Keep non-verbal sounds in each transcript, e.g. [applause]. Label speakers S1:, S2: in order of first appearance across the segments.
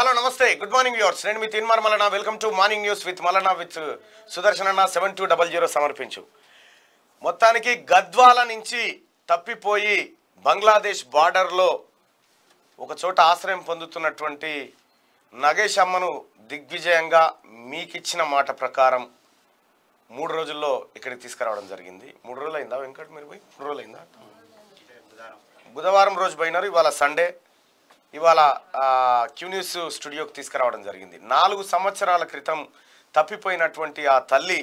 S1: Hello నమస్తే good morning viewers నేను మీ Teenmaar Mallanna welcome to morning news with Mallanna with Sudarshana అన్న సెవెన్ టూ డబల్ జీరో సమర్పించు మొత్తానికి గద్వాల నుంచి తప్పిపోయి బంగ్లాదేశ్ బార్డర్లో ఒక చోట ఆశ్రయం పొందుతున్నటువంటి నగేష్ అమ్మను దిగ్విజయంగా మీకిచ్చిన మాట ప్రకారం మూడు రోజుల్లో ఇక్కడికి తీసుకురావడం జరిగింది మూడు రోజులు అయిందా వెంకట మీరు పోయి మూడు రోజులు అయిందా బుధవారం రోజు పోయినారు ఇవాళ సండే ఇవాళ క్యూన్యూస్ స్టూడియోకి తీసుకురావడం జరిగింది నాలుగు సంవత్సరాల క్రితం తప్పిపోయినటువంటి ఆ తల్లి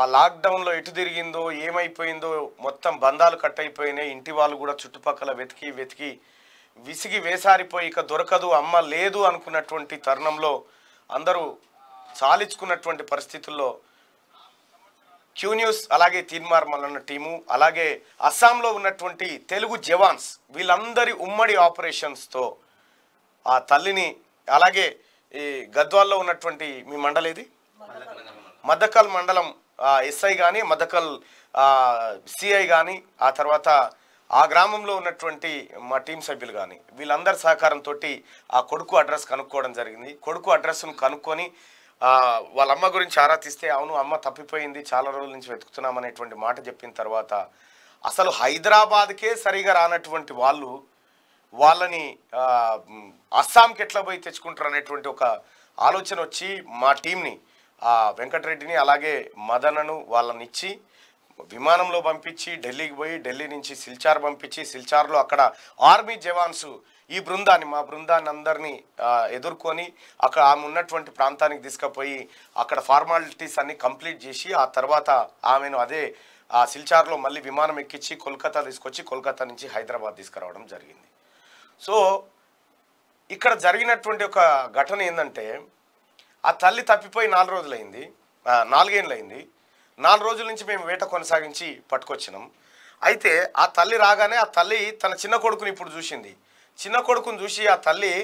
S1: ఆ లాక్డౌన్లో ఎటు తిరిగిందో ఏమైపోయిందో మొత్తం బంధాలు కట్ అయిపోయినాయి ఇంటి వాళ్ళు కూడా చుట్టుపక్కల వెతికి వెతికి విసిగి వేసారిపోయి ఇక దొరకదు అమ్మ లేదు అనుకున్నటువంటి తరుణంలో అందరూ చాలించుకున్నటువంటి పరిస్థితుల్లో క్యూ న్యూస్ అలాగే తీన్మార్మల్ ఉన్న టీము అలాగే అస్సాంలో ఉన్నటువంటి తెలుగు జవాన్స్ వీళ్ళందరి ఉమ్మడి ఆపరేషన్స్తో ఆ తల్లిని అలాగే ఈ గద్వాల్లో ఉన్నటువంటి మీ మండలి ఇది మద్దకల్ మండలం ఎస్ఐ కానీ మద్దకల్ సిఐ కానీ ఆ తర్వాత ఆ గ్రామంలో ఉన్నటువంటి మా టీం సభ్యులు కానీ వీళ్ళందరి సహకారంతో ఆ కొడుకు అడ్రస్ కనుక్కోవడం జరిగింది కొడుకు అడ్రస్ను కనుక్కొని వాళ్ళ అమ్మ గురించి ఆరా తీస్తే అవును అమ్మ తప్పిపోయింది చాలా రోజుల నుంచి వెతుకుతున్నాం అనేటువంటి మాట చెప్పిన తర్వాత అసలు హైదరాబాద్కే సరిగా రానటువంటి వాళ్ళు వాళ్ళని అస్సాంకి ఎట్లా పోయి తెచ్చుకుంటారు అనేటువంటి ఒక ఆలోచన వచ్చి మా టీంని ఆ వెంకటరెడ్డిని అలాగే మదనను వాళ్ళని ఇచ్చి విమానంలో పంపించి ఢిల్లీకి పోయి ఢిల్లీ నుంచి సిల్చార్ పంపించి సిల్చార్లో అక్కడ ఆర్మీ జవాన్సు ఈ బృందాన్ని మా బృందాన్ని అందరినీ ఎదుర్కొని అక్కడ ఆమె ఉన్నటువంటి ప్రాంతానికి తీసుకుపోయి అక్కడ ఫార్మాలిటీస్ అన్ని కంప్లీట్ చేసి ఆ తర్వాత ఆమెను అదే ఆ సిల్చార్లో మళ్ళీ విమానం ఎక్కించి కోల్కతా తీసుకొచ్చి కోల్కతా నుంచి హైదరాబాద్ తీసుకురావడం జరిగింది సో ఇక్కడ జరిగినటువంటి ఒక ఘటన ఏంటంటే ఆ తల్లి తప్పిపోయి నాలుగు రోజులైంది నాలుగేళ్ళైంది నాలుగు రోజుల నుంచి మేము వేట కొనసాగించి పట్టుకొచ్చినాం అయితే ఆ తల్లి రాగానే ఆ తల్లి తన చిన్న కొడుకుని ఇప్పుడు చూసింది చిన్న కొడుకును చూసి ఆ తల్లి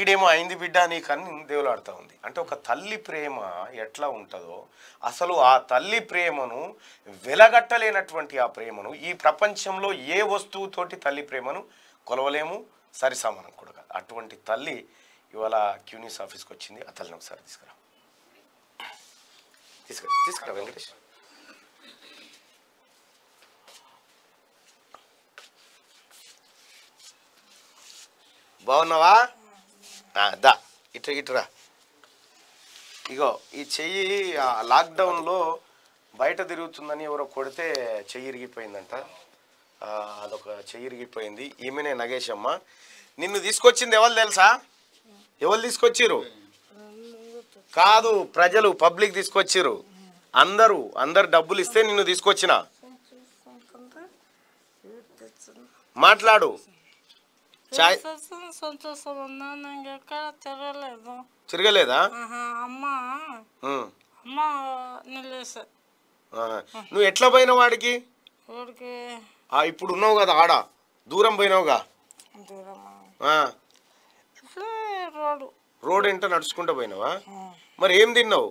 S1: ఈడేమో అయింది బిడ్డ నీ కన్ను దేవులాడుతూ ఉంది అంటే ఒక తల్లి ప్రేమ ఎట్లా ఉంటుందో అసలు ఆ తల్లి ప్రేమను వెలగట్టలేనటువంటి ఆ ప్రేమను ఈ ప్రపంచంలో ఏ వస్తువుతోటి తల్లి ప్రేమను కొలవలేము సరిసమానం కూడా అటువంటి తల్లి ఇవాళ క్యూనిస్ ఆఫీస్కి వచ్చింది ఆ తల్లిని ఒకసారి తీసుకురా తీసుకురా తీసుకురా వెంకటేశ్వర బాగున్నావా దా ఇటు ఇట్రా ఇగో ఈ చెయ్యి లాక్డౌన్లో బయట తిరుగుతుందని ఎవరో కొడితే చెయ్యి ఇరిగిపోయిందంట అదొక చెయ్యి ఇరిగిపోయింది ఈమెనే నగేశమ్మ నిన్ను తీసుకొచ్చింది ఎవరు తెలుసా ఎవరు తీసుకొచ్చిరు కాదు ప్రజలు పబ్లిక్ తీసుకొచ్చిరు అందరూ అందరు డబ్బులు ఇస్తే నిన్ను తీసుకొచ్చిన మాట్లాడు చాయ్
S2: తిరగలేదు తిరగలేదా
S1: నువ్వు ఎట్లా పోయిన వాడికి ఇప్పుడు ఉన్నావు కదా ఆడ దూరం పోయినావుగా రోడ్ ఎంట నడుచుకుంటూ పోయినావా మరి ఏం తిన్నావు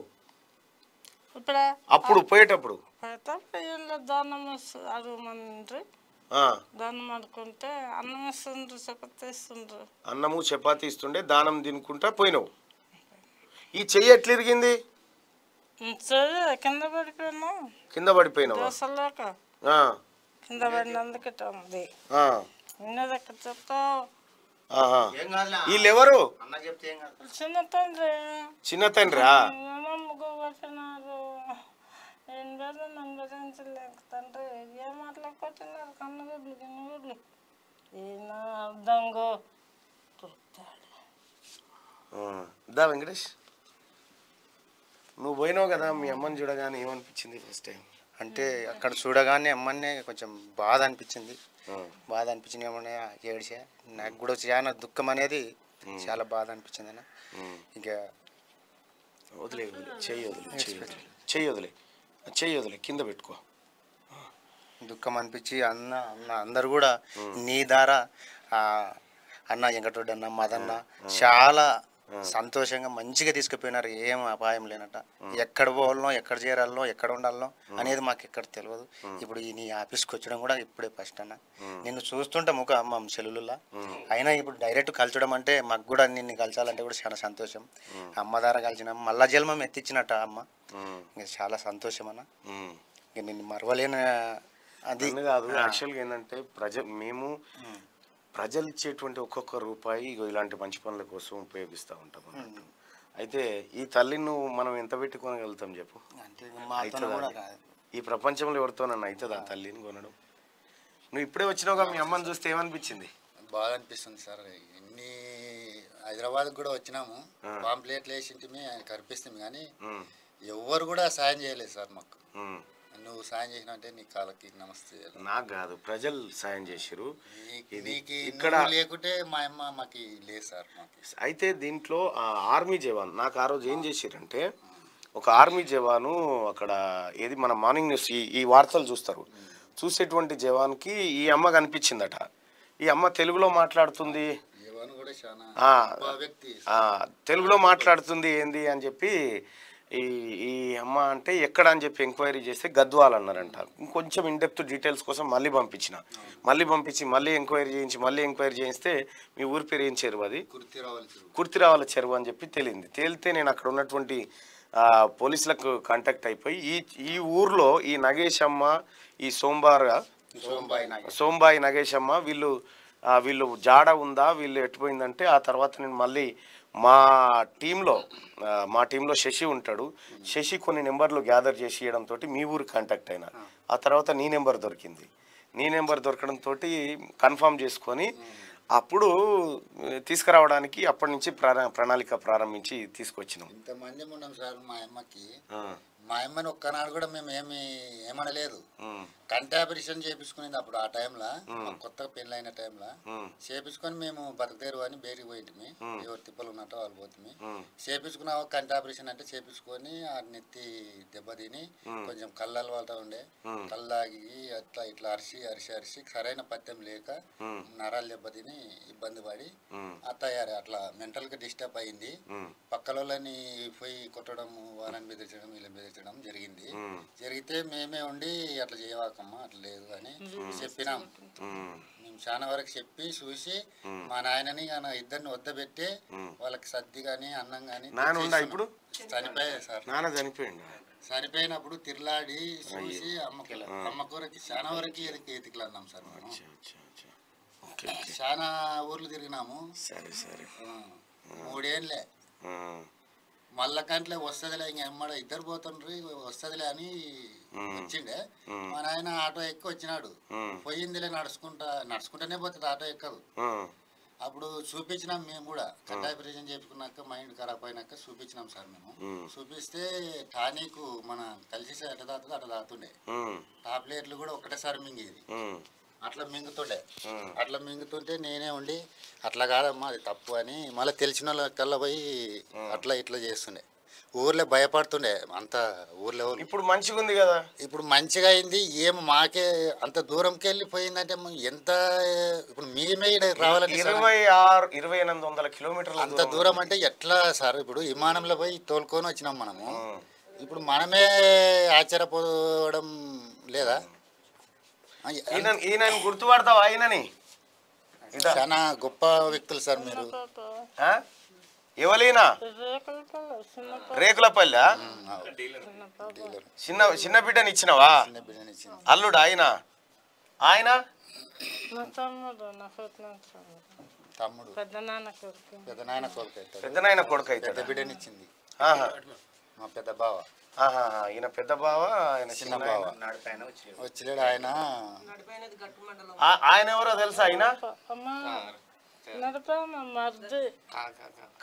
S2: అప్పుడు పోయేటప్పుడు దానం అనుకుంటే అన్నం ఇస్తుండ్రు చపాతి ఇస్తుండ్రు
S1: అన్నము చపాతి ఇస్తుండే దానం తినుకుంటా పోయినావు ఈ చెయ్యి ఎట్లా ఇరిగింది
S2: కింద పడిపోయినా
S1: కింద పడిపోయినావు
S2: అసలు కింద పడినందుకు ఉంది వీళ్ళెవరు చిన్న తండ్రి
S1: చిన్న తండ్రా
S2: రెండు కాదు నన్ను గురించి తండ్రి ఏం మాట్లాడుకుంటున్నారు కన్నుగుడ్లు గుడ్లు ఈయన అర్థంగో
S1: దా వెంకటేష్ నువ్వు పోయినావు కదా మీ అమ్మని చూడగానే ఏమనిపించింది
S3: ఫస్ట్ టైం అంటే అక్కడ చూడగానే అమ్మనే కొంచెం బాధ అనిపించింది బాధ అనిపించింది ఏమన్నా ఏడిచా నాకు కూడా చాలా దుఃఖం అనేది చాలా బాధ అనిపించింది అన్న ఇంకా వదిలే చెయ్యి వదిలే చెయ్యి వదిలే వదిలే కింద పెట్టుకో దుఃఖం అనిపించి అన్న అన్న అందరు కూడా నీ ద్వారా అన్న వెంకటరెడ్డి అన్న మదన్న చాలా సంతోషంగా మంచిగా తీసుకుపోయినారు ఏం అపాయం లేనట ఎక్కడ పోవాలనో ఎక్కడ చేరాలనో ఎక్కడ ఉండాలనో అనేది మాకు ఎక్కడ తెలియదు ఇప్పుడు ఈ నీ ఆఫీస్కి వచ్చడం కూడా ఇప్పుడే ఫస్ట్ అన్న నిన్ను చూస్తుంటే ముఖ అమ్మ సెలవులలో అయినా ఇప్పుడు డైరెక్ట్ కలచడం అంటే మాకు కూడా నిన్ను కలచాలంటే కూడా చాలా సంతోషం అమ్మ ద్వారా కలిసిన మళ్ళా జన్మం ఎత్తిచ్చినట్ట అమ్మ ఇంకా చాలా సంతోషం అన్న
S1: నిన్ను మరవలేని అది కాదు యాక్చువల్గా ఏంటంటే ప్రజ మేము ప్రజలు ఇచ్చేటువంటి ఒక్కొక్క రూపాయి ఇలాంటి మంచి పనుల కోసం ఉపయోగిస్తూ ఉంటాం అన్నట్టు అయితే ఈ తల్లిని నువ్వు మనం ఎంత పెట్టి కొనగలుగుతాం చెప్పు ఈ ప్రపంచంలో ఎవరితోనన్నా అవుతుంది ఆ తల్లిని కొనడం నువ్వు ఇప్పుడే వచ్చినావుగా మీ అమ్మని చూస్తే ఏమనిపించింది
S4: బాగా అనిపిస్తుంది సార్ ఎన్ని హైదరాబాద్ కూడా వచ్చినాము పాంప్లెట్లు ఆయన కనిపిస్తుంది కానీ ఎవరు కూడా సాయం చేయలేదు సార్ మాకు నువ్వు సాయం అంటే నీ కాళ్ళకి నమస్తే
S1: నాకు కాదు ప్రజలు సాయం చేసిరు ఇక్కడ లేకుంటే
S4: మా అమ్మ మాకు లేదు సార్
S1: అయితే దీంట్లో ఆర్మీ జవాన్ నాకు ఆ రోజు ఏం చేసిరంటే ఒక ఆర్మీ జవాను అక్కడ ఏది మన మార్నింగ్ న్యూస్ ఈ ఈ వార్తలు చూస్తారు చూసేటువంటి జవాన్కి ఈ అమ్మ కనిపించిందట ఈ అమ్మ తెలుగులో మాట్లాడుతుంది తెలుగులో మాట్లాడుతుంది ఏంది అని చెప్పి ఈ ఈ అమ్మ అంటే ఎక్కడ అని చెప్పి ఎంక్వైరీ చేస్తే గద్వాల్ అన్నారంట ఇంకొంచెం ఇన్డెప్త్ డీటెయిల్స్ కోసం మళ్ళీ పంపించిన మళ్ళీ పంపించి మళ్ళీ ఎంక్వైరీ చేయించి మళ్ళీ ఎంక్వైరీ చేయిస్తే మీ ఊరి పేరు ఏం చెరువు అది కుర్తిరావాల చెరువు అని చెప్పి తేలింది తేలితే నేను అక్కడ ఉన్నటువంటి పోలీసులకు కాంటాక్ట్ అయిపోయి ఈ ఈ ఊర్లో ఈ నగేష్ అమ్మ ఈ సోంబార్ సోంబాయి నగేష్ అమ్మ వీళ్ళు వీళ్ళు జాడ ఉందా వీళ్ళు ఎట్టుపోయిందంటే ఆ తర్వాత నేను మళ్ళీ మా టీంలో మా టీంలో శశి ఉంటాడు శశి కొన్ని నెంబర్లు గ్యాదర్ చేసి ఇవ్వడంతో మీ ఊరు కాంటాక్ట్ అయినా ఆ తర్వాత నీ నెంబర్ దొరికింది నీ నెంబర్ దొరకడంతో కన్ఫామ్ చేసుకొని అప్పుడు తీసుకురావడానికి అప్పటి నుంచి ప్రణాళిక ప్రారంభించి తీసుకొచ్చినాం
S4: ఇంతమంది ఉన్నాం సార్ మా అమ్మకి మా అమ్మని ఒక్కనాడు కూడా మేము ఏమి ఏమనలేదు కంటాపరేషన్ చేపించుకునేది అప్పుడు ఆ టైంలో కొత్తగా పెళ్ళైన టైంలో చేపించుకొని మేము బతకదేరు అని బయటికి పోయింటిమి ఎవరు తిప్పలు ఉన్నట్టు వాళ్ళు పోతుంది చేపించుకున్నావు కంటాపరేషన్ అంటే చేపించుకొని ఆ నెత్తి దెబ్బతిని కొంచెం కళ్ళలు వాళ్ళతో ఉండే కళ్ళాగి అట్లా ఇట్లా అరిసి అరిసి అరిసి సరైన పద్యం లేక నరాలు దెబ్బ తిని ఇబ్బంది పడి అత్తయ్యారు అట్లా మెంటల్గా డిస్టర్బ్ అయింది పక్కలని పోయి కొట్టడం వారాన్ని బెదిరించడం వీళ్ళని బెదిరించడం తిట్టడం జరిగింది జరిగితే మేమే ఉండి అట్లా చేయవాకమ్మా అట్లా లేదు అని చెప్పినాం మేము చాలా వరకు చెప్పి చూసి మా నాయనని ఇద్దరిని వద్ద పెట్టి వాళ్ళకి సర్ది కానీ అన్నం కానీ చనిపోయాయి సార్ చనిపోయింది చనిపోయినప్పుడు తిరలాడి చూసి అమ్మకి అమ్మకూరకి చాలా వరకు ఎతికి అన్నాం సార్ చాలా ఊర్లు తిరిగినాము సరే సరే మూడేళ్ళే మళ్ళా కంట్లే వస్తుందిలే ఇంక ఎమ్మడ ఇద్దరు పోతుండ్రి వస్తుందిలే అని వచ్చిండే మా నాయన ఆటో ఎక్కి వచ్చినాడు పోయిందిలే నడుచుకుంటా నడుచుకుంటేనే పోతుంది ఆటో ఎక్కదు అప్పుడు చూపించినాం మేము కూడా కట్టాపరేషన్ చేసుకున్నాక మైండ్ ఖరాబ్ అయినాక చూపించినాం సార్ మేము చూపిస్తే టానిక్ మన కలిసి అటు దాతుంది అటు దాతుండే టాబ్లెట్లు కూడా ఒకటేసారి మింగేది అట్లా మింగుతుండే అట్లా మింగుతుంటే నేనే ఉండి అట్లా కాదమ్మా అది తప్పు అని మళ్ళీ తెలిసిన వాళ్ళకల్లా పోయి అట్లా ఇట్లా చేస్తుండే ఊర్లో భయపడుతుండే అంత ఊర్లో ఇప్పుడు మంచిగా ఉంది కదా ఇప్పుడు మంచిగా అయింది ఏం మాకే అంత దూరంకి వెళ్ళిపోయిందంటే ఎంత ఇప్పుడు మేమే రావాలంటే ఇరవై
S1: ఆరు ఇరవై ఎనిమిది వందల కిలోమీటర్లు అంత దూరం అంటే
S4: ఎట్లా సార్ ఇప్పుడు విమానంలో పోయి తోలుకొని వచ్చినాం మనము ఇప్పుడు మనమే ఆశ్చర్యపోవడం లేదా
S1: ఈయన గుర్తుపడతావా ఈయనని చాలా గొప్ప వ్యక్తులు సార్ మీరు ఎవలేనా రేకులపల్లి చిన్న చిన్న బిడ్డని ఇచ్చినవా అల్లుడు ఆయన ఆయన
S2: తమ్ముడు నాయన
S3: కొడుకు
S4: పెద్దనాయన కొడుకు అయితే బిడ్డనిచ్చింది మా
S3: పెద్ద బావ ఈయన పెద్ద బావ ఆయన చిన్న బావ వచ్చలేడు ఆయన ఆయన ఎవరో తెలుసా ఆయన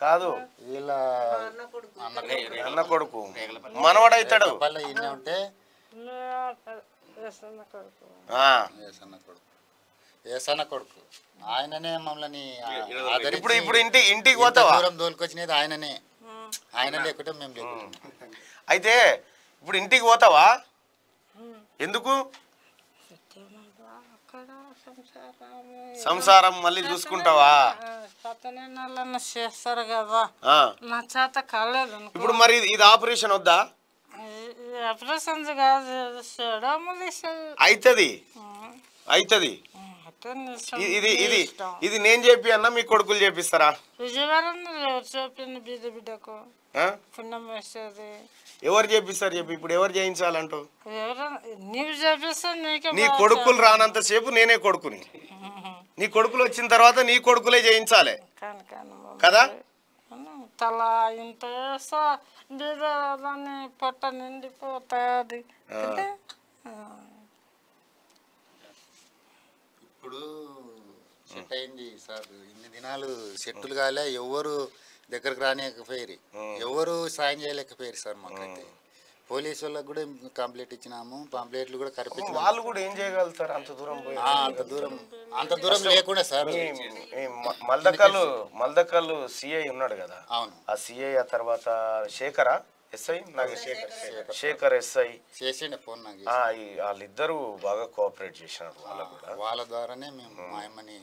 S2: కాదు
S4: అన్న కొడుకు మనవడైతాడు ఈయన ఉంటే కొడుకు కొడుకు ఆయననే మమ్మల్ని ఇప్పుడు ఇప్పుడు ఇంటి ఇంటికి పోతావా దూరం దోలుకొచ్చినది ఆయననే ఆయన లేకుంటే
S1: మేము అయితే ఇప్పుడు ఇంటికి పోతావా ఎందుకు సంసారం మళ్ళీ చూసుకుంటావా
S2: చేస్తారు కదా నా చేత కాలేదు ఇప్పుడు
S1: మరి ఇది ఆపరేషన్ వద్దా అయితది అవుతుంది అవుతుంది ఇది ఇది ఇది నేను చెప్పి అన్న మీ కొడుకులు చేపిస్తారా ఎవరు చెప్పిస్తారు చెప్పి ఇప్పుడు ఎవరు చేయించాలంటూ
S2: నీ కొడుకులు రానంత
S1: సేపు నేనే కొడుకుని [laughs] నీ కొడుకులు వచ్చిన తర్వాత నీ కొడుకులే చేయించాలి కదా
S2: తలా ఇంత పొట్ట నిండిపోతుంది
S4: ఇప్పుడు సెట్ అయింది సార్ ఇన్ని దినాలు సెట్టులు కాలే ఎవరు దగ్గరకు రానియకపోయారు ఎవరు సాయం చేయలేకపోయారు సార్ మాకైతే పోలీసు వాళ్ళకి కూడా కంప్లైంట్ ఇచ్చినాము
S3: పాంప్లెట్లు కూడా కరిపించి వాళ్ళు కూడా ఏం చేయగలుగుతారు అంత దూరం అంత దూరం అంత దూరం లేకుండా సార్ మల్దక్కలు
S1: మల్దక్కలు సిఐ ఉన్నాడు కదా అవును ఆ సిఐ ఆ తర్వాత శేఖరా ఎస్ఐ నాకు శేఖర్ ఎస్ఐ చేసిండే ఫోన్ నాకు వాళ్ళిద్దరూ బాగా కోఆపరేట్ చేసినారు వాళ్ళ కూడా వాళ్ళ ద్వారానే మేము మా అమ్మని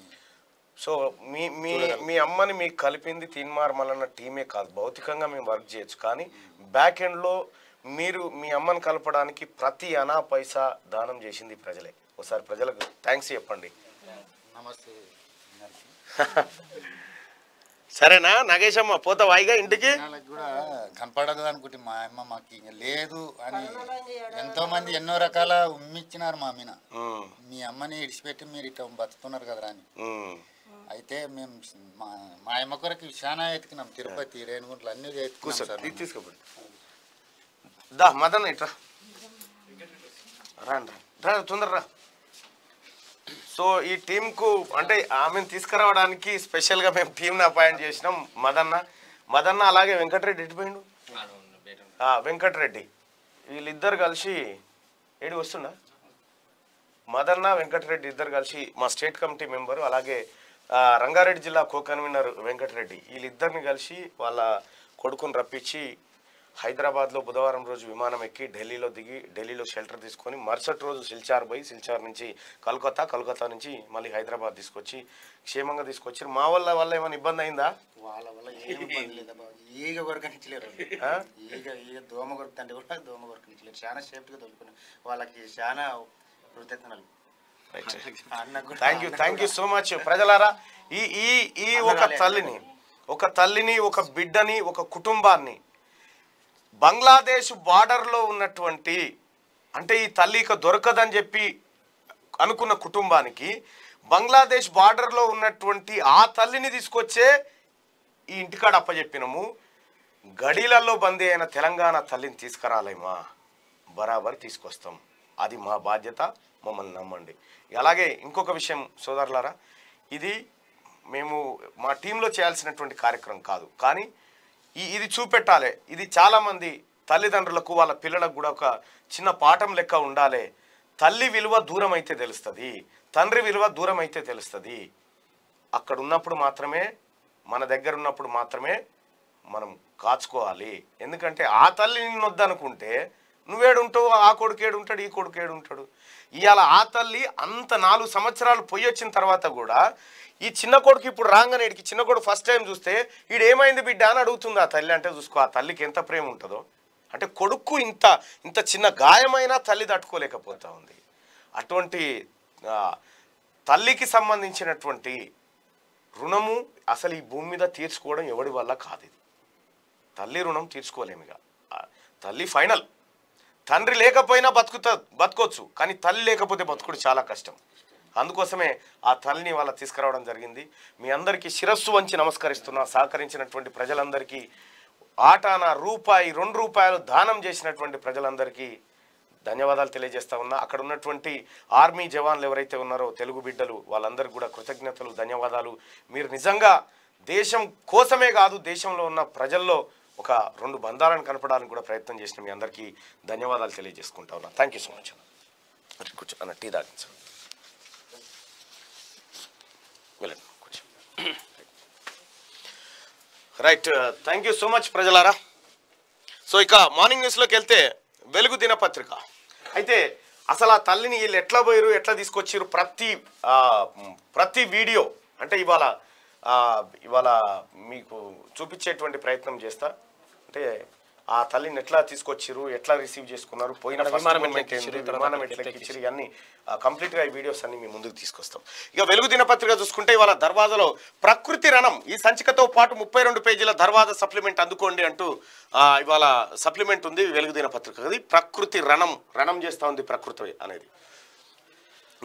S1: సో మీ మీ మీ అమ్మని మీకు కలిపింది తీన్మార్ మల్లన్న టీమే కాదు భౌతికంగా మేము వర్క్ చేయొచ్చు కానీ బ్యాక్ ఎండ్లో మీరు మీ అమ్మని కలపడానికి ప్రతి అనా పైసా దానం చేసింది ప్రజలే ఒకసారి ప్రజలకు థ్యాంక్స్ చెప్పండి నమస్తే [laughs] సరేనా నాగేశమ్మ పోతావా వాయిగా ఇంటికి కూడా
S4: కనపడదు అనుకుంటే మా అమ్మ మాకు ఇంకా లేదు అని ఎంతో మంది ఎన్నో రకాల ఉమ్మిచ్చినారు మా మీన మీ అమ్మని ఇడిచిపెట్టి మీరు ఇట్ట బతుకున్నారు కదా అని అయితే మేము మా అమ్మ కొరకు చాలా ఎత్తుకున్నాం తిరుపతి రేణుగుంట్లు అన్ని
S1: ఎత్తుకున్నాం దా మదన్ ఇట్రా రా రా తొందర రా సో ఈ టీంకు అంటే ఆమెను తీసుకురావడానికి స్పెషల్గా మేము టీంని అపాయింట్ చేసినాం మదన్న మదన్న అలాగే వెంకటరెడ్డి ఎటుపోయిండు వెంకటరెడ్డి వీళ్ళిద్దరు కలిసి ఏడు వస్తుండ మదన్న వెంకటరెడ్డి ఇద్దరు కలిసి మా స్టేట్ కమిటీ మెంబరు అలాగే రంగారెడ్డి జిల్లా కో కన్వీనర్ వెంకటరెడ్డి వీళ్ళిద్దరిని కలిసి వాళ్ళ కొడుకుని రప్పించి హైదరాబాద్లో బుధవారం రోజు విమానం ఎక్కి ఢిల్లీలో దిగి ఢిల్లీలో షెల్టర్ తీసుకొని మరుసటి రోజు సిల్చార్ పోయి సిల్చార్ నుంచి కలకత్తా కలకత్తా నుంచి మళ్ళీ హైదరాబాద్ తీసుకొచ్చి క్షేమంగా తీసుకొచ్చి మా వల్ల వల్ల ఏమైనా ఇబ్బంది అయిందా వాళ్ళ వల్ల ఈగ
S3: కొరకనిచ్చలేరు ఈగ ఈగ దోమ కొరకుతుంటే కూడా దోమ కొరకనిచ్చలేరు చాలా సేఫ్టీగా దొరుకుతున్నాం వాళ్ళకి చాలా కృతజ్ఞతలు thank you thank you so
S1: much ప్రజలారా ఈ ఈ ఒక తల్లిని ఒక తల్లిని ఒక బిడ్డని ఒక కుటుంబాన్ని బంగ్లాదేశ్ బార్డర్లో ఉన్నటువంటి అంటే ఈ తల్లి ఇక దొరకదని చెప్పి అనుకున్న కుటుంబానికి బంగ్లాదేశ్ బార్డర్లో ఉన్నటువంటి ఆ తల్లిని తీసుకొచ్చే ఈ ఇంటికాడ అప్పచెప్పినము గడిలల్లో బందీ అయిన తెలంగాణ తల్లిని తీసుకురాలేమా బరాబర్ తీసుకొస్తాం అది మా బాధ్యత మమ్మల్ని నమ్మండి అలాగే ఇంకొక విషయం సోదరులారా ఇది మేము మా టీంలో చేయాల్సినటువంటి కార్యక్రమం కాదు కానీ ఈ ఇది చూపెట్టాలి ఇది చాలామంది తల్లిదండ్రులకు వాళ్ళ పిల్లలకు కూడా ఒక చిన్న పాఠం లెక్క ఉండాలి తల్లి విలువ దూరం అయితే తెలుస్తుంది తండ్రి విలువ దూరం అయితే తెలుస్తుంది అక్కడ ఉన్నప్పుడు మాత్రమే మన దగ్గర ఉన్నప్పుడు మాత్రమే మనం కాచుకోవాలి ఎందుకంటే ఆ తల్లి వద్దనుకుంటే నువ్వేడుంటావు ఆ కొడుకేడు ఉంటాడు ఈ కొడుకేడు ఉంటాడు ఇవాళ ఆ తల్లి అంత నాలుగు సంవత్సరాలు పోయి వచ్చిన తర్వాత కూడా ఈ చిన్న కొడుకు ఇప్పుడు రాగానే ఇడికి చిన్న కొడుకు ఫస్ట్ టైం చూస్తే వీడు ఏమైంది బిడ్డ అని అడుగుతుంది ఆ తల్లి అంటే చూసుకో ఆ తల్లికి ఎంత ప్రేమ ఉంటుందో అంటే కొడుకు ఇంత ఇంత చిన్న గాయమైనా తల్లి తట్టుకోలేకపోతా ఉంది అటువంటి తల్లికి సంబంధించినటువంటి రుణము అసలు ఈ భూమి మీద తీర్చుకోవడం ఎవడి వల్ల కాదు ఇది తల్లి రుణం తీర్చుకోలేము ఇక తల్లి ఫైనల్ తండ్రి లేకపోయినా బతుకుతా బతకొచ్చు కానీ తల్లి లేకపోతే బతుకుడు చాలా కష్టం అందుకోసమే ఆ తల్లిని వాళ్ళ తీసుకురావడం జరిగింది మీ అందరికీ శిరస్సు వంచి నమస్కరిస్తున్నా సహకరించినటువంటి ప్రజలందరికీ ఆటాన రూపాయి రెండు రూపాయలు దానం చేసినటువంటి ప్రజలందరికీ ధన్యవాదాలు తెలియజేస్తా ఉన్నా అక్కడ ఉన్నటువంటి ఆర్మీ జవాన్లు ఎవరైతే ఉన్నారో తెలుగు బిడ్డలు వాళ్ళందరికీ కూడా కృతజ్ఞతలు ధన్యవాదాలు మీరు నిజంగా దేశం కోసమే కాదు దేశంలో ఉన్న ప్రజల్లో ఒక రెండు బంధాలను కనపడానికి కూడా ప్రయత్నం చేసిన మీ అందరికీ ధన్యవాదాలు తెలియజేసుకుంటా ఉన్నా థ్యాంక్ యూ సో మచ్ అన్న కూర్చో అన్న టీ తాగండి వెళ్ళండి కూర్చో right thank you so much ప్రజలారా సో ఇక మార్నింగ్ న్యూస్లోకి వెళ్తే వెలుగు దినపత్రిక అయితే అసలు ఆ తల్లిని వీళ్ళు ఎట్లా పోయారు ఎట్లా తీసుకొచ్చారు ప్రతి ప్రతి వీడియో అంటే ఇవాళ ఇవాళ మీకు చూపించేటువంటి ప్రయత్నం చేస్తా అంటే ఆ తల్లిని ఎట్లా తీసుకొచ్చారు ఎట్లా రిసీవ్ చేసుకున్నారు పోయిన విమానం ఎట్లా ఈ వీడియోస్ అన్ని ముందుకు తీసుకొస్తాం ఇక వెలుగు దినపత్రిక చూసుకుంటే ఇవాళ దర్వాజలో ప్రకృతి రణం ఈ సంచికతో పాటు ముప్పై రెండు పేజీల దర్వాజ సప్లిమెంట్ అందుకోండి అంటూ ఇవాళ సప్లిమెంట్ ఉంది వెలుగు దినపత్రిక అది ప్రకృతి రణం రణం చేస్తూ ఉంది ప్రకృతి అనేది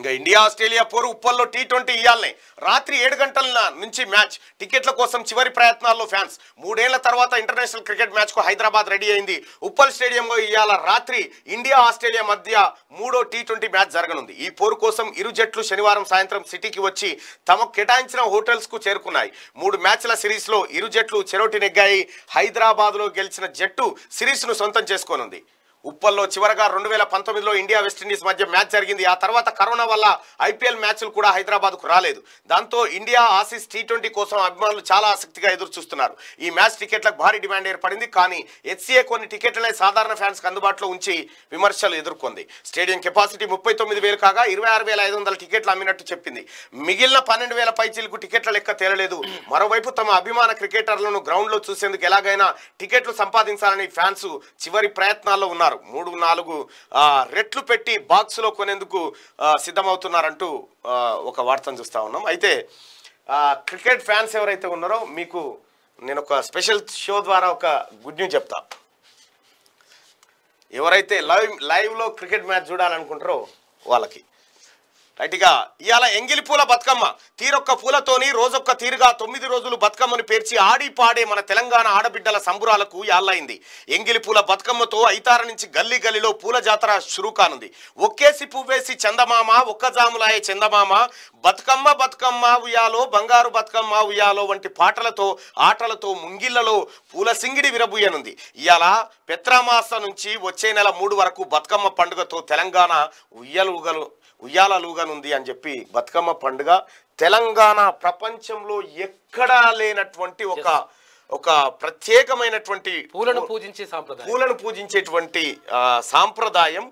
S1: ఇంకా ఇండియా ఆస్ట్రేలియా పోరు ఉప్పల్లో టీ ట్వంటీ ఇవ్వాలని రాత్రి ఏడు గంటల నుంచి మ్యాచ్ టికెట్ల కోసం చివరి ప్రయత్నాల్లో ఫ్యాన్స్ మూడేళ్ల తర్వాత ఇంటర్నేషనల్ క్రికెట్ మ్యాచ్కు హైదరాబాద్ రెడీ అయింది ఉప్పల్ స్టేడియంలో ఇవాళ రాత్రి ఇండియా ఆస్ట్రేలియా మధ్య మూడో టీ ట్వంటీ మ్యాచ్ జరగనుంది ఈ పోరు కోసం ఇరు జట్లు శనివారం సాయంత్రం సిటీకి వచ్చి తమకు కేటాయించిన హోటల్స్కు చేరుకున్నాయి మూడు మ్యాచ్ల సిరీస్లో ఇరు జట్లు చెరోటి నెగ్గాయి హైదరాబాద్లో గెలిచిన జట్టు సిరీస్ను సొంతం చేసుకోనుంది ఉప్పల్లో చివరగా రెండు వేల పంతొమ్మిదిలో ఇండియా వెస్టిండీస్ మధ్య మ్యాచ్ జరిగింది ఆ తర్వాత కరోనా వల్ల ఐపీఎల్ మ్యాచ్లు కూడా హైదరాబాద్కు రాలేదు దాంతో ఇండియా ఆసీస్ టీ ట్వంటీ కోసం అభిమానులు చాలా ఆసక్తిగా ఎదురు చూస్తున్నారు ఈ మ్యాచ్ టికెట్లకు భారీ డిమాండ్ ఏర్పడింది కానీ హెచ్సీఏ కొన్ని టికెట్లనే సాధారణ ఫ్యాన్స్కి అందుబాటులో ఉంచి విమర్శలు ఎదుర్కొంది స్టేడియం కెపాసిటీ ముప్పై తొమ్మిది వేలు కాగా ఇరవై ఆరు వేల ఐదు వందల టికెట్లు అమ్మినట్టు చెప్పింది మిగిలిన పన్నెండు వేల పైచీలకు టికెట్ల లెక్క తేలలేదు మరోవైపు తమ అభిమాన క్రికెటర్లను గ్రౌండ్లో చూసేందుకు ఎలాగైనా టికెట్లు సంపాదించాలని ఫ్యాన్స్ చివరి ప్రయత్నాల్లో ఉన్నారు కొనేస్తున్నారు మూడు నాలుగు రెట్లు పెట్టి బాక్స్లో కొనేందుకు సిద్ధమవుతున్నారంటూ ఒక వార్తను చూస్తూ ఉన్నాం అయితే క్రికెట్ ఫ్యాన్స్ ఎవరైతే ఉన్నారో మీకు నేను ఒక స్పెషల్ షో ద్వారా ఒక గుడ్ న్యూస్ చెప్తా ఎవరైతే లైవ్ లైవ్లో క్రికెట్ మ్యాచ్ చూడాలనుకుంటారో వాళ్ళకి రైట్గా ఇవాళ ఎంగిలి పూల బతుకమ్మ తీరొక్క పూలతోని రోజొక్క తీరుగా తొమ్మిది రోజులు బతుకమ్మను పేర్చి ఆడి పాడే మన తెలంగాణ ఆడబిడ్డల సంబురాలకు యాళ్ళైంది ఎంగిలి పూల బతుకమ్మతో ఐతార నుంచి గల్లీ గల్లీలో పూల జాతర షురూ కానుంది ఒక్కేసి పువ్వేసి చందమామ జాములాయే చందమామ బతుకమ్మ బతుకమ్మ ఉయ్యాలో బంగారు బతుకమ్మ ఉయ్యాలో వంటి పాటలతో ఆటలతో ముంగిళ్లలో పూల సింగిడి విరబూయనుంది ఇవాళ పెత్రామాస నుంచి వచ్చే నెల మూడు వరకు బతుకమ్మ పండుగతో తెలంగాణ ఉయ్యలుగలు ఉయ్యాలలుగానుంది అని చెప్పి బతుకమ్మ పండుగ తెలంగాణ ప్రపంచంలో ఎక్కడా లేనటువంటి ఒక ఒక ప్రత్యేకమైనటువంటి పూలను పూజించే సాంప్రదాయం పూలను పూజించేటువంటి సాంప్రదాయం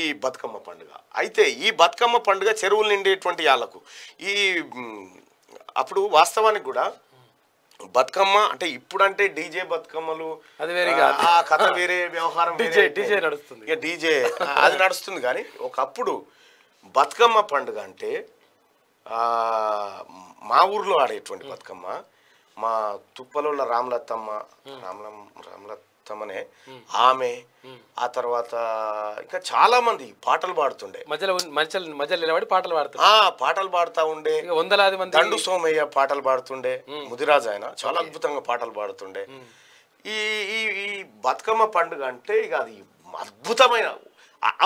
S1: ఈ బతుకమ్మ పండుగ అయితే ఈ బతుకమ్మ పండుగ చెరువులు నిండేటువంటి వాళ్ళకు ఈ అప్పుడు వాస్తవానికి కూడా బతుకమ్మ అంటే ఇప్పుడంటే డీజే బతుకమ్మలు అది వేరే ఆ కథ వేరే వ్యవహారం [laughs] డీజే డీజే నడుస్తుంది ఇక డీజే అది నడుస్తుంది కానీ ఒకప్పుడు బతుకమ్మ పండుగ అంటే మా ఊర్లో ఆడేటువంటి బతుకమ్మ మా తుప్పలోళ్ళ రామలత్తమ్మ రామలం రామలత్తమ్మనే ఆమె ఆ తర్వాత ఇంకా చాలా మంది పాటలు పాడుతుండే మధ్యలో మధ్యలో మధ్యలో నిలబడి పాటలు పాడుతుండే పాటలు పాడుతూ ఉండే వందలాది మంది దండు సోమయ్య పాటలు పాడుతుండే ముదిరాజు ఆయన చాలా అద్భుతంగా పాటలు పాడుతుండే ఈ ఈ బతుకమ్మ పండుగ అంటే ఇక అది అద్భుతమైన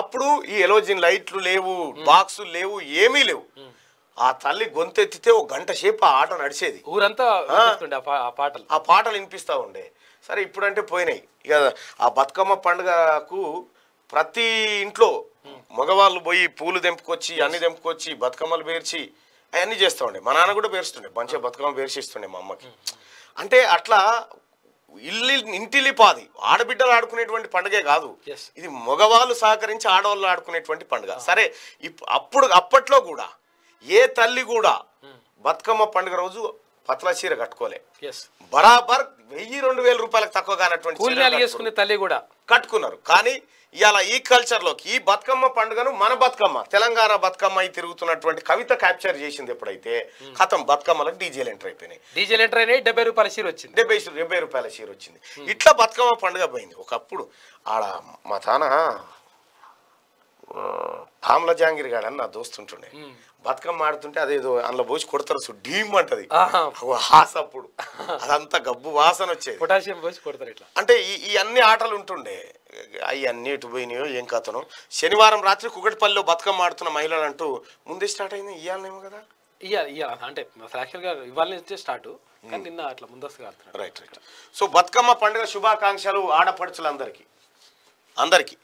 S1: అప్పుడు ఈ ఎలోజిన్ లైట్లు లేవు బాక్సులు లేవు ఏమీ లేవు ఆ తల్లి గొంతెత్తితే ఒక గంట సేపు ఆ ఆట నడిచేది ఊరంతా పాటలు ఆ పాటలు వినిపిస్తూ ఉండే సరే ఇప్పుడంటే పోయినాయి ఇక ఆ బతుకమ్మ పండుగకు ప్రతి ఇంట్లో మగవాళ్ళు పోయి పూలు తెంపుకొచ్చి అన్ని తెంపుకొచ్చి బతుకమ్మలు పేర్చి అవన్నీ చేస్తూ ఉండే మా నాన్న కూడా పేరుస్తుండే మంచిగా బతుకమ్మ పేర్చిస్తుండే మా అమ్మకి అంటే అట్లా ఇల్లు ఇంటిలిపాది ఆడబిడ్డలు ఆడుకునేటువంటి పండుగే కాదు ఇది మగవాళ్ళు సహకరించి ఆడవాళ్ళు ఆడుకునేటువంటి పండుగ ah. సరే అప్పుడు అప్పట్లో కూడా ఏ తల్లి కూడా hmm. బతుకమ్మ పండుగ రోజు పతల చీర కట్టుకోలే బరాబర్ వెయ్యి రెండు వేల రూపాయలకు తక్కువ కానటువంటి తల్లి కూడా కట్టుకున్నారు కానీ ఇవాళ ఈ కల్చర్లోకి ఈ బతుకమ్మ పండుగను మన బతుకమ్మ తెలంగాణ బతుకమ్మ అయి తిరుగుతున్నటువంటి కవిత క్యాప్చర్ చేసింది ఎప్పుడైతే కథం బతుకమ్మలకు డీజిల్ ఎంటర్ అయిపోయినాయి డీజిల్ ఎంటర్ అయినాయి డెబ్బై రూపాయల షీర్ వచ్చింది డెబ్బై డెబ్బై రూపాయల షీర్ వచ్చింది ఇట్లా బతుకమ్మ పండుగ పోయింది ఒకప్పుడు ఆడ మా తాన పాముల జాంగిరి గాడని నా దోస్తుంటుండే బతుకమ్మ ఆడుతుంటే అదేదో అందులో పోసి కొడతారు డీమ్ అంటది వాస అప్పుడు అదంతా గబ్బు వాసన వచ్చేది పొటాషియం పోసి కొడతారు ఇట్లా అంటే ఈ అన్ని ఆటలు ఉంటుండే అవి అన్ని ఇటు పోయినాయో ఏం కథను శనివారం రాత్రి కుగటిపల్లిలో బతుకమ్మ ఆడుతున్న మహిళలు అంటూ ముందే స్టార్ట్ అయింది ఇవ్వాలనేమో కదా
S5: ఇవ్వాలి ఇవ్వాలి అంటే
S1: గా ఇవాళ నుంచే స్టార్ట్ కానీ నిన్న అట్లా ముందస్తుగా రైట్ రైట్ సో బతుకమ్మ పండుగ శుభాకాంక్షలు ఆడపడుచులందరికీ అందరికీ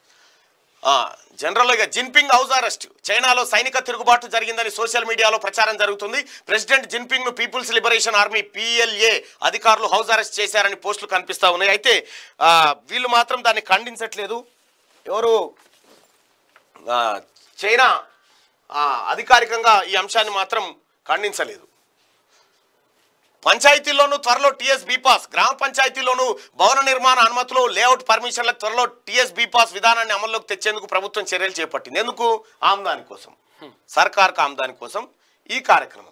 S1: జనరల్గా జిన్పింగ్ హౌస్ అరెస్ట్ చైనాలో సైనిక తిరుగుబాటు జరిగిందని సోషల్ మీడియాలో ప్రచారం జరుగుతుంది ప్రెసిడెంట్ జిన్పింగ్ ను పీపుల్స్ లిబరేషన్ ఆర్మీ పిఎల్ఏ అధికారులు హౌస్ అరెస్ట్ చేశారని పోస్టులు కనిపిస్తూ ఉన్నాయి అయితే వీళ్ళు మాత్రం దాన్ని ఖండించట్లేదు ఎవరు చైనా అధికారికంగా ఈ అంశాన్ని మాత్రం ఖండించలేదు పంచాయతీలోను త్వరలో టీఎస్ బీపాస్ గ్రామ పంచాయతీలోను భవన నిర్మాణ అనుమతులు లేఅవుట్ పర్మిషన్ల త్వరలో టీఎస్ బీపాస్ విధానాన్ని అమల్లోకి తెచ్చేందుకు ప్రభుత్వం చర్యలు చేపట్టింది ఎందుకు ఆమ్దాని కోసం సర్కార్కు ఆమ్దాని కోసం ఈ కార్యక్రమం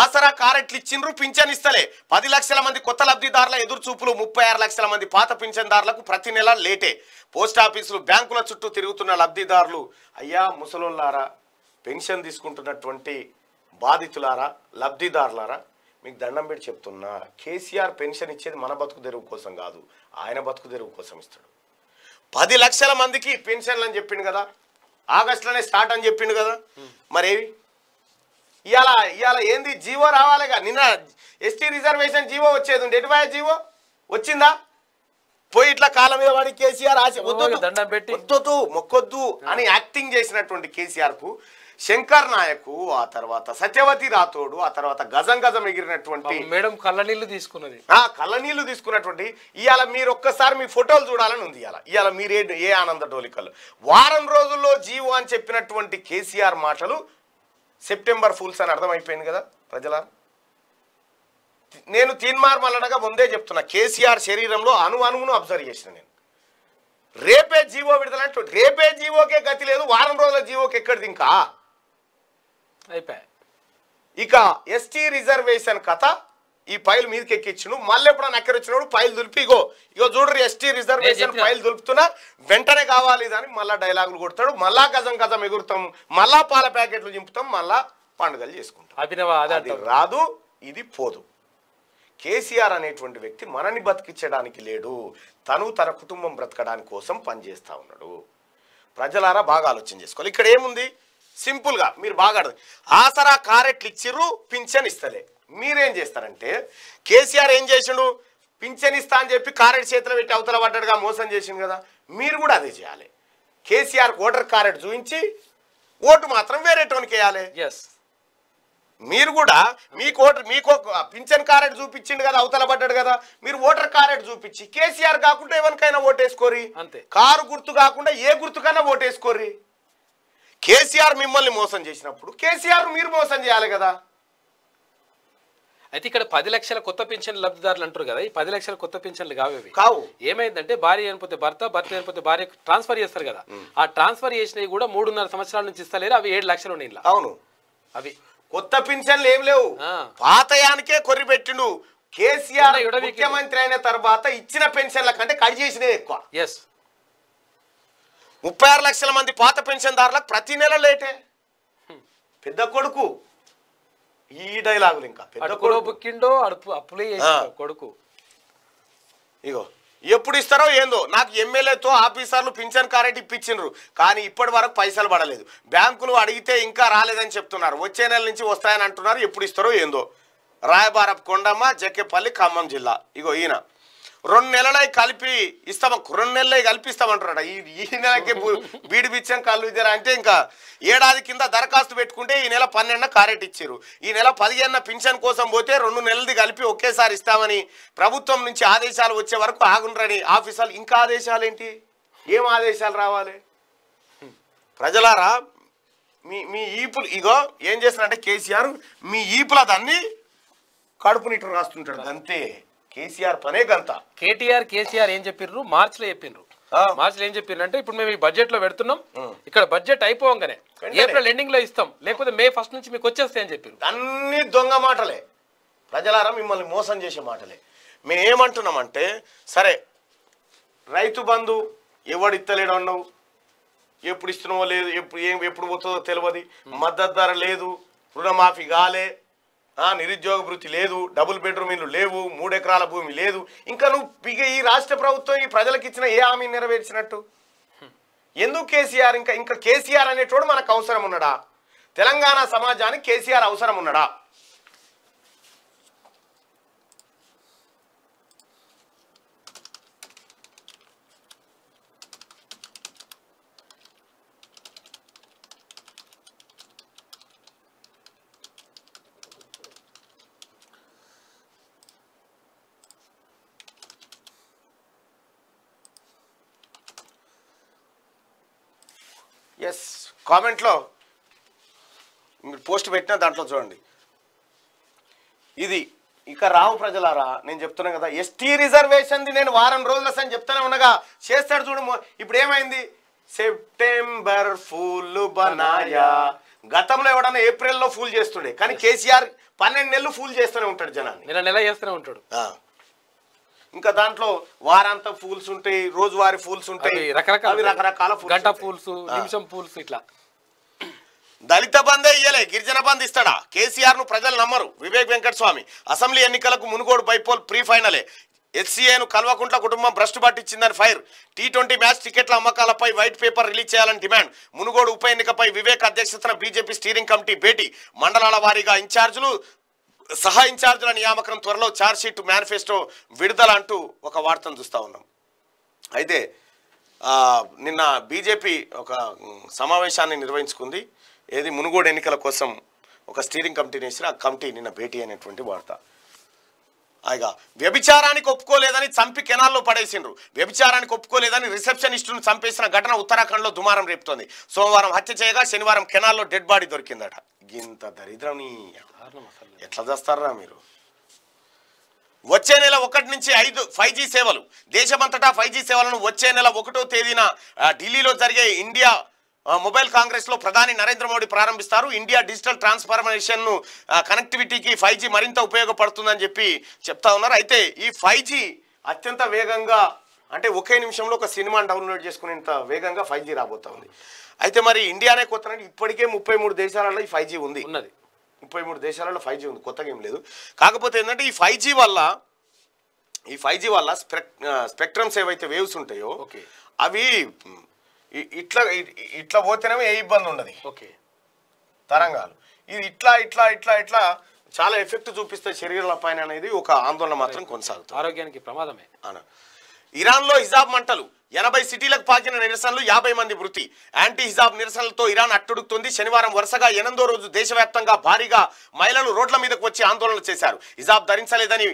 S1: ఆసరా కారెట్లు ఇచ్చిండ్రు పింఛన్ ఇస్తలే పది లక్షల మంది కొత్త లబ్ధిదారుల ఎదురుచూపులు ముప్పై ఆరు లక్షల మంది పాత పింఛన్దారులకు ప్రతి నెల లేటే పోస్టాఫీసులు బ్యాంకుల చుట్టూ తిరుగుతున్న లబ్ధిదారులు అయ్యా ముసలోళ్ళారా పెన్షన్ తీసుకుంటున్నటువంటి బాధితులారా లబ్ధిదారులారా మీకు దండం పెట్టి చెప్తున్నా కేసీఆర్ పెన్షన్ ఇచ్చేది మన బతుకు తెరువు కోసం కాదు ఆయన బతుకు తెరువు కోసం ఇస్తాడు పది లక్షల మందికి పెన్షన్లు అని చెప్పిండు కదా ఆగస్టులోనే స్టార్ట్ అని చెప్పిండు కదా మరేవి ఇవాళ ఇవాళ ఏంది జీవో రావాలిగా నిన్న ఎస్టీ రిజర్వేషన్ జీవో వచ్చేది ఉండే ఎటువా జీవో వచ్చిందా పోయి ఇట్లా కాలం మీద వాడి కేసీఆర్ ఆశ వద్దు దండం పెట్టి వద్దొద్దు మొక్కొద్దు అని యాక్టింగ్ చేసినటువంటి కేసీఆర్ కు శంకర్ నాయకు ఆ తర్వాత సత్యవతి రాథోడు ఆ తర్వాత గజం గజం ఎగిరినటువంటి మేడం కళ్ళనీళ్ళు తీసుకున్నది ఆ కళ్ళనీళ్ళు తీసుకున్నటువంటి ఇవాళ మీరు ఒక్కసారి మీ ఫోటోలు చూడాలని ఉంది ఇవాళ ఇవాళ మీరే ఏ ఆనంద డోలికలు వారం రోజుల్లో జీవో అని చెప్పినటువంటి కేసీఆర్ మాటలు సెప్టెంబర్ ఫుల్స్ అని అర్థమైపోయింది కదా ప్రజల నేను మల్లడగా ముందే చెప్తున్నా కేసీఆర్ శరీరంలో అను అనువును అబ్జర్వ్ చేసిన నేను రేపే జీవో విడుదల రేపే జీవోకే గతి లేదు వారం రోజుల జీవోకి ఎక్కడిది ఇంకా అయిపోయాయి ఇక ఎస్టీ రిజర్వేషన్ కథ ఈ పైలు మీదకి ఎక్కించును మళ్ళీ ఎప్పుడైనా వచ్చినప్పుడు పైలు దులిపి ఇగో ఇగో చూడరు ఎస్టీ రిజర్వేషన్ పైలు దులుపుతున్నా వెంటనే కావాలి దాని మళ్ళా డైలాగులు కొడతాడు మళ్ళా గజం గజం ఎగురుతాం మళ్ళా పాల ప్యాకెట్లు చింపుతాం మళ్ళా పండుగలు చేసుకుంటాం అభినవ అది రాదు ఇది పోదు కేసీఆర్ అనేటువంటి వ్యక్తి మనని బతికించడానికి లేడు తను తన కుటుంబం బ్రతకడానికి కోసం పనిచేస్తూ ఉన్నాడు ప్రజలారా బాగా ఆలోచన చేసుకోవాలి ఇక్కడ ఏముంది సింపుల్గా మీరు బాగా అర్థం ఆసరా కారెట్లు ఇచ్చిర్రు పింఛన్ ఇస్తలే మీరేం చేస్తారంటే కేసీఆర్ ఏం చేసిండు పింఛన్ ఇస్తా అని చెప్పి కారెట్ చేతిలో పెట్టి అవతల పడ్డాడుగా మోసం చేసిండు కదా మీరు కూడా అదే చేయాలి కేసీఆర్ ఓటర్ కారెట్ చూపించి ఓటు మాత్రం వేరే వేరేటోనికి వేయాలి ఎస్ మీరు కూడా మీకు ఓటర్ మీకు పింఛన్ కారెట్ చూపించిండు కదా అవతల పడ్డాడు కదా మీరు ఓటర్ కారెట్ చూపించి కేసీఆర్ కాకుండా ఎవరికైనా ఓటేసుకోరి అంతే కారు గుర్తు కాకుండా ఏ గుర్తుకైనా ఓటేసుకోరి కేసీఆర్ మిమ్మల్ని మోసం చేసినప్పుడు కేసీఆర్ మీరు మోసం చేయాలి కదా
S5: అయితే ఇక్కడ పది లక్షల కొత్త పెన్షన్ లబ్ధిదారులు అంటారు కదా ఈ పది లక్షల కొత్త పెన్షన్లు కావేవి కావు ఏమైందంటే భార్య చనిపోతే భర్త భర్త చనిపోతే భార్య ట్రాన్స్ఫర్ చేస్తారు కదా
S1: ఆ ట్రాన్స్ఫర్ చేసినవి కూడా మూడున్నర సంవత్సరాల నుంచి ఇస్తలేరు అవి ఏడు లక్షలు ఉన్నాయి అవును అవి కొత్త పెన్షన్లు ఏం లేవు పాతయానికే కొరి పెట్టిండు కేసీఆర్ ముఖ్యమంత్రి అయిన తర్వాత ఇచ్చిన పెన్షన్ల కంటే కట్ ఎక్కువ ఎస్ ముప్పై ఆరు లక్షల మంది పాత పెన్షన్దారులకు ప్రతి నెల లేటే పెద్ద కొడుకు ఈ డైలాగులు ఇంకా పెద్ద కొడుకు అప్పులే కొడుకు ఇగో ఎప్పుడు ఇస్తారో ఏందో నాకు ఎమ్మెల్యేతో ఆఫీసర్లు పింఛన్ కారెట్ ఇప్పించినారు కానీ ఇప్పటి వరకు పైసలు పడలేదు బ్యాంకులు అడిగితే ఇంకా రాలేదని చెప్తున్నారు వచ్చే నెల నుంచి వస్తాయని అంటున్నారు ఎప్పుడు ఇస్తారో ఏందో రాయబారపు కొండమ్మ జక్కేపల్లి ఖమ్మం జిల్లా ఇగో ఈయన రెండు నెలలై కలిపి ఇస్తాం రెండు నెలలై కలిపి ఇస్తామంటారా ఈ ఈ నెలకి బీడి బిచ్చం కళ్ళు ఇద్దరు అంటే ఇంకా ఏడాది కింద దరఖాస్తు పెట్టుకుంటే ఈ నెల పన్నెండున కారెట్ ఇచ్చారు ఈ నెల పదిహేను పింఛన్ కోసం పోతే రెండు నెలలది కలిపి ఒకేసారి ఇస్తామని ప్రభుత్వం నుంచి ఆదేశాలు వచ్చే వరకు ఆగుండ్రని ఆఫీసర్లు ఇంకా ఆదేశాలు ఏంటి ఏం ఆదేశాలు రావాలి ప్రజలారా మీ మీ ఈపులు ఇగో ఏం చేస్తున్నారంటే కేసీఆర్ మీ ఈపుల దాన్ని కడుపునిట్టు రాస్తుంటాడు అంతే కేసీఆర్ పనే గంత
S5: కేటీఆర్ కేసీఆర్ ఏం చెప్పిర్రు మార్చ్ లో చెప్పిండ్రు మార్చిలో ఏం చెప్పిండ్రు అంటే ఇప్పుడు మేము ఈ బడ్జెట్ లో
S1: పెడుతున్నాం ఇక్కడ బడ్జెట్ అయిపోగానే ఏప్రిల్ ఎండింగ్ లో ఇస్తాం లేకపోతే మే ఫస్ట్ నుంచి మీకు వచ్చేస్తే అని చెప్పిండ్రు అన్ని దొంగ మాటలే ప్రజలారా మిమ్మల్ని మోసం చేసే మాటలే మేము ఏమంటున్నామంటే సరే రైతు బంధు ఎవడు ఇస్తలేడు అన్నావు ఎప్పుడు ఇస్తున్నావో లేదు ఎప్పుడు ఏం ఎప్పుడు పోతుందో తెలియదు మద్దతు ధర లేదు రుణమాఫీ కాలే నిరుద్యోగ వృత్తి లేదు డబుల్ బెడ్రూమ్ ఇల్లు లేవు మూడెకరాల భూమి లేదు ఇంకా నువ్వు ఈ రాష్ట్ర ప్రభుత్వం ఈ ప్రజలకు ఇచ్చిన ఏ హామీ నెరవేర్చినట్టు ఎందుకు కేసీఆర్ ఇంకా ఇంకా కేసీఆర్ అనేటోడు మనకు అవసరం ఉన్నాడా తెలంగాణ సమాజానికి కేసీఆర్ అవసరం ఉన్నాడా కామెంట్లో మీరు పోస్ట్ పెట్టిన దాంట్లో చూడండి ఇది ఇక రావు ప్రజలారా నేను చెప్తున్నాను కదా ఎస్టీ రిజర్వేషన్ది నేను వారం రోజుల సార్ చెప్తానే ఉండగా చేస్తాడు చూడు ఇప్పుడు ఏమైంది సెప్టెంబర్ ఫుల్ బనాయా గతంలో ఎవడన్నా ఏప్రిల్లో ఫుల్ చేస్తుండే కానీ కేసీఆర్ పన్నెండు నెలలు ఫుల్ చేస్తూనే ఉంటాడు జనాన్ని
S5: నెల నెల చేస్తూనే
S1: ఉంటాడు ఇంకా దాంట్లో వారంతా పూల్స్ ఉంటాయి రోజువారి పూల్స్ ఉంటాయి రకరకాల రకరకాల గంట నిమిషం ఇట్లా దళిత బందే ఇయ్యలే గిరిజన బంద్ ఇస్తాడా కేసీఆర్ ను ప్రజలు నమ్మరు వివేక్ వెంకట స్వామి అసెంబ్లీ ఎన్నికలకు మునుగోడు బైపోల్ ప్రీ ఫైనలే ఎస్సీఏను కల్వకుంట్ల కుటుంబం భ్రష్టు పట్టించిందని ఫైర్ టీ ట్వంటీ మ్యాచ్ టికెట్ల అమ్మకాలపై వైట్ పేపర్ రిలీజ్ చేయాలని డిమాండ్ మునుగోడు ఉప ఎన్నికపై వివేక్ అధ్యక్షతన బీజేపీ స్టీరింగ్ కమిటీ భేటీ మండలాల వారీగా ఇన్ఛార్జీలు సహా ఇన్ఛార్జీల నియామకం త్వరలో ఛార్జ్షీట్ మేనిఫెస్టో విడుదల అంటూ ఒక వార్తను చూస్తూ ఉన్నాం అయితే నిన్న బీజేపీ ఒక సమావేశాన్ని నిర్వహించుకుంది ఏది మునుగోడు ఎన్నికల కోసం ఒక స్టీరింగ్ కమిటీని వేసిన ఆ కమిటీ నిన్న భేటీ అయినటువంటి వార్త అయ్యా వ్యభిచారానికి ఒప్పుకోలేదని చంపి కెనాల్లో పడేసిండ్రు వ్యభిచారానికి ఒప్పుకోలేదని రిసెప్షనిస్టును చంపేసిన ఘటన ఉత్తరాఖండ్లో దుమారం రేపుతోంది సోమవారం హత్య చేయగా శనివారం కెనాల్లో డెడ్ బాడీ దొరికిందట ఇంత దరిద్రం ఎట్లా చేస్తారా మీరు వచ్చే నెల ఒకటి నుంచి ఐదు ఫైవ్ జీ సేవలు దేశమంతటా ఫైవ్ జీ సేవలను వచ్చే నెల ఒకటో తేదీన ఢిల్లీలో జరిగే ఇండియా మొబైల్ కాంగ్రెస్లో ప్రధాని నరేంద్ర మోడీ ప్రారంభిస్తారు ఇండియా డిజిటల్ ట్రాన్స్ఫర్మేషన్ కనెక్టివిటీకి ఫైవ్ మరింత ఉపయోగపడుతుందని చెప్పి చెప్తా ఉన్నారు అయితే ఈ ఫైవ్ అత్యంత వేగంగా అంటే ఒకే నిమిషంలో ఒక సినిమా డౌన్లోడ్ చేసుకునేంత వేగంగా ఫైవ్ జీ రాబోతా ఉంది అయితే మరి ఇండియానే కొత్త ఇప్పటికే ముప్పై మూడు దేశాలలో ఈ ఫైవ్ జీ ఉంది ఉన్నది ముప్పై మూడు దేశాలలో ఫైవ్ జీ ఉంది కొత్తగా ఏం లేదు కాకపోతే ఏంటంటే ఈ ఫైవ్ జీ వల్ల ఈ ఫైవ్ వల్ల స్పెక్ స్పెక్ట్రమ్స్ ఏవైతే వేవ్స్ ఉంటాయో అవి ఇట్లా ఇట్లా పోతేనేమో ఏ ఇబ్బంది ఉండదు ఓకే తరంగాలు ఇది ఇట్లా ఇట్లా ఇట్లా ఇట్లా చాలా ఎఫెక్ట్ చూపిస్తే శరీరాల పైన అనేది ఒక ఆందోళన మాత్రం కొనసాగుతుంది ఆరోగ్యానికి ప్రమాదమే అన ఇరాన్లో హిజాబ్ మంటలు ఎనభై సిటీలకు పాకిన నిరసనలు యాభై మంది మృతి యాంటీ హిజాబ్ నిరసనలతో ఇరాన్ అట్టుడుకుతుంది శనివారం వరుసగా ఎనిమిదో రోజు దేశవ్యాప్తంగా భారీగా మహిళలు రోడ్ల మీదకు వచ్చి ఆందోళనలు చేశారు హిజాబ్ ధరించలేదని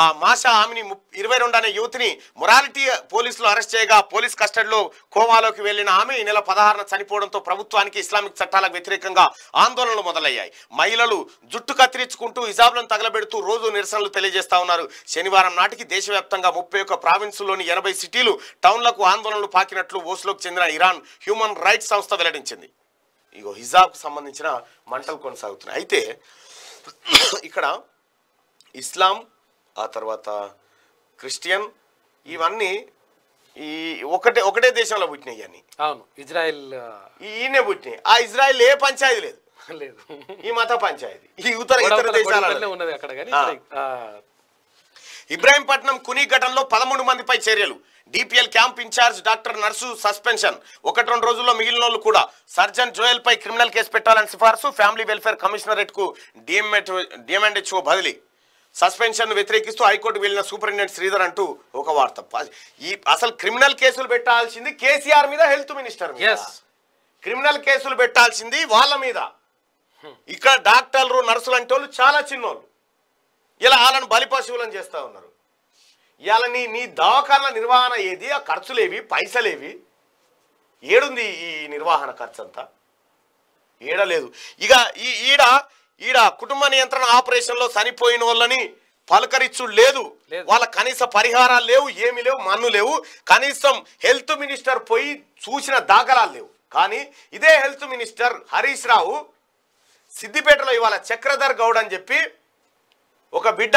S1: ఆ మాషా ఆమెని ఇరవై రెండు అనే యూత్ని మొరాలిటీ పోలీసులు అరెస్ట్ చేయగా పోలీస్ కస్టడీలో కోమాలోకి వెళ్లిన ఆమె ఈ నెల పదహారున చనిపోవడంతో ప్రభుత్వానికి ఇస్లామిక్ చట్టాలకు వ్యతిరేకంగా ఆందోళనలు మొదలయ్యాయి మహిళలు జుట్టు కత్తిరించుకుంటూ హిజాబ్లను తగలబెడుతూ రోజు నిరసనలు తెలియజేస్తా ఉన్నారు శనివారం నాటికి దేశవ్యాప్తంగా ముప్పై ఒక్క ప్రావిన్సుల్లోని ఎనభై సిటీలు టౌన్లకు ఆందోళనలు పాకినట్లు ఓస్లోకి చెందిన ఇరాన్ హ్యూమన్ రైట్స్ సంస్థ వెల్లడించింది ఇగో హిజాబ్కు సంబంధించిన మంటలు కొనసాగుతున్నాయి అయితే ఇక్కడ ఇస్లాం ఆ తర్వాత క్రిస్టియన్ ఇవన్నీ ఈ ఒకటే ఒకటే దేశంలో పుట్టినాయి అని అవును ఇజ్రాయెల్ ఈయనే పుట్టినాయి ఆ ఇజ్రాయెల్ ఏ పంచాయతీ లేదు లేదు ఈ మత పంచాయతీ ఈ ఉత్తర ఇతర దేశాలలో ఉన్నది అక్కడ ఇబ్రాహీంపట్నం కుని ఘటనలో పదమూడు మందిపై చర్యలు DPL camp incharge doctor nurse suspension ఒకటి రెండు రోజుల్లో మిగిలిన వాళ్ళు కూడా సర్జన్ జోయల్ పై క్రిమినల్ కేసు పెట్టాలని సిఫార్సు ఫ్యామిలీ వెల్ఫేర్ కమిషనరేట్ కు హెచ్ఓ బదిలీ సస్పెన్షన్ వ్యతిరేకిస్తూ హైకోర్టు వెళ్ళిన సూపరింటెండెంట్ శ్రీధర్ అంటూ ఒక వార్త ఈ అసలు క్రిమినల్ కేసులు పెట్టాల్సింది కేసీఆర్ మీద హెల్త్ మినిస్టర్ క్రిమినల్ కేసులు పెట్టాల్సింది వాళ్ళ మీద ఇక్కడ డాక్టర్లు నర్సులు అంటే వాళ్ళు చాలా చిన్నోళ్ళు ఇలా వాళ్ళని బలిపశువులను చేస్తూ ఉన్నారు ఇలా నీ నీ దవాఖాన నిర్వహణ ఏది ఆ ఖర్చులేవి పైసలేవి ఏడుంది ఈ నిర్వహణ ఖర్చు అంతా ఏడలేదు ఇక ఈ ఈడ ఈడ కుటుంబ నియంత్రణ ఆపరేషన్లో చనిపోయిన వాళ్ళని పలకరించు లేదు వాళ్ళ కనీస పరిహారాలు లేవు ఏమి లేవు మన్ను లేవు కనీసం హెల్త్ మినిస్టర్ పోయి చూసిన దాఖలాలు లేవు కానీ ఇదే హెల్త్ మినిస్టర్ హరీష్ రావు సిద్దిపేటలో ఇవాళ చక్రధర్ గౌడ్ అని చెప్పి ఒక బిడ్డ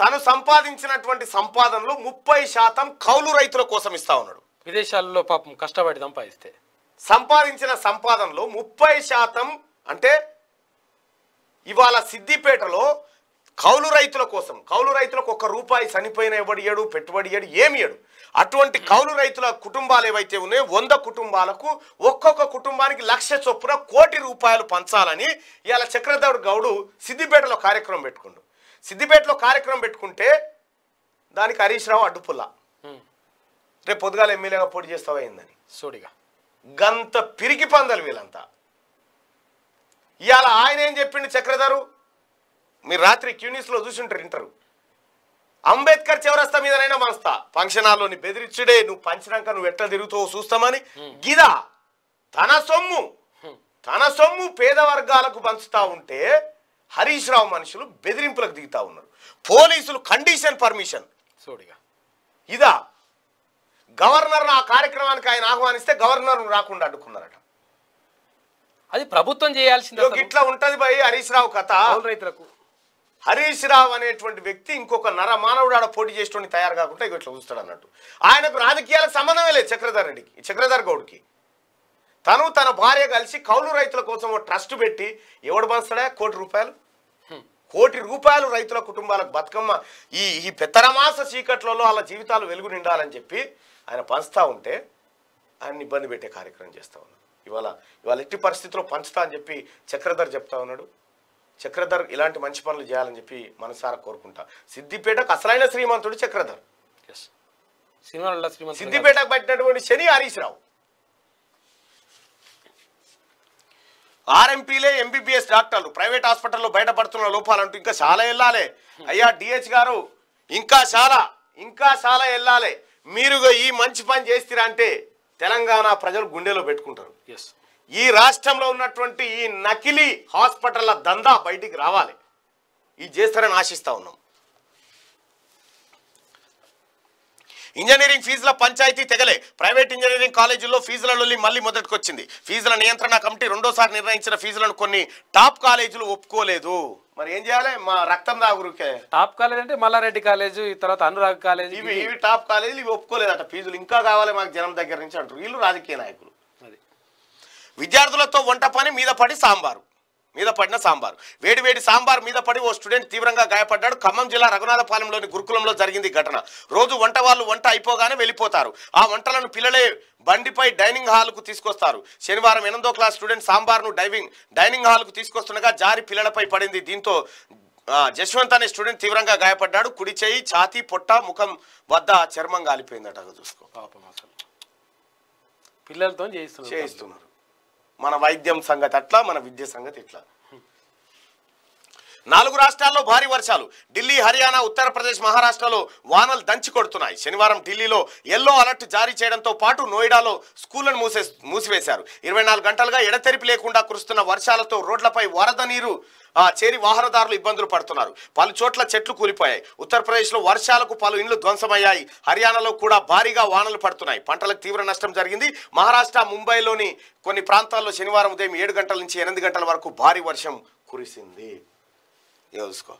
S1: తను సంపాదించినటువంటి సంపాదనలు ముప్పై శాతం కౌలు రైతుల కోసం ఇస్తా ఉన్నాడు విదేశాల్లో పాపం కష్టపడి సంపాదిస్తే సంపాదించిన సంపాదనలో ముప్పై శాతం అంటే ఇవాళ సిద్దిపేటలో కౌలు రైతుల కోసం కౌలు రైతులకు ఒక్క రూపాయి చనిపోయిన పెట్టుబడి ఏడు ఏమి ఇయ్యడు అటువంటి కౌలు రైతుల కుటుంబాలు ఏవైతే ఉన్నాయో వంద కుటుంబాలకు ఒక్కొక్క కుటుంబానికి లక్ష చొప్పున కోటి రూపాయలు పంచాలని ఇవాళ చక్రధర్ గౌడు సిద్దిపేటలో కార్యక్రమం పెట్టుకుండు సిద్దిపేటలో కార్యక్రమం పెట్టుకుంటే దానికి హరీష్ రావు అడ్డుపుల్ల రేపు పొద్దుగాల ఎమ్మెల్యేగా పోటీ చేస్తావైందని సోడిగా గంత పిరికి పందలు వీళ్ళంతా ఇవాళ ఆయన ఏం చెప్పిండు చక్రధరు మీరు రాత్రి క్యూనిస్లో చూసింటారు ఇంటరు అంబేద్కర్ చివరస్త మీదనైనా మనస్తా ఫంక్షన్ హాల్లోని బెదిరించుడే నువ్వు పంచినాక నువ్వు ఎట్లా తిరుగుతావు చూస్తామని గిదా తన సొమ్ము తన సొమ్ము పేద వర్గాలకు పంచుతా ఉంటే హరీష్ రావు మనుషులు బెదిరింపులకు దిగుతా ఉన్నారు పోలీసులు కండిషన్ పర్మిషన్ చూడిగా ఇదా గవర్నర్ ఆ కార్యక్రమానికి ఆయన ఆహ్వానిస్తే గవర్నర్ రాకుండా అడ్డుకున్నారట అది ప్రభుత్వం చేయాల్సింది ఇట్లా ఉంటది భయ్ హరీష్ రావు కథ రైతులకు హరీష్ రావు అనేటువంటి వ్యక్తి ఇంకొక నర మానవుడు ఆడ పోటీ చేసేటువంటి తయారు కాకుండా ఇట్లా చూస్తాడు అన్నట్టు ఆయనకు రాజకీయాలకు సంబంధమే లేదు చక్రధర్ రెడ్డికి చక్రధర్ గౌడ్కి తను తన భార్య కలిసి కౌలు రైతుల కోసం ట్రస్ట్ పెట్టి ఎవడు పంచడా కోటి రూపాయలు కోటి రూపాయలు రైతుల కుటుంబాలకు బతుకమ్మ ఈ ఈ పెత్తరమాస చీకట్లలో వాళ్ళ జీవితాలు వెలుగు నిండాలని చెప్పి ఆయన పంచుతూ ఉంటే ఆయన ఇబ్బంది పెట్టే కార్యక్రమం చేస్తూ ఉన్నారు ఇవాళ ఇవాళ ఎట్టి పరిస్థితిలో పంచుతా అని చెప్పి చక్రధర్ చెప్తా ఉన్నాడు చక్రధర్ ఇలాంటి మంచి పనులు చేయాలని చెప్పి మనసారా కోరుకుంటా సిద్దిపేటకు అసలైన శ్రీమంతుడు చక్రధర్ ఎస్ సిద్దిపేటకు పట్టినటువంటి శని హరీష్ రావు ఆర్ఎంపీలే ఎంబీబీఎస్ డాక్టర్లు ప్రైవేట్ హాస్పిటల్లో బయటపడుతున్న లోపాలంటూ ఇంకా చాలా వెళ్ళాలి అయ్యా డిహెచ్ గారు ఇంకా చాలా ఇంకా చాలా వెళ్ళాలి మీరు ఈ మంచి పని చేస్తారంటే తెలంగాణ ప్రజలు గుండెలో పెట్టుకుంటారు ఈ రాష్ట్రంలో ఉన్నటువంటి ఈ నకిలీ హాస్పిటల్ల దందా బయటికి రావాలి ఇది చేస్తారని ఆశిస్తూ ఉన్నాం ఇంజనీరింగ్ ఫీజుల పంచాయతీ తెగలే ప్రైవేట్ ఇంజనీరింగ్ కాలేజీల్లో ఫీజుల లొల్లి మళ్ళీ మొదటికొచ్చింది ఫీజుల నియంత్రణ కమిటీ రెండోసారి నిర్ణయించిన ఫీజులను కొన్ని టాప్ కాలేజీలు ఒప్పుకోలేదు మరి ఏం చేయాలి మా రక్తం దాగురుకే
S5: టాప్ కాలేజ్ అంటే మల్లారెడ్డి కాలేజ్ తర్వాత అనురాగ్ కాలేజ్ ఇవి ఇవి
S1: టాప్ కాలేజీలు ఇవి ఒప్పుకోలేదట ఫీజులు ఇంకా కావాలి మాకు జనం దగ్గర నుంచి అంటారు వీళ్ళు రాజకీయ నాయకులు విద్యార్థులతో వంట పని మీద పడి సాంబారు మీద పడిన సాంబార్ వేడివేడి సాంబార్ మీద పడి ఓ స్టూడెంట్ తీవ్రంగా గాయపడ్డాడు ఖమ్మం జిల్లా రఘునాథపాలెంలోని గురుకులంలో జరిగింది ఘటన రోజు వంట వాళ్ళు వంట అయిపోగానే వెళ్ళిపోతారు ఆ వంటలను పిల్లలే బండిపై డైనింగ్ హాల్కు తీసుకొస్తారు శనివారం ఎనిమిదో క్లాస్ స్టూడెంట్ సాంబార్ను డైవింగ్ డైనింగ్ హాల్కు తీసుకొస్తుండగా జారి పిల్లలపై పడింది దీంతో జశ్వంత్ అనే స్టూడెంట్ తీవ్రంగా గాయపడ్డాడు కుడి చేయి ఛాతీ పొట్ట ముఖం వద్ద చర్మం కాలిపోయిందట చూసుకో పిల్లలతో చేయిస్తున్నారు మన వైద్యం సంగతి అట్లా మన విద్య సంగతి ఇట్లా నాలుగు రాష్ట్రాల్లో భారీ వర్షాలు ఢిల్లీ హర్యానా ఉత్తరప్రదేశ్ మహారాష్ట్రలో వానలు దంచి కొడుతున్నాయి శనివారం ఢిల్లీలో ఎల్లో అలర్ట్ జారీ చేయడంతో పాటు నోయిడాలో స్కూళ్లను మూసే మూసివేశారు ఇరవై నాలుగు గంటలుగా ఎడతెరిపి లేకుండా కురుస్తున్న వర్షాలతో రోడ్లపై వరద నీరు చేరి వాహనదారులు ఇబ్బందులు పడుతున్నారు పలు చోట్ల చెట్లు కూలిపోయాయి ఉత్తరప్రదేశ్లో వర్షాలకు పలు ఇండ్లు ధ్వంసమయ్యాయి హర్యానాలో కూడా భారీగా వానలు పడుతున్నాయి పంటలకు తీవ్ర నష్టం జరిగింది మహారాష్ట్ర ముంబైలోని కొన్ని ప్రాంతాల్లో శనివారం ఉదయం ఏడు గంటల నుంచి ఎనిమిది గంటల వరకు భారీ వర్షం కురిసింది చూసుకో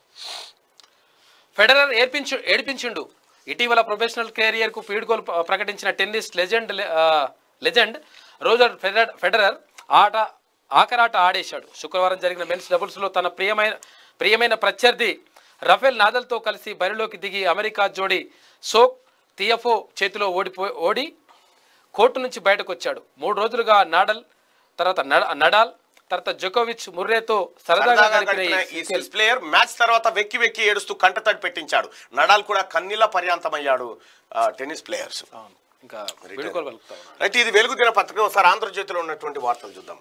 S1: ఫెడరర్ ఏర్పించు ఏడిపించిండు
S5: ఇటీవల ప్రొఫెషనల్ కెరియర్కు ఫీడ్ గోల్ ప్రకటించిన tennis legend legend Roger Federer Federer ఆట ఆఖరాట ఆడేశాడు శుక్రవారం జరిగిన మెన్స్ డబుల్స్లో తన ప్రియమైన ప్రియమైన ప్రత్యర్థి రఫేల్ నాదల్తో కలిసి బరిలోకి దిగి అమెరికా జోడి సోక్ తియఫో చేతిలో ఓడిపో ఓడి కోర్టు నుంచి బయటకు వచ్చాడు మూడు రోజులుగా
S1: నాడల్ తర్వాత నడాల్ తర్వాత జోకోవిచ్ ముర్రేతో ప్లేయర్ మ్యాచ్ తర్వాత వెక్కి వెక్కి ఏడుస్తూ కంటతడి పెట్టించాడు నడాల్ కూడా కన్నీల పర్యాంతమయ్యాడు టెన్నిస్ ప్లేయర్స్ అయితే ఇది వెలుగు దిన పత్రిక ఒకసారి ఆంధ్రజ్యోతిలో ఉన్నటువంటి వార్తలు చూద్దాం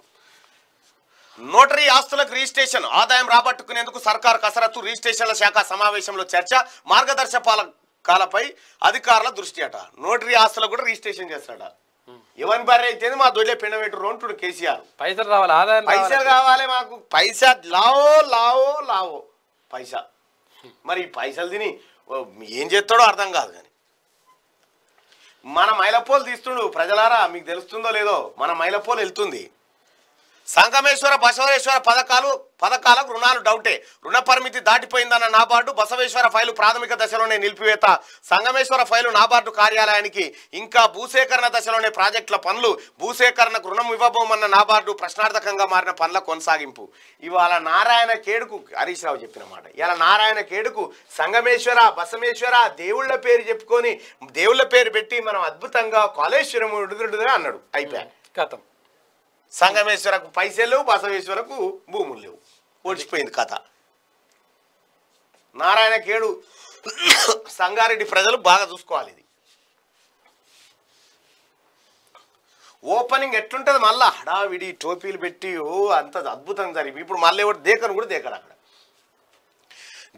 S1: నోటరీ ఆస్తులకు రిజిస్ట్రేషన్ ఆదాయం రాబట్టుకునేందుకు సర్కార్ కసరత్తు రిజిస్ట్రేషన్ల శాఖ సమావేశంలో చర్చ మార్గదర్శకాలపై అధికారుల దృష్టి అట నోటరీ ఆస్తులకు కూడా రిజిస్ట్రేషన్ చేస్తాడా ఇవన్ బర్రె అయితే మా దొడ్లే పిండ పెట్టు అంటుడు కేసీఆర్ పైసలు రావాలి ఆదాయం పైసలు కావాలి మాకు పైసా లావో లావో లావో పైసా మరి ఈ పైసలు తిని ఏం చేస్తాడో అర్థం కాదు కానీ మన మైలపోలు తీస్తుండు ప్రజలారా మీకు తెలుస్తుందో లేదో మన మైలపోలు వెళ్తుంది సంగమేశ్వర బసవేశ్వర పథకాలు పథకాలకు రుణాలు డౌటే రుణ పరిమితి దాటిపోయిందన్న నాబార్డు బసవేశ్వర ఫైలు ప్రాథమిక దశలోనే నిలిపివేత సంగమేశ్వర ఫైలు నాబార్డు కార్యాలయానికి ఇంకా భూసేకరణ దశలోనే ప్రాజెక్టుల పనులు భూసేకరణకు రుణం ఇవ్వబోమన్న నాబార్డు ప్రశ్నార్థకంగా మారిన పనుల కొనసాగింపు ఇవాళ నారాయణ కేడుకు హరీష్ రావు చెప్పిన మాట ఇలా నారాయణ కేడుకు సంగమేశ్వర బసమేశ్వర దేవుళ్ళ పేరు చెప్పుకొని దేవుళ్ళ పేరు పెట్టి మనం అద్భుతంగా కాళేశ్వరం అన్నాడు అయిపోయాను కథం సంగమేశ్వరకు పైసలు లేవు బసవేశ్వరకు భూములు లేవు ఓడిచిపోయింది కథ నారాయణ కేడు సంగారెడ్డి ప్రజలు బాగా చూసుకోవాలి ఇది ఓపెనింగ్ ఎట్లుంటుంది మళ్ళా హడావిడి టోపీలు పెట్టి ఓ అంత అద్భుతం జరిగి ఇప్పుడు మళ్ళీ ఎవరు దేకను కూడా దేకరు అక్కడ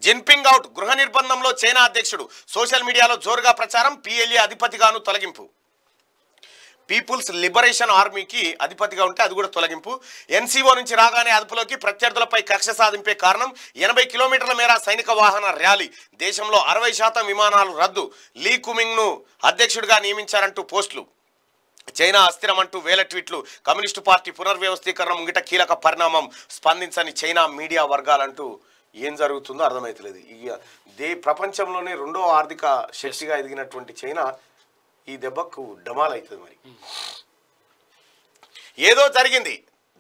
S1: జిన్పింగ్ అవుట్ గృహ నిర్బంధంలో చైనా అధ్యక్షుడు సోషల్ మీడియాలో జోరుగా ప్రచారం పిఎల్ఏ అధిపతిగాను తొలగింపు పీపుల్స్ లిబరేషన్ ఆర్మీకి అధిపతిగా ఉంటే అది కూడా తొలగింపు ఎన్సీఓ నుంచి రాగానే అదుపులోకి ప్రత్యర్థులపై కక్ష సాధింపే కారణం ఎనభై కిలోమీటర్ల మేర సైనిక వాహన ర్యాలీ దేశంలో అరవై శాతం విమానాలు రద్దు లీ కుమింగ్ను అధ్యక్షుడిగా నియమించారంటూ పోస్టులు చైనా అస్థిరమంటూ వేల ట్వీట్లు కమ్యూనిస్టు పార్టీ పునర్వ్యవస్థీకరణ ముంగిట కీలక పరిణామం స్పందించని చైనా మీడియా వర్గాలంటూ ఏం జరుగుతుందో అర్థమవుతలేదు ఇక దే ప్రపంచంలోనే రెండో ఆర్థిక శక్తిగా ఎదిగినటువంటి చైనా ఈ దెబ్బకు డమాల్ అవుతుంది మరి ఏదో జరిగింది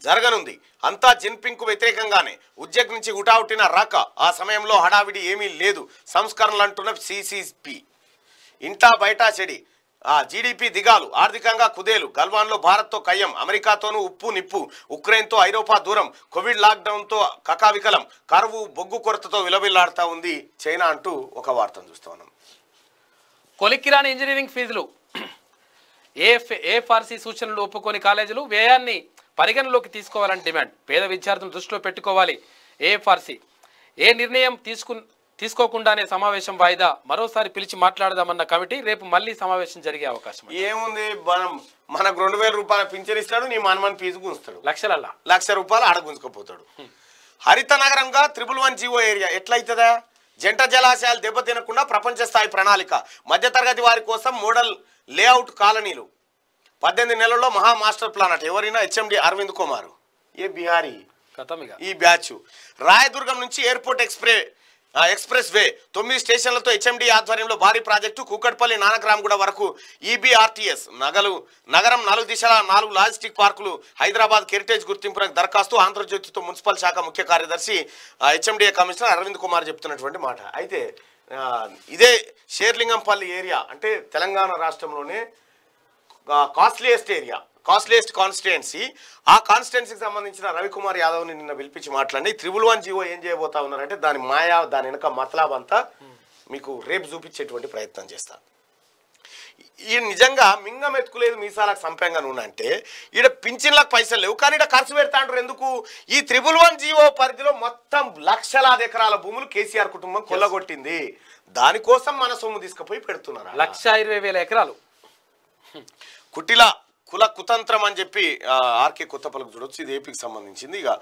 S1: జరగనుంది అంతా జిన్పింగ్కు వ్యతిరేకంగానే ఉద్యోగ నుంచి ఉటావుటిన రాక ఆ సమయంలో హడావిడి ఏమీ లేదు సంస్కరణలు అంటున్న సిసిపి ఇంటా బయట చెడి ఆ జీడిపి దిగాలు ఆర్థికంగా కుదేలు గల్వాన్లో భారత్తో కయ్యం అమెరికాతోనూ ఉప్పు నిప్పు ఉక్రెయిన్తో ఐరోపా దూరం కోవిడ్ లాక్డౌన్తో కకావికలం కరువు బొగ్గు కొరతతో విలవిల్లాడుతూ ఉంది చైనా అంటూ ఒక వార్తను చూస్తూ ఉన్నాం
S5: కొలిక్కిరాని ఇంజనీరింగ్ ఫీజులు ఏ ఏఫార్సీ సూచనలు ఒప్పుకొని కాలేజీలు వ్యయాన్ని పరిగణలోకి తీసుకోవాలని డిమాండ్ పేద విద్యార్థులను దృష్టిలో పెట్టుకోవాలి ఏఫార్సీ ఏ నిర్ణయం తీసుకు తీసుకోకుండానే సమావేశం వాయిదా మరోసారి పిలిచి మాట్లాడదామన్న కమిటీ రేపు మళ్ళీ సమావేశం జరిగే అవకాశం
S1: ఏముంది మనం మనకు రెండు వేల రూపాయల పింఛన్ ఇస్తాడు నీ మనమని ఫీజు గుంజుతాడు లక్షలల్లా లక్ష రూపాయలు ఆడ గుంజుకపోతాడు హరిత నగరంగా త్రిపుల్ వన్ జీవో ఏరియా ఎట్లయితుందా జంట జలాశయాలు దెబ్బతినకుండా ప్రపంచ స్థాయి ప్రణాళిక మధ్యతరగతి వారి కోసం మోడల్ లేఅవుట్ కాలనీలు పద్దెనిమిది నెలల్లో మహా మాస్టర్ ప్లాన్ అట ఎవరైనా హెచ్ఎండి అరవింద్ కుమార్ ఏ బిహారీ ఈ బ్యాచ్ రాయదుర్గం నుంచి ఎయిర్పోర్ట్ ఎక్స్ప్రే ఎక్స్ప్రెస్ వే తొమ్మిది స్టేషన్లతో హెచ్ఎండి ఆధ్వర్యంలో భారీ ప్రాజెక్టు కూకట్పల్లి నానకరామగూడ వరకు ఈబిఆర్టీఎస్ నగలు నగరం నాలుగు దిశల నాలుగు లాజిస్టిక్ పార్కులు హైదరాబాద్ హెరిటేజ్ గుర్తింపునకు దరఖాస్తు ఆంధ్రజ్యోతితో మున్సిపల్ శాఖ ముఖ్య కార్యదర్శి హెచ్ఎండిఏ కమిషనర్ అరవింద్ కుమార్ చెప్తున్నటువంటి మాట అయితే ఇదే షేర్లింగంపల్లి ఏరియా అంటే తెలంగాణ రాష్ట్రంలోనే కాస్ట్లీయెస్ట్ ఏరియా కాస్ట్లీయెస్ట్ కాన్స్టిట్యుయెన్సీ ఆ కాన్స్టిట్యున్సీకి సంబంధించిన రవికుమార్ యాదవ్ని నిన్న పిలిపించి మాట్లాడి త్రిబుల్ వన్ జీవో ఏం చేయబోతా ఉన్నారంటే దాని మాయా దాని వెనుక మతలాబ్ అంతా మీకు రేపు చూపించేటువంటి ప్రయత్నం చేస్తాను ఈ నిజంగా మింగం ఎత్తుకులేదు మీసాలకు సంపంగా అంటే ఈడ పింఛన్లకు పైసలు లేవు కానీ ఇక్కడ ఖర్చు పెడతాంటారు ఎందుకు ఈ త్రిబుల్ వన్ జీవో పరిధిలో మొత్తం లక్షలాది ఎకరాల భూములు కేసీఆర్ కుటుంబం కొల్లగొట్టింది దానికోసం మన సొమ్ము తీసుకుపోయి పెడుతున్నారు లక్ష ఇరవై వేల ఎకరాలు కుటిల కుల కుతంత్రం అని చెప్పి ఆర్కే కొత్త చూడొచ్చు ఇది ఏపీకి సంబంధించింది ఇక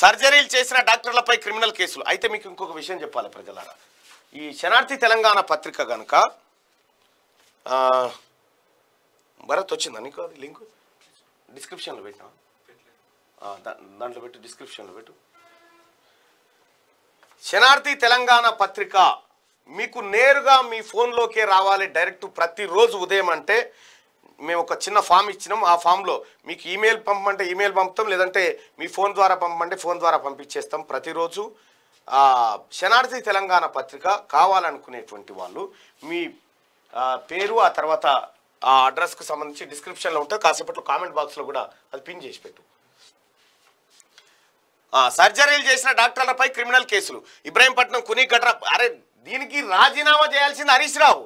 S1: సర్జరీలు చేసిన డాక్టర్లపై క్రిమినల్ కేసులు అయితే మీకు ఇంకొక విషయం చెప్పాలి ప్రజలారా ఈ శనార్థి తెలంగాణ పత్రిక కనుక భరత్ వచ్చిందా నీకు అది లింక్ డిస్క్రిప్షన్లో పెట్టినా దాంట్లో పెట్టు డిస్క్రిప్షన్లో పెట్టు శనార్థి తెలంగాణ పత్రిక మీకు నేరుగా మీ ఫోన్లోకే రావాలి డైరెక్ట్ ప్రతిరోజు ఉదయం అంటే మేము ఒక చిన్న ఫామ్ ఇచ్చినాం ఆ ఫామ్లో మీకు ఈమెయిల్ పంపమంటే ఈమెయిల్ పంపుతాం లేదంటే మీ ఫోన్ ద్వారా పంపమంటే ఫోన్ ద్వారా పంపించేస్తాం ప్రతిరోజు శనార్థి తెలంగాణ పత్రిక కావాలనుకునేటువంటి వాళ్ళు మీ పేరు ఆ తర్వాత ఆ అడ్రస్కు సంబంధించి డిస్క్రిప్షన్లో ఉంటుంది కాసేపట్లో కామెంట్ బాక్స్లో కూడా అది పిన్ చేసి పెట్టు సర్జరీలు చేసిన డాక్టర్లపై క్రిమినల్ కేసులు ఇబ్రాహీంపట్నం కుని గట్ర అరే దీనికి రాజీనామా చేయాల్సింది హరీష్ రావు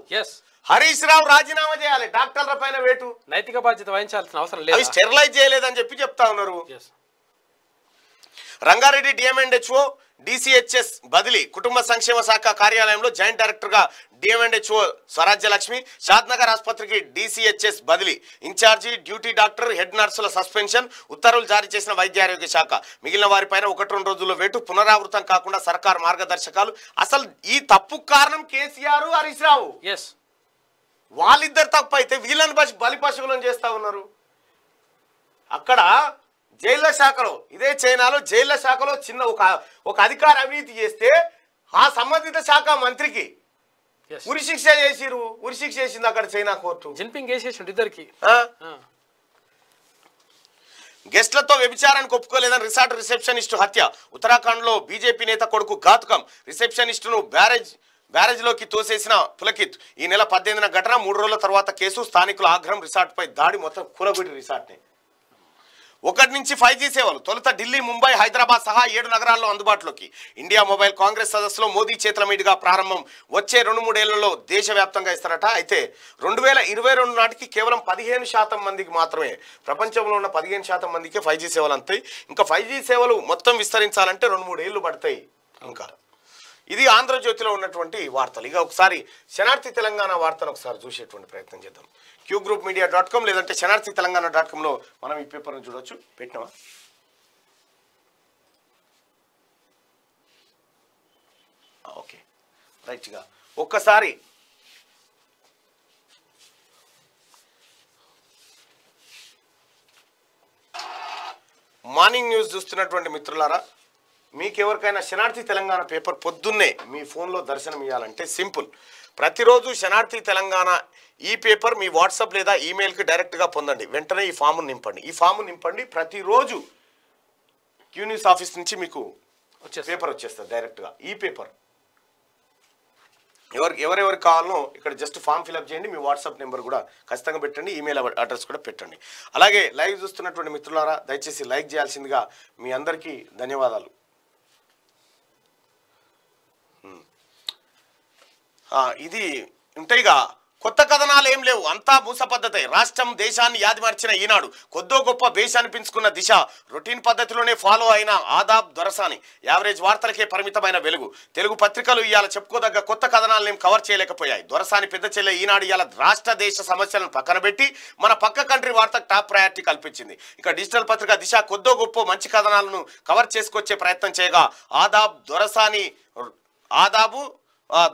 S1: హరీష్ రావు రాజీనామా చేయాలి డాక్టర్ల పైన వేటు నైతిక బాధ్యత వహించాల్సిన అవసరం లేదు స్టెరిలైజ్ చేయలేదని చెప్పి చెప్తా ఉన్నారు రంగారెడ్డి డిఎంఎండ్హెచ్ఓ డిసిహెచ్ఎస్ బదిలీ కుటుంబ సంక్షేమ శాఖ కార్యాలయంలో జాయింట్ డైరెక్టర్గా డిఎంఎండ్హెచ్ఓ స్వరాజ్యలక్ష్మి షాద్నగర్ ఆసుపత్రికి డిసిహెచ్ఎస్ బదిలీ ఇన్ఛార్జి డ్యూటీ డాక్టర్ హెడ్ నర్సుల సస్పెన్షన్ ఉత్తర్వులు జారీ చేసిన వైద్య ఆరోగ్య శాఖ మిగిలిన వారిపైన ఒకటి రెండు రోజుల్లో వేటు పునరావృతం కాకుండా సర్కార్ మార్గదర్శకాలు అసలు ఈ తప్పు కారణం కేసీఆర్ హరీష్ రావు ఎస్ వాళ్ళిద్దరు తప్పు అయితే వీళ్ళని బలి పశువులను చేస్తా ఉన్నారు అక్కడ జైళ్ల శాఖలో ఇదే చైనాలో జైళ్ల శాఖలో చిన్న ఒక ఒక అధికార అవినీతి చేస్తే ఆ సంబంధిత శాఖ మంత్రికి ఉరి శిక్ష చేసిరు ఉరిశిక్ష చేసింది అక్కడ చైనా కోర్టు జిన్పింగ్ వేసేసిండు ఇద్దరికి గెస్ట్లతో వ్యభిచారానికి ఒప్పుకోలేదని రిసార్ట్ రిసెప్షనిస్ట్ హత్య ఉత్తరాఖండ్లో బీజేపీ నేత కొడుకు ఘాతుకం రిసెప్షనిస్టును బ్యారేజ్ బ్యారేజ్లోకి తోసేసిన పులకిత్ ఈ నెల పద్దెనిమిదిన ఘటన మూడు రోజుల తర్వాత కేసు స్థానికుల ఆగ్రహం రిసార్ట్ పై దాడి మొత్తం రిసార్ట్ రిసార్ట్ని ఒకటి నుంచి ఫైవ్ జీ సేవలు తొలుత ఢిల్లీ ముంబై హైదరాబాద్ సహా ఏడు నగరాల్లో అందుబాటులోకి ఇండియా మొబైల్ కాంగ్రెస్ సదస్సులో మోదీ చేతుల మీదుగా ప్రారంభం వచ్చే రెండు మూడేళ్లలో దేశవ్యాప్తంగా ఇస్తారట అయితే రెండు వేల ఇరవై రెండు నాటికి కేవలం పదిహేను శాతం మందికి మాత్రమే ప్రపంచంలో ఉన్న పదిహేను శాతం మందికే ఫైవ్ జీ సేవలు అంతాయి ఇంకా ఫైవ్ జీ సేవలు మొత్తం విస్తరించాలంటే రెండు మూడేళ్లు పడతాయి అంకారం ఇది ఆంధ్రజ్యోతిలో ఉన్నటువంటి వార్తలు ఇక ఒకసారి శనార్థి తెలంగాణ వార్తను ఒకసారి చూసేటువంటి ప్రయత్నం చేద్దాం Q group media dot com లేదంటే శనార్థి తెలంగాణ డాట్ కామ్లో మనం ఈ పేపర్ను చూడవచ్చు పెట్టినామా ఓకే రైట్గా ఒక్కసారి మార్నింగ్ న్యూస్ చూస్తున్నటువంటి మిత్రులారా మీకెవరికైనా శనార్థి తెలంగాణ పేపర్ పొద్దున్నే మీ ఫోన్లో దర్శనం ఇవ్వాలంటే సింపుల్ ప్రతిరోజు శనార్థి తెలంగాణ ఈ పేపర్ మీ వాట్సాప్ లేదా ఈమెయిల్కి డైరెక్ట్గా పొందండి వెంటనే ఈ ఫాము నింపండి ఈ ఫాము నింపండి ప్రతిరోజు క్యూన్యూస్ ఆఫీస్ నుంచి మీకు వచ్చే పేపర్ వచ్చేస్తారు డైరెక్ట్గా ఈ పేపర్ ఎవరు ఎవరెవరు కావాలనో ఇక్కడ జస్ట్ ఫామ్ ఫిలప్ చేయండి మీ వాట్సాప్ నెంబర్ కూడా ఖచ్చితంగా పెట్టండి ఈమెయిల్ అడ్రస్ కూడా పెట్టండి అలాగే లైవ్ చూస్తున్నటువంటి మిత్రులారా దయచేసి లైక్ చేయాల్సిందిగా మీ అందరికీ ధన్యవాదాలు ఇది ఉంటాయిగా కొత్త కథనాలు ఏం లేవు అంతా మూస పద్ధతి రాష్ట్రం దేశాన్ని మార్చిన ఈనాడు కొద్దో గొప్ప బేష అనిపించుకున్న దిశ రొటీన్ పద్ధతిలోనే ఫాలో అయిన ఆదాబ్ దొరసాని యావరేజ్ వార్తలకే పరిమితమైన వెలుగు తెలుగు పత్రికలు ఇవాళ చెప్పుకోదగ్గ కొత్త కథనాలను కవర్ చేయలేకపోయాయి దొరసాని పెద్ద చెల్లె ఈనాడు ఇవాళ రాష్ట్ర దేశ సమస్యలను పక్కన పెట్టి మన పక్క కంట్రీ వార్తకు టాప్ ప్రయారిటీ కల్పించింది ఇక డిజిటల్ పత్రిక దిశ కొద్దో గొప్ప మంచి కథనాలను కవర్ చేసుకొచ్చే ప్రయత్నం చేయగా ఆదాబ్ దొరసాని ఆదాబు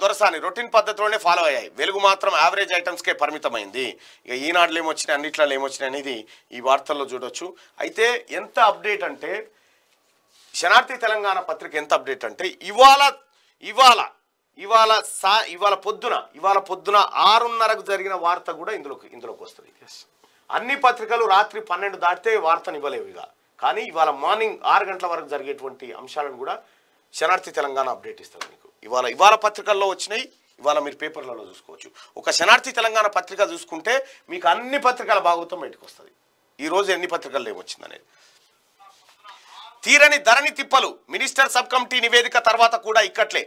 S1: దొరసాని రొటీన్ పద్ధతిలోనే ఫాలో అయ్యాయి వెలుగు మాత్రం యావరేజ్ ఐటమ్స్కే పరిమితమైంది ఇక ఈనాడులో ఏమొచ్చినాయి అన్నిట్లలో ఏమొచ్చినాయి అనేది ఈ వార్తల్లో చూడొచ్చు అయితే ఎంత అప్డేట్ అంటే శనార్థి తెలంగాణ పత్రిక ఎంత అప్డేట్ అంటే ఇవాళ ఇవాళ ఇవాళ సా ఇవాళ పొద్దున ఇవాళ పొద్దున ఆరున్నరకు జరిగిన వార్త కూడా ఇందులోకి ఇందులోకి వస్తుంది అన్ని పత్రికలు రాత్రి పన్నెండు దాటితే వార్తను ఇవ్వలేవు ఇక కానీ ఇవాళ మార్నింగ్ ఆరు గంటల వరకు జరిగేటువంటి అంశాలను కూడా శనార్థి తెలంగాణ అప్డేట్ ఇస్తుంది మీకు ఇవాళ ఇవాళ పత్రికల్లో వచ్చినాయి ఇవాళ మీరు పేపర్లలో చూసుకోవచ్చు ఒక శనార్థి తెలంగాణ పత్రిక చూసుకుంటే మీకు అన్ని పత్రికల భాగవతం బయటకు వస్తుంది ఈరోజు ఎన్ని పత్రికలు ఏమొచ్చిందనేది తీరని ధరణి తిప్పలు మినిస్టర్ సబ్ కమిటీ నివేదిక తర్వాత కూడా ఇక్కట్లే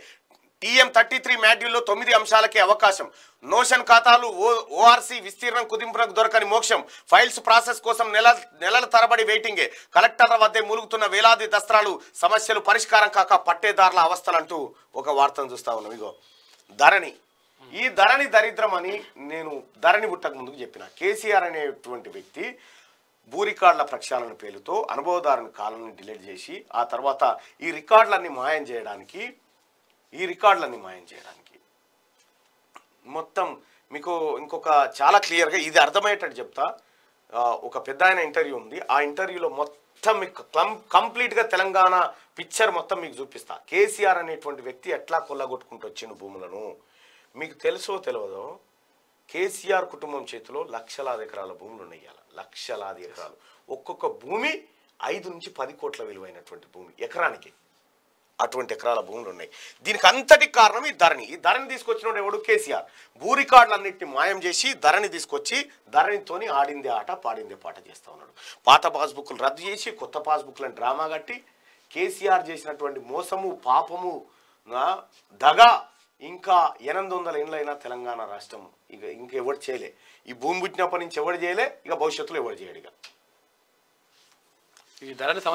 S1: టీఎం థర్టీ త్రీ మాడ్యూల్లో తొమ్మిది అంశాలకే అవకాశం నోషన్ ఖాతాలు ఓ ఓఆర్సీ విస్తీర్ణం కుదింపునకు దొరకని మోక్షం ఫైల్స్ ప్రాసెస్ కోసం నెల నెలల తరబడి వెయిటింగే కలెక్టర్ల వద్దే మూలుగుతున్న వేలాది దస్త్రాలు సమస్యలు పరిష్కారం కాక పట్టేదారుల అవస్థలంటూ ఒక వార్తను చూస్తా ఉన్నాం ఇగో ధరణి ఈ ధరణి దరిద్రం అని నేను ధరణి పుట్టక ముందుకు చెప్పిన కేసీఆర్ అనేటువంటి వ్యక్తి భూ ప్రక్షాళన పేరుతో అనుభవదారుని కాలాన్ని డిలీట్ చేసి ఆ తర్వాత ఈ రికార్డులన్నీ మాయం చేయడానికి ఈ రికార్డులన్నీ మాయం చేయడానికి మొత్తం మీకు ఇంకొక చాలా క్లియర్గా ఇది అర్థమయ్యేటట్టు చెప్తా ఒక పెద్ద ఆయన ఇంటర్వ్యూ ఉంది ఆ ఇంటర్వ్యూలో మొత్తం మీకు క్లం కంప్లీట్గా తెలంగాణ పిక్చర్ మొత్తం మీకు చూపిస్తా కేసీఆర్ అనేటువంటి వ్యక్తి ఎట్లా కొల్లగొట్టుకుంటూ వచ్చిన భూములను మీకు తెలుసో తెలియదో కేసీఆర్ కుటుంబం చేతిలో లక్షలాది ఎకరాల భూములు ఉన్నాయి లక్షలాది ఎకరాలు ఒక్కొక్క భూమి ఐదు నుంచి పది కోట్ల విలువైనటువంటి భూమి ఎకరానికి అటువంటి ఎకరాల భూములు ఉన్నాయి దీనికి అంతటి కారణం ఈ ధరణి ఈ ధరణి తీసుకొచ్చిన ఎవడు కేసీఆర్ భూ రికార్డులన్నింటినీ మాయం చేసి ధరణి తీసుకొచ్చి ధరణితోని ఆడిందే ఆట పాడిందే పాట చేస్తూ ఉన్నాడు పాత పాస్బుక్లు రద్దు చేసి కొత్త పాస్బుక్లను డ్రామా కట్టి కేసీఆర్ చేసినటువంటి మోసము పాపము దగ ఇంకా ఎనిమిది వందల ఇండ్లైనా తెలంగాణ రాష్ట్రం ఇక ఇంకెవడు చేయలే ఈ భూమి పుట్టినప్పటి నుంచి ఎవడు చేయలే ఇక భవిష్యత్తులో ఎవడు చేయడు ఇక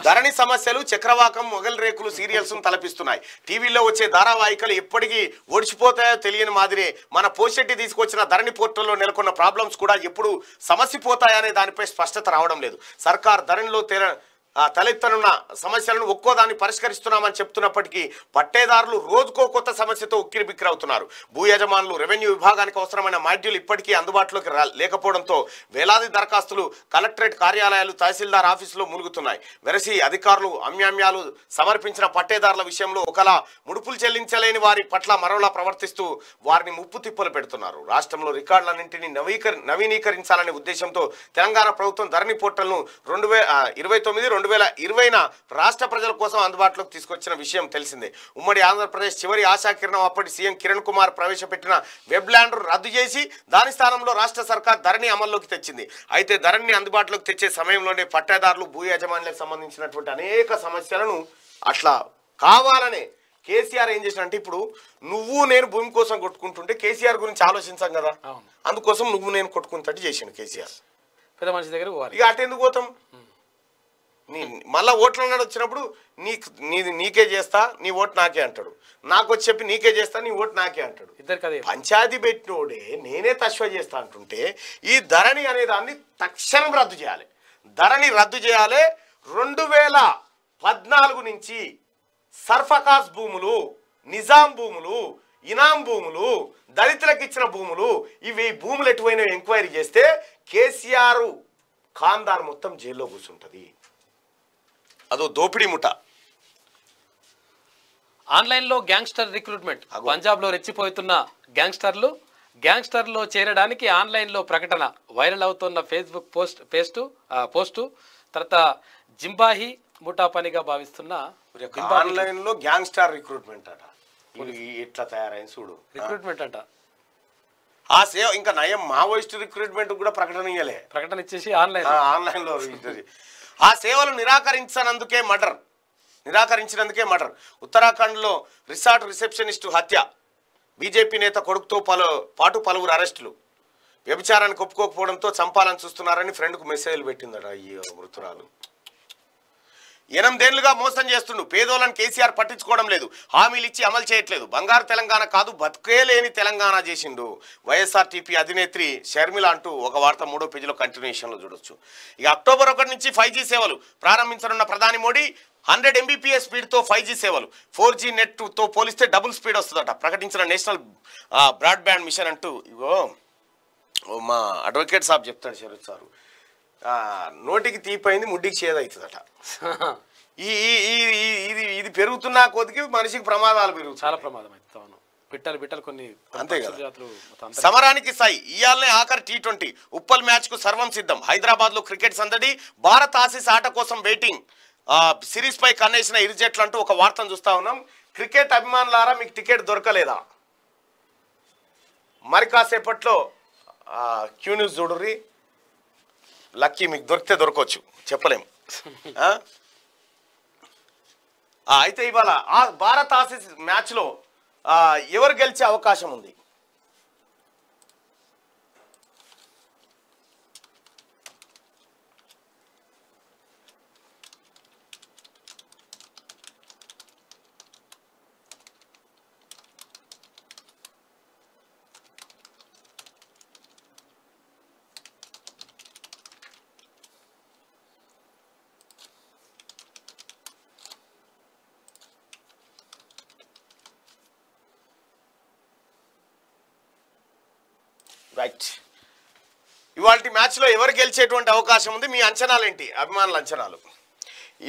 S5: ధరణి సమస్యలు
S1: చక్రవాకం మొగల్ రేకులు సీరియల్స్ తలపిస్తున్నాయి టీవీలో వచ్చే ధారావాహికలు ఎప్పటికీ ఓడిచిపోతాయో తెలియని మాదిరే మన పోషెట్టి తీసుకొచ్చిన ధరణి పోర్టల్లో నెలకొన్న ప్రాబ్లమ్స్ కూడా ఎప్పుడు సమస్య పోతాయనే దానిపై స్పష్టత రావడం లేదు సర్కార్ ధరణిలో తెర తలెత్తనున్న సమస్యలను ఒక్కో దాన్ని పరిష్కరిస్తున్నామని చెప్తున్నప్పటికీ పట్టేదారులు రోజుకో కొత్త సమస్యతో ఉక్కిరి బిక్కిరవుతున్నారు భూ యజమానులు రెవెన్యూ విభాగానికి అవసరమైన మాడ్యూల్ ఇప్పటికీ అందుబాటులోకి లేకపోవడంతో వేలాది దరఖాస్తులు కలెక్టరేట్ కార్యాలయాలు తహసీల్దార్ ఆఫీసులో మునుగుతున్నాయి వెరసి అధికారులు అమ్యామ్యాలు సమర్పించిన పట్టేదారుల విషయంలో ఒకలా ముడుపులు చెల్లించలేని వారి పట్ల మరోలా ప్రవర్తిస్తూ వారిని ముప్పు తిప్పలు పెడుతున్నారు రాష్ట్రంలో రికార్డులన్నింటినీ నవీకరి నవీనీకరించాలనే ఉద్దేశంతో తెలంగాణ ప్రభుత్వం ధరణి పోర్టల్ను రెండు వే ఇరవై తొమ్మిది రెండు వేల ఇరవైన రాష్ట్ర ప్రజల కోసం అందుబాటులోకి తీసుకొచ్చిన విషయం తెలిసిందే ఉమ్మడి ఆంధ్రప్రదేశ్ చివరి ఆశాకిరణం అప్పటి సీఎం కిరణ్ కుమార్ ప్రవేశపెట్టిన వెబ్ ల్యాండ్ రద్దు చేసి దాని స్థానంలో రాష్ట్ర సర్కార్ ధరని అమల్లోకి తెచ్చింది అయితే ధరణి అందుబాటులోకి తెచ్చే సమయంలోనే పట్టేదారులు భూ యజమానులకు సంబంధించినటువంటి అనేక సమస్యలను అట్లా కావాలనే కేసీఆర్ ఏం చేసిన అంటే ఇప్పుడు నువ్వు నేను భూమి కోసం కొట్టుకుంటుంటే కేసీఆర్ గురించి ఆలోచించాం కదా అందుకోసం నువ్వు నేను కొట్టుకుంటే చేసాను కేసీఆర్ పెద్ద మనిషి దగ్గర ఇక అటు ఎందుకు పోతాం నీ మళ్ళీ ఓట్లు అన్నాడు వచ్చినప్పుడు నీకు నీ నీకే చేస్తా నీ ఓటు నాకే అంటాడు నాకు వచ్చి చెప్పి నీకే చేస్తా నీ ఓటు నాకే అంటాడు ఇద్దరు కదా పంచాయతీ పెట్టినోడే నేనే తశ్వ చేస్తా అంటుంటే ఈ ధరణి అనే దాన్ని తక్షణం రద్దు చేయాలి ధరణి రద్దు చేయాలి రెండు వేల పద్నాలుగు నుంచి సర్ఫకాస్ భూములు నిజాం భూములు ఇనాం భూములు దళితులకు ఇచ్చిన భూములు ఇవి భూములు ఎటువైనా ఎంక్వైరీ చేస్తే కేసీఆర్ ఖాందార్ మొత్తం జైల్లో కూర్చుంటుంది అదో దోపిడీ ముఠ
S5: ఆన్లైన్లో గ్యాంగ్స్టర్ రిక్రూట్మెంట్ పంజాబ్లో రెచ్చిపోతున్న గ్యాంగ్స్టర్లు గ్యాంగ్స్టర్లో చేరడానికి ఆన్లైన్లో ప్రకటన వైరల్ అవుతున్న ఫేస్బుక్ పోస్ట్ పేస్టు పోస్టు తర్వాత జింబాహి ముఠా పనిగా భావిస్తున్న ఆన్లైన్లో
S1: గ్యాంగ్స్టర్ రిక్రూట్మెంట్ అట ఇట్లా తయారైంది చూడు రిక్రూట్మెంట్ అట ఆ సేవ ఇంకా నయం మావోయిస్ట్ రిక్రూట్మెంట్ కూడా ప్రకటన ఇయ్యలే ప్రకటన ఇచ్చేసి ఆన్లైన్ ఆన్లైన్లో ఆ సేవలు నిరాకరించనందుకే మర్డర్ నిరాకరించినందుకే మర్డర్ ఉత్తరాఖండ్లో రిసార్ట్ రిసెప్షనిస్టు హత్య బీజేపీ నేత కొడుకుతో పలు పాటు పలువురు అరెస్టులు వ్యభిచారాన్ని ఒప్పుకోకపోవడంతో చంపాలని చూస్తున్నారని ఫ్రెండ్కు మెసేజ్లు పెట్టిందట ఈ మృతురాలు ఎనిమిదేళ్లుగా మోసం చేస్తుండు పేదోళ్ళని కేసీఆర్ పట్టించుకోవడం లేదు హామీలు ఇచ్చి అమలు చేయట్లేదు బంగారు తెలంగాణ కాదు బతికేలేని తెలంగాణ చేసిండు వైఎస్ఆర్టీపీ అధినేత్రి షర్మిల అంటూ ఒక వార్త మూడో పేజీలో కంటిన్యూషన్లో చూడొచ్చు ఇక అక్టోబర్ ఒకటి నుంచి ఫైవ్ సేవలు ప్రారంభించనున్న ప్రధాని మోడీ హండ్రెడ్ ఎంబీపీఎస్ స్పీడ్తో ఫైవ్ జీ సేవలు ఫోర్ జీ నెట్తో పోలిస్తే డబుల్ స్పీడ్ వస్తుందట ప్రకటించిన నేషనల్ బ్రాడ్బ్యాండ్ మిషన్ అంటూ ఇగో మా అడ్వకేట్ సాబ్ చెప్తాడు శరత్ సారు నోటికి తీపైంది ముడ్డికి చేదవుతుందట ఈ ఇది ఇది పెరుగుతున్న కొద్దికి మనిషికి ప్రమాదాలు పెరుగు చాలా ప్రమాదం అవుతాను పిట్టలు పిట్టలు కొన్ని అంతే సమరానికి సాయి ఇయాలనే ఆఖరి టీ ట్వంటీ ఉప్పల్ మ్యాచ్ కు సర్వం సిద్ధం హైదరాబాద్ లో క్రికెట్ సందడి భారత్ ఆసీస్ ఆట కోసం వెయిటింగ్ సిరీస్ పై కన్నేసిన ఇరు జట్లు అంటూ ఒక వార్తను చూస్తా ఉన్నాం క్రికెట్ అభిమానులారా మీకు టికెట్ దొరకలేదా మరి కాసేపట్లో క్యూ న్యూస్ చూడుర్రి లక్కీ మీకు దొరికితే దొరకవచ్చు చెప్పలేము అయితే ఇవాళ భారత్ ఆసీస్ మ్యాచ్లో ఎవరు గెలిచే అవకాశం ఉంది రైట్ ఇవాళ మ్యాచ్లో ఎవరు గెలిచేటువంటి అవకాశం ఉంది మీ అంచనాలు ఏంటి అభిమానుల అంచనాలు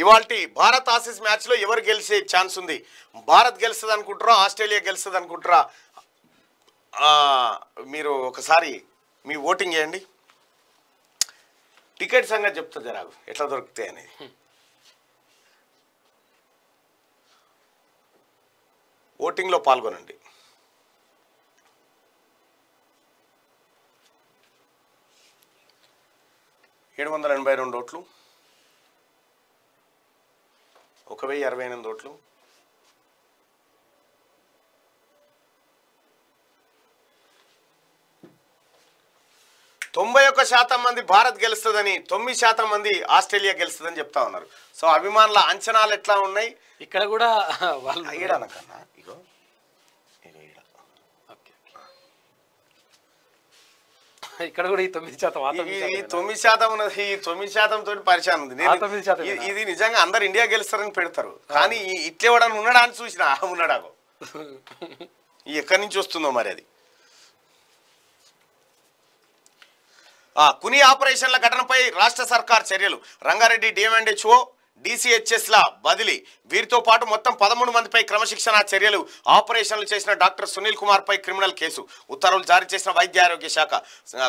S1: ఇవాళ భారత్ ఆసీస్ మ్యాచ్లో ఎవరు గెలిచే ఛాన్స్ ఉంది భారత్ గెలుస్తుంది అనుకుంటారా ఆస్ట్రేలియా గెలుస్తుంది అనుకుంటారా మీరు ఒకసారి మీ ఓటింగ్ చేయండి టికెట్ సంగతి చెప్తుంది జరాగు ఎట్లా దొరుకుతాయి అనేది ఓటింగ్లో పాల్గొనండి ఏడు వందల ఎనభై రెండు ఓట్లు ఒక వెయ్యి అరవై ఎనిమిది ఓట్లు తొంభై ఒక్క శాతం మంది భారత్ గెలుస్తుందని తొమ్మిది శాతం మంది ఆస్ట్రేలియా గెలుస్తుందని చెప్తా ఉన్నారు సో అభిమానుల అంచనాలు ఎట్లా ఉన్నాయి ఇక్కడ కూడా వాళ్ళు అనకన్నా ఇక్కడ కూడా ఈ తొమ్మిది శాతం ఈ తొమ్మిది శాతం ఉన్నది ఈ తొమ్మిది శాతం తోటి పరిచయం ఉంది ఇది నిజంగా అందరు ఇండియా గెలుస్తారని పెడతారు కానీ ఇట్లే వాడని ఉన్నాడా అని చూసిన ఉన్నాడాకు ఎక్కడి నుంచి వస్తుందో మరి అది కుని ఆపరేషన్ల ఘటనపై రాష్ట్ర సర్కార్ చర్యలు రంగారెడ్డి డిఎంఎండ్హెచ్ఓ ల బదిలీ వీరితో పాటు మొత్తం పదమూడు మందిపై క్రమశిక్షణ చర్యలు ఆపరేషన్లు చేసిన డాక్టర్ సునీల్ కుమార్పై క్రిమినల్ కేసు ఉత్తర్వులు జారీ చేసిన వైద్య ఆరోగ్య శాఖ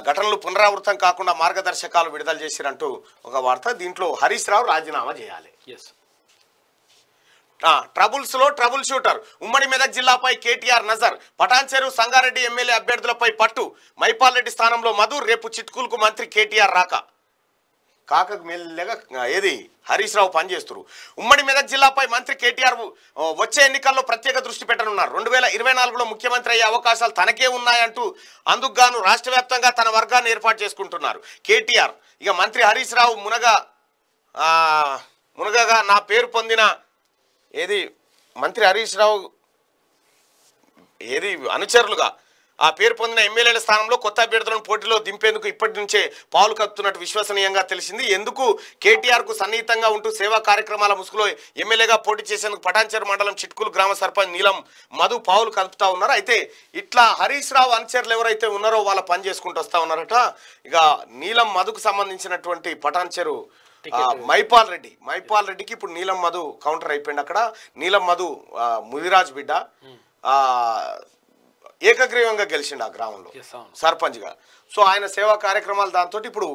S1: ఘటనలు పునరావృతం కాకుండా మార్గదర్శకాలు విడుదల చేసినట్టు ఒక వార్త దీంట్లో హరీష్ రావు రాజీనామా చేయాలి ట్రబుల్స్లో ట్రబుల్ షూటర్ ఉమ్మడి మెదక్ జిల్లాపై కేటీఆర్ నజర్ పటాన్చెరు సంగారెడ్డి ఎమ్మెల్యే అభ్యర్థులపై పట్టు మైపాల్ రెడ్డి స్థానంలో మధు రేపు చిట్కూల్కు మంత్రి కేటీఆర్ రాక కాకకు మెల్లగా ఏది హరీష్ రావు పనిచేస్తారు ఉమ్మడి మెదక్ జిల్లాపై మంత్రి కేటీఆర్ వచ్చే ఎన్నికల్లో ప్రత్యేక దృష్టి పెట్టనున్నారు రెండు వేల ఇరవై నాలుగులో ముఖ్యమంత్రి అయ్యే అవకాశాలు తనకే ఉన్నాయంటూ అందుకు గాను రాష్ట్ర వ్యాప్తంగా తన వర్గాన్ని ఏర్పాటు చేసుకుంటున్నారు కేటీఆర్ ఇక మంత్రి హరీష్ రావు మునగ మునగగా నా పేరు పొందిన ఏది మంత్రి హరీష్ రావు ఏది అనుచరులుగా ఆ పేరు పొందిన ఎమ్మెల్యేల స్థానంలో కొత్త అభ్యర్థులను పోటీలో దింపేందుకు ఇప్పటి నుంచే పాలు కత్తున్నట్టు విశ్వసనీయంగా తెలిసింది ఎందుకు కేటీఆర్ కు సన్నిహితంగా ఉంటూ సేవా కార్యక్రమాల ముసుగులో ఎమ్మెల్యేగా పోటీ చేసేందుకు పటాన్చేరు మండలం చిట్కులు గ్రామ సర్పంచ్ నీలం మధు పావులు కలుపుతా ఉన్నారు అయితే ఇట్లా హరీష్ రావు అనుచరులు ఎవరైతే ఉన్నారో వాళ్ళ పని చేసుకుంటూ వస్తా ఉన్నారట ఇక నీలం మధుకు సంబంధించినటువంటి పటాన్చేరు మైపాల్ రెడ్డి మైపాల్ రెడ్డికి ఇప్పుడు నీలం మధు కౌంటర్ అయిపోయింది అక్కడ నీలం మధు ముదిరాజ్ బిడ్డ ఏకగ్రీవంగా గెలిచిండు ఆ గ్రామంలో సర్పంచ్గా సో ఆయన సేవా కార్యక్రమాలు దాంతో ఇప్పుడు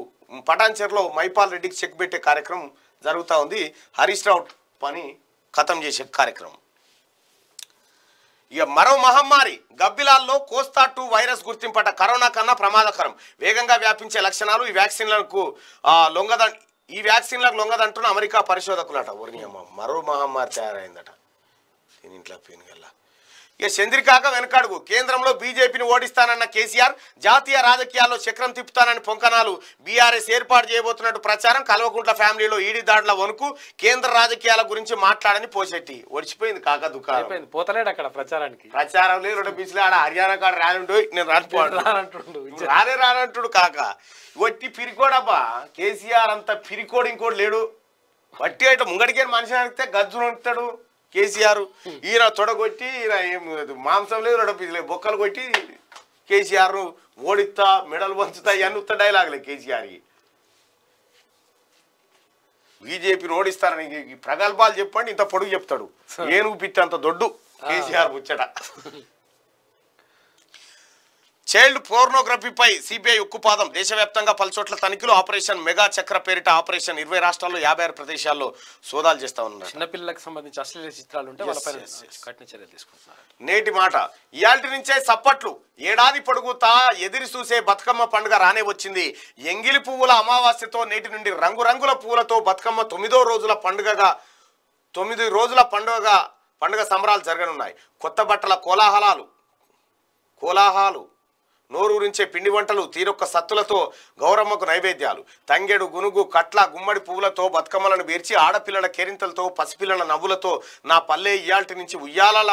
S1: పటాన్చెర్లో మైపాల్ రెడ్డికి చెక్ పెట్టే కార్యక్రమం జరుగుతూ ఉంది హరీష్ రావు పని ఖతం చేసే కార్యక్రమం ఇక మరో మహమ్మారి గబ్బిలాల్లో కోస్తా టూ వైరస్ గుర్తింపట కరోనా కన్నా ప్రమాదకరం వేగంగా వ్యాపించే లక్షణాలు ఈ వ్యాక్సిన్లకు లొంగద ఈ వ్యాక్సిన్లకు లొంగదంటున్న అమెరికా పరిశోధకులట ఊరిని మరో మహమ్మారి తయారైందట దీని ఇంట్లో పీనుగల్లా ఇక చంద్రికాక వెనకాడుగు కేంద్రంలో బీజేపీని ఓడిస్తానన్న కేసీఆర్ జాతీయ రాజకీయాల్లో చక్రం తిప్పుతానని పొంకనాలు బీఆర్ఎస్ ఏర్పాటు చేయబోతున్నట్టు ప్రచారం కల్వకుంట్ల ఫ్యామిలీలో ఈడి దాడుల వణుకు కేంద్ర రాజకీయాల గురించి మాట్లాడని పోసెట్టి ఒడిచిపోయింది కాక దుకాణం పోతలేడు అక్కడ ప్రచారానికి ప్రచారం లేదు రెండు బీచ్లు ఆడ హర్యానా కాడ రానుండు నేను రానుపోడు రానే రానంటుడు కాక వట్టి పిరికోడబ్బా కేసీఆర్ అంత పిరికోడు ఇంకోటి లేడు వట్టి అయితే ముంగడికే మనిషి అడిగితే గజ్జులు అడుగుతాడు కేసీఆర్ ఈయన తొడగొట్టి ఈయన ఏం మాంసం లేదు రొడపీసు బొక్కలు కొట్టి కేసీఆర్ ఓడిస్తా మెడలు పంచుతా ఇవన్నీ ఉత్త డైలాగులే కేసీఆర్కి బీజేపీని ఓడిస్తారని ప్రగల్భాలు చెప్పండి ఇంత పొడుగు చెప్తాడు ఏనుగు పిచ్చి అంత దొడ్డు కేసీఆర్ ముచ్చట చైల్డ్ పోర్నోగ్రఫీపై సిబిఐ ఉక్కుపాదం దేశవ్యాప్తంగా పలుచోట్ల తనిఖీలు ఆపరేషన్ మెగా చక్ర పేరిట ఆపరేషన్ ఇరవై రాష్ట్రాల్లో యాభై ఆరు ప్రదేశాల్లో సోదాలు చేస్తా ఉన్నారు చిన్నపిల్లలకు సంబంధించి అశ్లీల చిత్రాలు నేటి మాట ఇయాల్టి నుంచే సప్పట్లు ఏడాది పొడుగు తా ఎదిరి చూసే బతుకమ్మ పండుగ రానే వచ్చింది ఎంగిలి పువ్వుల అమావాస్యతో నేటి నుండి రంగురంగుల పువ్వులతో బతుకమ్మ తొమ్మిదో రోజుల పండుగగా తొమ్మిది రోజుల పండుగగా పండుగ సంబరాలు జరగనున్నాయి కొత్త బట్టల కోలాహలాలు కోలాహాలు నోరూరించే పిండి వంటలు తీరొక్క సత్తులతో గౌరమ్మకు నైవేద్యాలు తంగెడు గునుగు కట్ల గుమ్మడి పువ్వులతో బతుకమ్మలను బేర్చి ఆడపిల్లల కేరింతలతో పసిపిల్లల నవ్వులతో నా పల్లె ఇయాల్టి నుంచి ఉయ్యాలల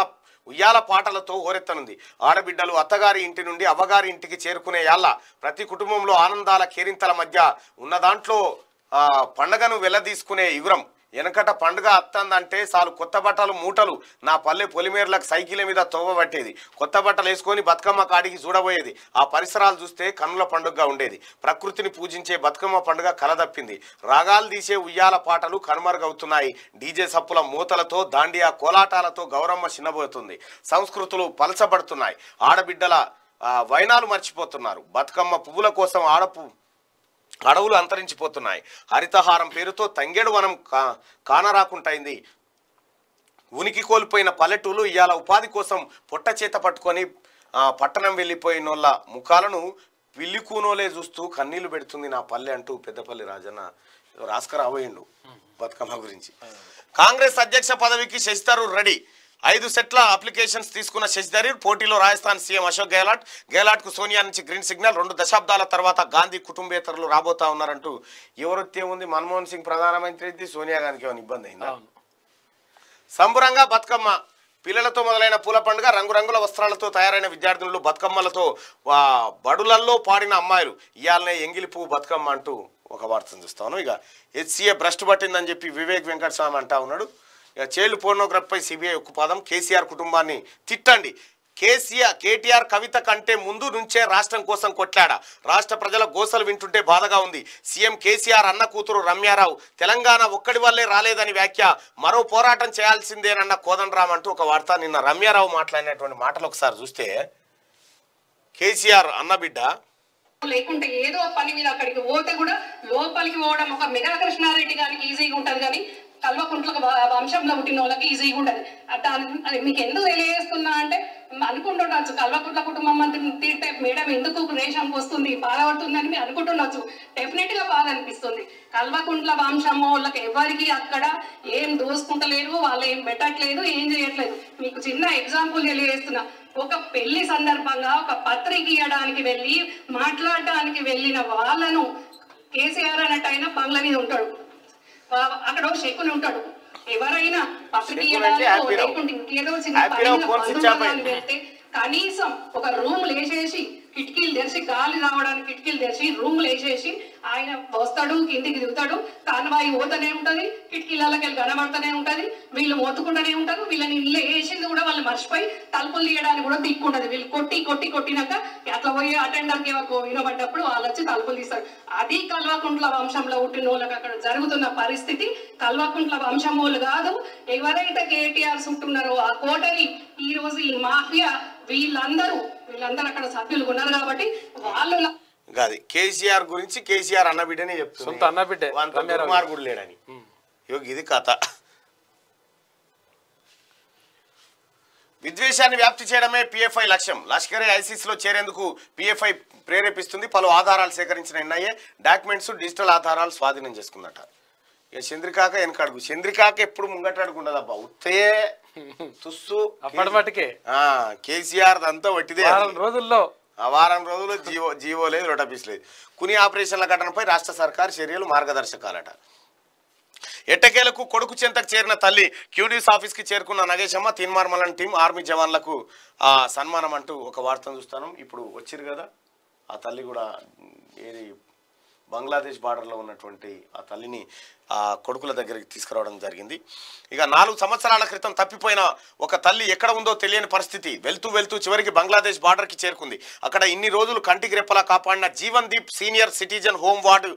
S1: ఉయ్యాల పాటలతో ఓరెత్తనుంది ఆడబిడ్డలు అత్తగారి ఇంటి నుండి అవ్వగారి ఇంటికి చేరుకునే యాళ్ళ ప్రతి కుటుంబంలో ఆనందాల కేరింతల మధ్య ఉన్న దాంట్లో పండగను వెళ్ళదీసుకునే యుగరం వెనకట పండుగ అత్తందంటే చాలు కొత్త బట్టలు మూటలు నా పల్లె పొలిమేరలకు సైకిల్ మీద తోవ పట్టేది కొత్త బట్టలు వేసుకొని బతుకమ్మ కాడికి చూడబోయేది ఆ పరిసరాలు చూస్తే కనుల పండుగగా ఉండేది ప్రకృతిని పూజించే బతుకమ్మ పండుగ కలదప్పింది రాగాలు తీసే ఉయ్యాల పాటలు కనుమరుగవుతున్నాయి డీజే సప్పుల మూతలతో దాండియా కోలాటాలతో గౌరమ్మ చిన్నబోతుంది సంస్కృతులు పలచబడుతున్నాయి ఆడబిడ్డల వైనాలు మర్చిపోతున్నారు బతుకమ్మ పువ్వుల కోసం ఆడపు అడవులు అంతరించిపోతున్నాయి హరితహారం పేరుతో తంగేడు వనం కా కానరాకుంటైంది ఉనికి కోల్పోయిన పల్లెటూరు ఇవాళ ఉపాధి కోసం పొట్ట చేత పట్టుకొని పట్టణం వెళ్ళిపోయిన వాళ్ళ ముఖాలను పిల్లి కూనోలే చూస్తూ కన్నీళ్లు పెడుతుంది నా పల్లె అంటూ పెద్దపల్లి రాజన్న రాస్కర్ అవయండు బతుకమ్మ గురించి కాంగ్రెస్ అధ్యక్ష పదవికి శశితరూర్ రెడ్డి ఐదు సెట్ల అప్లికేషన్స్ తీసుకున్న శశిధర్ పోటీలో రాజస్థాన్ సీఎం అశోక్ గెహ్లాట్ కు సోనియా నుంచి గ్రీన్ సిగ్నల్ రెండు దశాబ్దాల తర్వాత గాంధీ కుటుంబేతరులు రాబోతా ఉన్నారంటూ ఎవరొత్తే ఉంది మన్మోహన్ సింగ్ ప్రధానమంత్రి అయితే సోనియా గాంధీకి ఏమైనా ఇబ్బంది అయిందా సంబురంగా బతుకమ్మ పిల్లలతో మొదలైన పూల పండుగ రంగురంగుల వస్త్రాలతో తయారైన విద్యార్థినులు బతుకమ్మలతో బడులల్లో పాడిన అమ్మాయిలు ఇయాలనే ఎంగిలి పువ్వు బతుకమ్మ అంటూ ఒక వార్తను చూస్తాను ఇక హెచ్సిఏ భ్రష్టు పట్టిందని చెప్పి వివేక్ వెంకటస్వామి అంటా ఉన్నాడు చైల్డ్ పోర్నోగ్రఫీపై సిబిఐ ఉక్కుపాదం కేసీఆర్ కుటుంబాన్ని తిట్టండి కేసీఆర్ కేటీఆర్ కవిత కంటే ముందు నుంచే రాష్ట్రం కోసం కొట్లాడా రాష్ట్ర ప్రజల గోసలు వింటుంటే బాధగా ఉంది సీఎం కేసీఆర్ అన్న కూతురు రమ్యారావు తెలంగాణ ఒక్కడి వల్లే రాలేదని వ్యాఖ్య మరో పోరాటం చేయాల్సిందేనన్న కోదండరామ్ అంటూ ఒక వార్త నిన్న రమ్యారావు మాట్లాడినటువంటి మాటలు ఒకసారి చూస్తే కేసీఆర్ అన్న బిడ్డ లేకుంటే
S6: ఏదో పని మీద అక్కడికి పోతే కూడా లోపలికి పోవడం ఒక మెగా కృష్ణారెడ్డి గారికి ఈజీగా ఉంటది కానీ కల్వకుంట్ల వంశంలో పుట్టిన వాళ్ళకి ఈజీ ఉండదు దాని మీకు ఎందుకు తెలియజేస్తున్నా అంటే అనుకుంటుండొచ్చు కల్వకుంట్ల కుటుంబం అంతా తింటే మేడం ఎందుకు రేషం వస్తుంది బాధపడుతుందని మీరు అనుకుంటుండొచ్చు డెఫినెట్ గా బాధ అనిపిస్తుంది కల్వకుంట్ల వంశం వాళ్ళకి ఎవరికి అక్కడ ఏం దోసుకుంటలేరు వాళ్ళు ఏం పెట్టట్లేదు ఏం చేయట్లేదు మీకు చిన్న ఎగ్జాంపుల్ తెలియజేస్తున్నా ఒక పెళ్లి సందర్భంగా ఒక పత్రిక ఇవ్వడానికి వెళ్ళి మాట్లాడడానికి వెళ్ళిన వాళ్ళను కేసీఆర్ అన్నట్టు ఆయన బంగ్లా మీద ఉంటాడు అక్కడ శకుని ఉంటాడు ఎవరైనా లేకుంటే ఇంకేదో చిన్న కనీసం ఒక రూమ్ లేచేసి కిటికీలు తెరిచి గాలి రావడానికి కిటికీలు తెరిచి రూమ్లు వేసేసి ఆయన వస్తాడు కిందికి దిగుతాడు వాయి ఓతనే ఉంటుంది కిటికీలకి వెళ్ళి కనబడుతూనే ఉంటుంది వీళ్ళు మోతుకుంటూనే ఉంటారు వీళ్ళని ఇల్లు వేసింది కూడా వాళ్ళు మర్చిపోయి తలుపులు తీయడానికి కూడా దిక్కుండదు వీళ్ళు కొట్టి కొట్టి కొట్టినాక అట్లా పోయి అటెండర్కి వినబడ్డప్పుడు వాళ్ళు వచ్చి తలుపులు తీస్తారు అది కల్వకుంట్ల వంశంలో పుట్టిన వాళ్ళకి అక్కడ జరుగుతున్న పరిస్థితి కల్వకుంట్ల వంశం వాళ్ళు కాదు ఎవరైతే కేటీఆర్ చుట్టున్నారో ఆ కోటరి ఈ రోజు ఈ మాఫియా వీళ్ళందరూ వీళ్ళందరూ అక్కడ సభ్యులు ఉన్నారు కాబట్టి వాళ్ళు
S1: కేసీఆర్ గురించి కేసీఆర్ కుమార్గుడు లేడని యోగి ఇది కథ విద్వేషాన్ని వ్యాప్తి చేయడమే పిఎఫ్ఐ లక్ష్యం లష్కరే లో చేరేందుకు పిఎఫ్ఐ ప్రేరేపిస్తుంది పలు ఆధారాలు సేకరించిన ఎన్ఐఏ డాక్యుమెంట్స్ డిజిటల్ ఆధారాలు స్వాధీనం చేసుకుందట ఇక చంద్రికాక వెనకడుగు చంద్రికాక ఎప్పుడు ముంగట అడుగుండదబ్బా ఉత్తయే తుస్సు కేసీఆర్ అంతా వట్టిదే రోజుల్లో ఆ వారం రోజుల్లో జీవో జీవో లేదు రొటాపీస్ లేదు కుని ఆపరేషన్ల ఘటనపై రాష్ట్ర సర్కార్ చర్యలు మార్గదర్శకాలట ఎట్టకేలకు కొడుకు చెంతకు చేరిన తల్లి క్యూడీస్ ఆఫీస్కి చేరుకున్న నగేశమ్మ తీన్మార్మలన్ టీం ఆర్మీ జవాన్లకు ఆ సన్మానం అంటూ ఒక వార్తను చూస్తాను ఇప్పుడు వచ్చిరు కదా ఆ తల్లి కూడా ఏది బంగ్లాదేశ్ బార్డర్లో ఉన్నటువంటి ఆ తల్లిని ఆ కొడుకుల దగ్గరికి తీసుకురావడం జరిగింది ఇక నాలుగు సంవత్సరాల క్రితం తప్పిపోయిన ఒక తల్లి ఎక్కడ ఉందో తెలియని పరిస్థితి వెళ్తూ వెళ్తూ చివరికి బంగ్లాదేశ్ బార్డర్కి చేరుకుంది అక్కడ ఇన్ని రోజులు కంటికి రెప్పలా కాపాడిన Jeevan Deep senior citizen home ward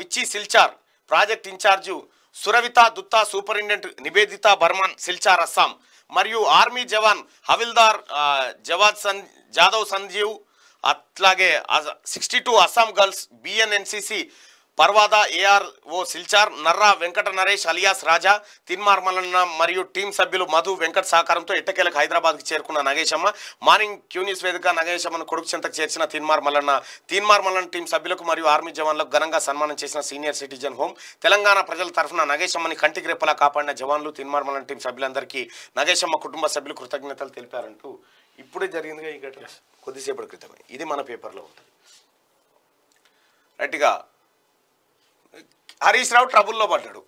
S1: విచ్చి Silchar project incharge Suravita Dutta superintendent Nivedita Barman Silchar Assam మరియు ఆర్మీ జవాన్ హవిల్దార్ జవాద్ సన్ జాదవ్ సంజీవ్ అట్లాగే sixty two Assam girls BNNCC పర్వాద AR O Silchar Narra Venkata Naresh alias Raja Teenmaar Mallanna మరియు టీం సభ్యులు మధు వెంకట సహకారంతో ఎట్టకేలకు హైదరాబాద్కి చేరుకున్న నగేశమ్మ మార్నింగ్ క్యూనిస్ వేదిక నగేశమ్మను కొడుకు చింతకు చేర్చిన తిన్మార్ మల్లన్న తిన్మార్ మల్లన్న టీం సభ్యులకు మరియు ఆర్మీ జవాన్లకు ఘనంగా సన్మానం చేసిన సీనియర్ సిటిజన్ హోమ్ తెలంగాణ ప్రజల తరఫున నగేశమ్మని కంటికి రెప్పలా కాపాడిన జవాన్లు తిన్మార్ మల్లన్న టీం సభ్యులందరికీ నగేశమ్మ కుటుంబ సభ్యులు కృతజ్ఞతలు తెలిపారంటూ ఇప్పుడే జరిగిందిగా ఈ ఘటన కొద్దిసేపటి క్రితమే ఇది మన పేపర్లో ఉంటుంది రైట్గా హరీష్ రావు ట్రబుల్లో పడ్డాడు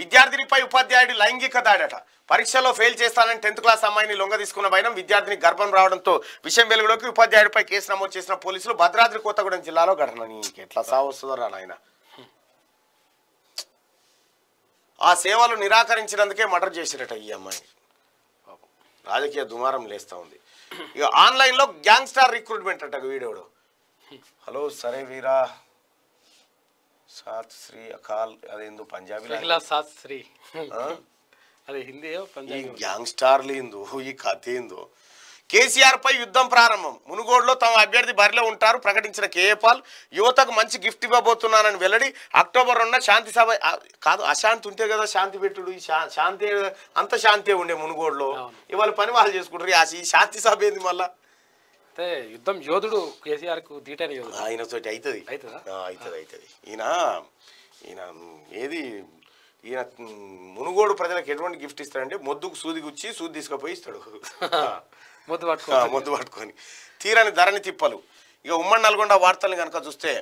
S1: విద్యార్థినిపై ఉపాధ్యాయుడు లైంగిక దాడట పరీక్షలో ఫెయిల్ చేస్తానని టెన్త్ క్లాస్ అమ్మాయిని లొంగ తీసుకున్న భయం విద్యార్థిని గర్భం రావడంతో విషయం వెలుగులోకి ఉపాధ్యాయుడిపై కేసు నమోదు చేసిన పోలీసులు భద్రాద్రి కోతగూడెం జిల్లాలో ఘటన నీకు ఎట్లా సావస్తుందో రా నాయన ఆ సేవలు నిరాకరించినందుకే మర్డర్ చేసిరట ఈ అమ్మాయి రాజకీయ దుమారం లేస్తూ ఉంది ఇక ఆన్లైన్లో గ్యాంగ్స్టార్ రిక్రూట్మెంట్ అంట వీడియోడు హలో సరే వీరా సాత్ శ్రీ అకాల్ అదేందో పంజాబీ సాత్ శ్రీ అదే హిందీ ఈ గ్యాంగ్స్టార్లు ఈ కథ ఏందో కేసీఆర్ పై యుద్ధం ప్రారంభం మునుగోడులో తమ అభ్యర్థి బరిలో ఉంటారు ప్రకటించిన కేఏపాల్ యువతకు మంచి గిఫ్ట్ ఇవ్వబోతున్నానని వెల్లడి అక్టోబర్ రెండున శాంతి సభ కాదు అశాంతి ఉంటే కదా శాంతి పెట్టుడు శాంతి అంత శాంతి ఉండే మునుగోడులో ఇవాళ పని వాళ్ళు చేసుకుంటారు ఈ శాంతి సభ ఏంది మళ్ళా అయితే యుద్ధం యోధుడు కేసీఆర్ కు దీటైన ఆయన తోటి అవుతుంది అవుతుంది అవుతుంది ఈయన ఈయన ఏది ఈయన మునుగోడు ప్రజలకు ఎటువంటి గిఫ్ట్ ఇస్తాడంటే మొద్దుకు సూది గుచ్చి సూది తీసుకుపోయి ఇస్తాడు [laughs] ముద్దు పట్టుకొని తీరని ధరని తిప్పలు ఇక ఉమ్మడి నల్గొండ వార్తల్ని కనుక చూస్తే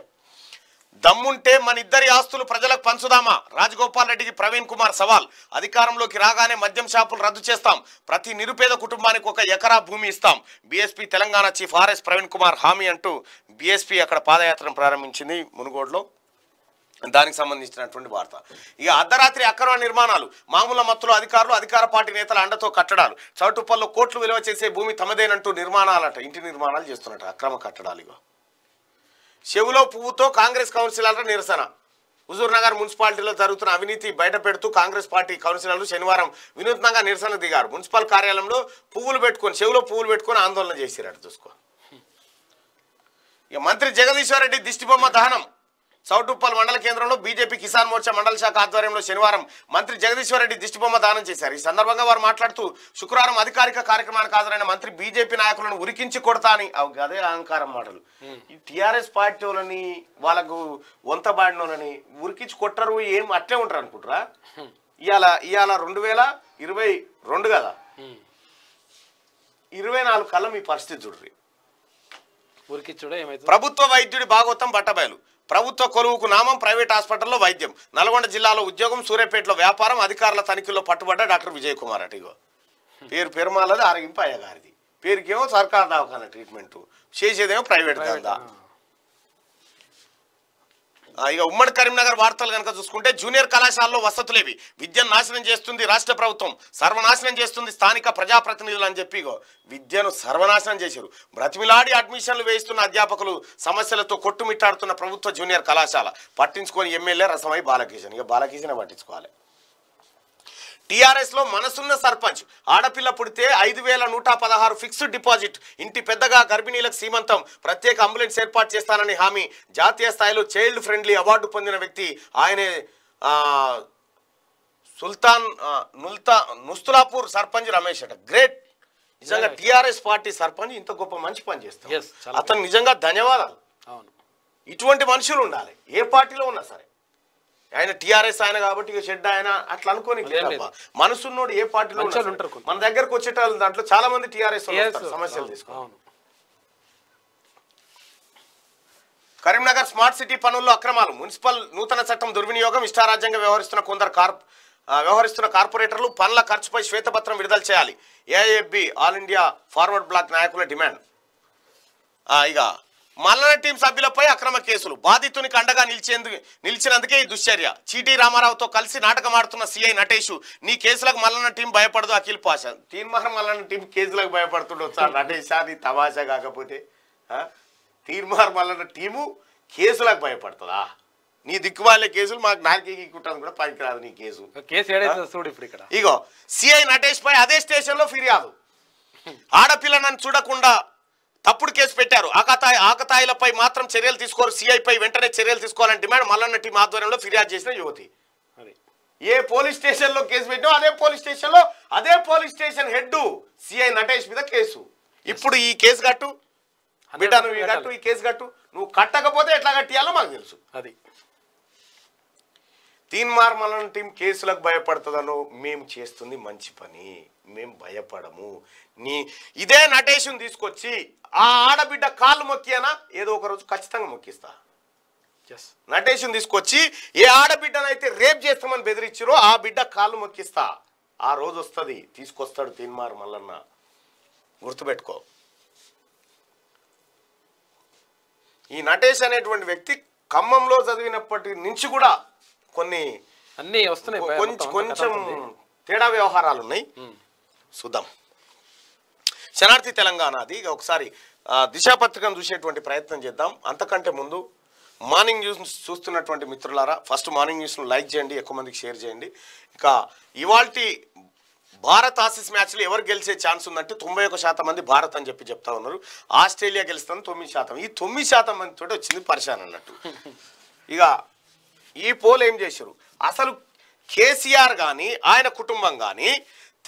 S1: దమ్ముంటే మన ఇద్దరి ఆస్తులు ప్రజలకు పంచుదామా రాజగోపాల్ రెడ్డికి ప్రవీణ్ కుమార్ సవాల్ అధికారంలోకి రాగానే మద్యం షాపులు రద్దు చేస్తాం ప్రతి నిరుపేద కుటుంబానికి ఒక ఎకరా భూమి ఇస్తాం BSP Telangana chief RS Praveen Kumar హామీ అంటూ బీఎస్పీ అక్కడ పాదయాత్రను ప్రారంభించింది మునుగోడులో దానికి సంబంధించినటువంటి వార్త ఇక అర్ధరాత్రి అక్రమ నిర్మాణాలు మామూలు మత్తులో అధికారులు అధికార పార్టీ నేతల అండతో కట్టడాలు చౌటుప్పల్లో కోట్లు విలువ చేసే భూమి తమదేనంటూ నిర్మాణాలట ఇంటి నిర్మాణాలు చేస్తున్నట అక్రమ కట్టడాలు ఇగో చెవులో పువ్వుతో కాంగ్రెస్ కౌన్సిలర్ల నిరసన హుజూర్నగర్ మున్సిపాలిటీలో జరుగుతున్న అవినీతి బయటపెడుతూ కాంగ్రెస్ పార్టీ కౌన్సిలర్లు శనివారం వినూత్నంగా నిరసన దిగారు మున్సిపల్ కార్యాలయంలో పువ్వులు పెట్టుకొని చెవులో పువ్వులు పెట్టుకొని ఆందోళన చేసిరట చూసుకో ఇక మంత్రి జగదీశ్వర్ రెడ్డి దిష్టిబొమ్మ దహనం సౌటుప్పల్ మండల కేంద్రంలో బీజేపీ కిసాన్ మోర్చా మండల శాఖ ఆధ్వర్యంలో శనివారం మంత్రి జగదీశ్వర రెడ్డి దిష్టిబొమ్మ దానం చేశారు ఈ సందర్భంగా వారు మాట్లాడుతూ శుక్రవారం అధికారిక కార్యక్రమానికి హాజరైన మంత్రి బీజేపీ నాయకులను ఉరికించి కొడతా అని అదే అహంకారం మాటలు ఈ టీఆర్ఎస్ పార్టీ వాళ్ళని వాళ్ళకు వంత బాడినోళ్ళని ఉరికించి కొట్టరు ఏం అట్లే ఉంటారు అనుకుంటారా ఇవాళ ఇవాళ రెండు వేల ఇరవై రెండు కదా ఇరవై నాలుగు కళ్ళ మీ పరిస్థితి చూడ్రి ప్రభుత్వ వైద్యుడి భాగవతం బట్టబయలు ప్రభుత్వ కొలువుకు నామం ప్రైవేట్ హాస్పిటల్లో వైద్యం నల్గొండ జిల్లాలో ఉద్యోగం సూర్యాపేటలో వ్యాపారం అధికారుల తనిఖీలో పట్టుబడ్డ డాక్టర్ విజయ్ కుమార్ అటిగో పేరు పెరుమాలది ఆరగింపు అయ్యగారిది పేరుకేమో సర్కార్ దవాఖాన ట్రీట్మెంట్ చేసేదేమో ప్రైవేట్ దందా ఇక ఉమ్మడి కరీంనగర్ వార్తలు కనుక చూసుకుంటే జూనియర్ కళాశాలలో వసతులేవి విద్యను నాశనం చేస్తుంది రాష్ట్ర ప్రభుత్వం సర్వనాశనం చేస్తుంది స్థానిక ప్రజాప్రతినిధులు అని చెప్పి విద్యను సర్వనాశనం చేశారు బ్రతిమిలాడి అడ్మిషన్లు వేయిస్తున్న అధ్యాపకులు సమస్యలతో కొట్టుమిట్టాడుతున్న ప్రభుత్వ జూనియర్ కళాశాల పట్టించుకొని ఎమ్మెల్యే రసమై బాలకిషన్ ఇక బాలకిషనే పట్టించుకోవాలి టీఆర్ఎస్లో మనసున్న సర్పంచ్ ఆడపిల్ల పుడితే ఐదు వేల నూట పదహారు ఫిక్స్డ్ డిపాజిట్ ఇంటి పెద్దగా గర్భిణీలకు సీమంతం ప్రత్యేక అంబులెన్స్ ఏర్పాటు చేస్తానని హామీ జాతీయ స్థాయిలో చైల్డ్ ఫ్రెండ్లీ అవార్డు పొందిన వ్యక్తి ఆయనే సుల్తాన్ నుల్తా నుస్తులాపూర్ సర్పంచ్ రమేష్ అట గ్రేట్ నిజంగా టీఆర్ఎస్ పార్టీ సర్పంచ్ ఇంత గొప్ప మంచి పని
S5: చేస్తాడు అతను
S1: నిజంగా ధన్యవాదాలు అవును ఇటువంటి మనుషులు ఉండాలి ఏ పార్టీలో ఉన్నా సరే ఆయన టిఆర్ఎస్ ఆయన కాబట్టి ఇక షెడ్ ఆయన అట్లా అనుకోని మనసున్నోడు ఏ పార్టీలో ఉంటారు మన దగ్గరకు వచ్చేటాళ్ళు దాంట్లో చాలా మంది టిఆర్ఎస్ సమస్యలు తీసుకోవాలి కరీంనగర్ స్మార్ట్ సిటీ పనుల్లో అక్రమాలు మున్సిపల్ నూతన చట్టం దుర్వినియోగం ఇష్టారాజ్యంగా వ్యవహరిస్తున్న కొందరు వ్యవహరిస్తున్న కార్పొరేటర్లు పనుల ఖర్చుపై శ్వేతపత్రం విడుదల చేయాలి AIFB all India forward bloc నాయకుల డిమాండ్ ఇక మల్లన టీం సభ్యులపై అక్రమ కేసులు బాధితునికి అండగా నిలిచేందుకు నిలిచినందుకే ఈ దుశ్చర్య చీటీ రామారావుతో కలిసి నాటకం ఆడుతున్న సీఐ నటేష్ నీ కేసులకు మల్లన టీం భయపడదు అఖిల్ పాషా తీర్మానం మల్లన టీం కేసులకు భయపడుతుండొచ్చు సార్ నటేష్ అది తమాషా కాకపోతే తీర్మానం మల్లన టీము కేసులకు భయపడుతుందా నీ దిక్కువాలే కేసులు మాకు నాలుగేకుంటాను కూడా పనికిరాదు నీ కేసు కేసు
S5: చూడు ఇప్పుడు ఇక్కడ ఇగో
S1: సిఐ నటేష్ పై అదే స్టేషన్లో ఫిర్యాదు ఆడపిల్ల నన్ను చూడకుండా తప్పుడు కేసు పెట్టారు ఆకతాయి ఆకతాయిలపై మాత్రం చర్యలు తీసుకోరు సిఐపై వెంటనే చర్యలు తీసుకోవాలని డిమాండ్ మల్లన్న టీం ఆధ్వర్యంలో ఫిర్యాదు చేసిన యువతి ఏ పోలీస్ స్టేషన్లో కేసు పెట్టినో అదే పోలీస్ స్టేషన్లో అదే police station head CI Natesh మీద కేసు ఇప్పుడు ఈ కేసు కట్టు బిడ్డ నువ్వు కట్టు ఈ కేసు కట్టు నువ్వు కట్టకపోతే ఎట్లా కట్టియాలో మాకు తెలుసు అది తీన్మార్మలం టీం కేసులకు భయపడుతుందనో మేము చేస్తుంది మంచి పని మేము భయపడము నీ ఇదే నటేషన్ తీసుకొచ్చి ఆ ఆడబిడ్డ కాళ్ళు మొక్కియానా ఏదో ఒక రోజు ఖచ్చితంగా మొక్కిస్తా నటేషన్ తీసుకొచ్చి ఏ ఆడబిడ్డనైతే రేప్ చేస్తామని బెదిరించారో ఆ బిడ్డ కాలు మొక్కిస్తా ఆ రోజు వస్తుంది తీసుకొస్తాడు తీన్మార్ మల్లన్న గుర్తుపెట్టుకో ఈ నటేష్ అనేటువంటి వ్యక్తి ఖమ్మంలో చదివినప్పటి నుంచి కూడా కొన్ని అన్ని వస్తున్నాయి కొంచెం కొంచెం తేడా వ్యవహారాలు ఉన్నాయి చూద్దాం శనార్థి తెలంగాణది ఒకసారి దిశాపత్రికను చూసేటువంటి ప్రయత్నం చేద్దాం అంతకంటే ముందు మార్నింగ్ న్యూస్ చూస్తున్నటువంటి మిత్రులారా ఫస్ట్ మార్నింగ్ న్యూస్ను లైక్ చేయండి ఎక్కువ మందికి షేర్ చేయండి ఇంకా ఇవాల్టి భారత్ ఆసిస్ మ్యాచ్లో ఎవరు గెలిచే ఛాన్స్ ఉందంటే తొంభై ఒక శాతం మంది భారత్ అని చెప్పి చెప్తా ఉన్నారు ఆస్ట్రేలియా గెలుస్తాను తొమ్మిది శాతం ఈ తొమ్మిది శాతం మంది తోటి వచ్చింది పరిశాన్ అన్నట్టు [laughs] ఇక ఈ పోల్ ఏం చేశారు అసలు కేసీఆర్ కానీ ఆయన కుటుంబం కానీ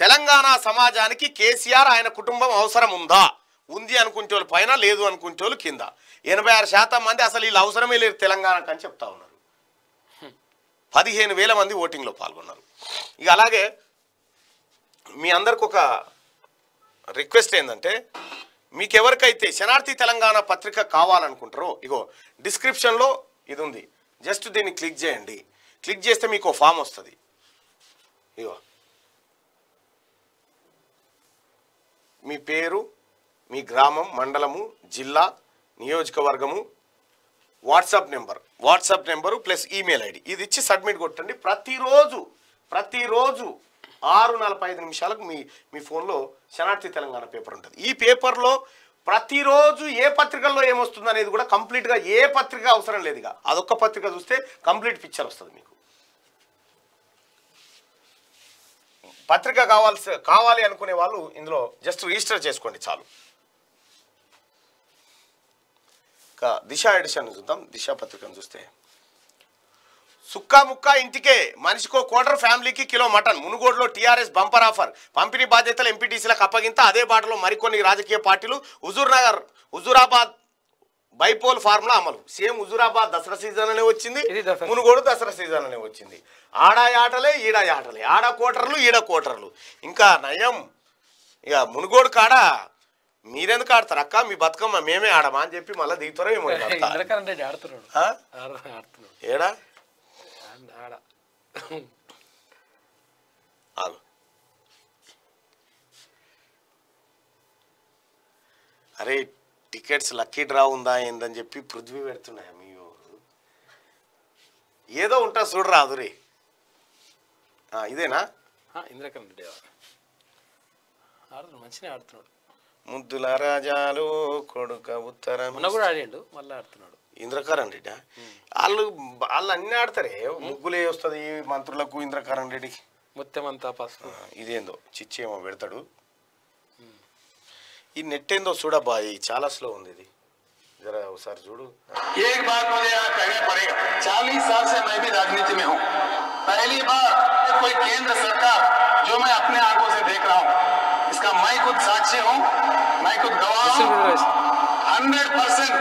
S1: తెలంగాణ సమాజానికి కేసీఆర్ ఆయన కుటుంబం అవసరం ఉందా ఉంది అనుకుంటే పైన లేదు అనుకుంటే కింద ఎనభై ఆరు శాతం మంది అసలు వీళ్ళు అవసరమే లేదు తెలంగాణకు అని చెప్తా ఉన్నారు పదిహేను వేల మంది ఓటింగ్లో పాల్గొన్నారు ఇక అలాగే మీ అందరికి ఒక రిక్వెస్ట్ ఏంటంటే మీకు ఎవరికైతే శనార్థి తెలంగాణ పత్రిక కావాలనుకుంటారో ఇగో డిస్క్రిప్షన్లో ఇది ఉంది జస్ట్ దీన్ని క్లిక్ చేయండి క్లిక్ చేస్తే మీకు ఫామ్ వస్తుంది ఇగో మీ పేరు మీ గ్రామం మండలము జిల్లా నియోజకవర్గము WhatsApp number WhatsApp number plus email ID ఇది ఇచ్చి సబ్మిట్ కొట్టండి ప్రతిరోజు ప్రతిరోజు ఆరు నలభై ఐదు నిమిషాలకు మీ మీ ఫోన్లో శనార్థి తెలంగాణ పేపర్ ఉంటుంది ఈ పేపర్లో ప్రతిరోజు ఏ పత్రికల్లో ఏమొస్తుంది అనేది కూడా కంప్లీట్గా ఏ పత్రిక అవసరం లేదు ఇక అదొక్క పత్రిక చూస్తే కంప్లీట్ పిక్చర్ వస్తుంది మీకు పత్రిక కావాల్సి కావాలి అనుకునే వాళ్ళు ఇందులో జస్ట్ రిజిస్టర్ చేసుకోండి చాలు దిశ ఎడిషన్ చూద్దాం దిశ పత్రికను చూస్తే సుక్కా ముక్కా ఇంటికే మనిషికో కోటర్ ఫ్యామిలీకి కిలో మటన్ మునుగోడులో టీఆర్ఎస్ బంపర్ ఆఫర్ పంపిణీ బాధ్యతలు ఎంపీటీసీలకు అప్పగింత అదే బాటలో మరికొన్ని రాజకీయ పార్టీలు హుజూర్నగర్ హుజూరాబాద్ బైపోల్ ఫార్ములా అమలు సేమ్ హుజూరాబాద్ దసరా సీజన్ అనే వచ్చింది మునుగోడు దసరా సీజన్ అనే వచ్చింది ఆడా ఆటలే ఈడా ఆటలే ఆడ కోటర్లు ఈడ కోటర్లు ఇంకా నయం ఇక మునుగోడు కాడ మీరెందుకు ఆడతారు అక్క మీ బతుకమ్మ మేమే ఆడమా అని చెప్పి మళ్ళీ దిగుతారో ఏమో
S5: [laughs] ఏడా నాడ
S1: అరే టికెట్స్ లక్కీ డ్రా ఉందా ఏందని చెప్పి పృథ్వీ పెడుతున్నాయా మీ ఏదో ఉంటా చూడరా అదురే ఇదేనా ఇంద్రకరణ్ రెడ్డి
S5: ఆడుతున్నాడు మంచిగా ఆడుతున్నాడు
S1: ముద్దుల రాజాలు కొడుక ఉత్తరం కూడా ఆడాడు మళ్ళీ ఆడుతున్నాడు
S3: ఇంద్రకరణ్ రెడ్డి
S1: వాళ్ళు వాళ్ళు అన్ని ఆడతారే ముగ్గులే వస్తుంది మంత్రులకు ఇంద్రకరణ్ రెడ్డికి మొత్తమంతా పాస్ ఇదేందో చిచ్చి ఏమో పెడతాడు ఈ నెట్ ఏందో చూడబ్బా ఇది చాలా స్లో ఉంది ఇది జర ఒకసారి చూడు సాక్షి హుద్ గవా హండ్రెడ్ పర్సెంట్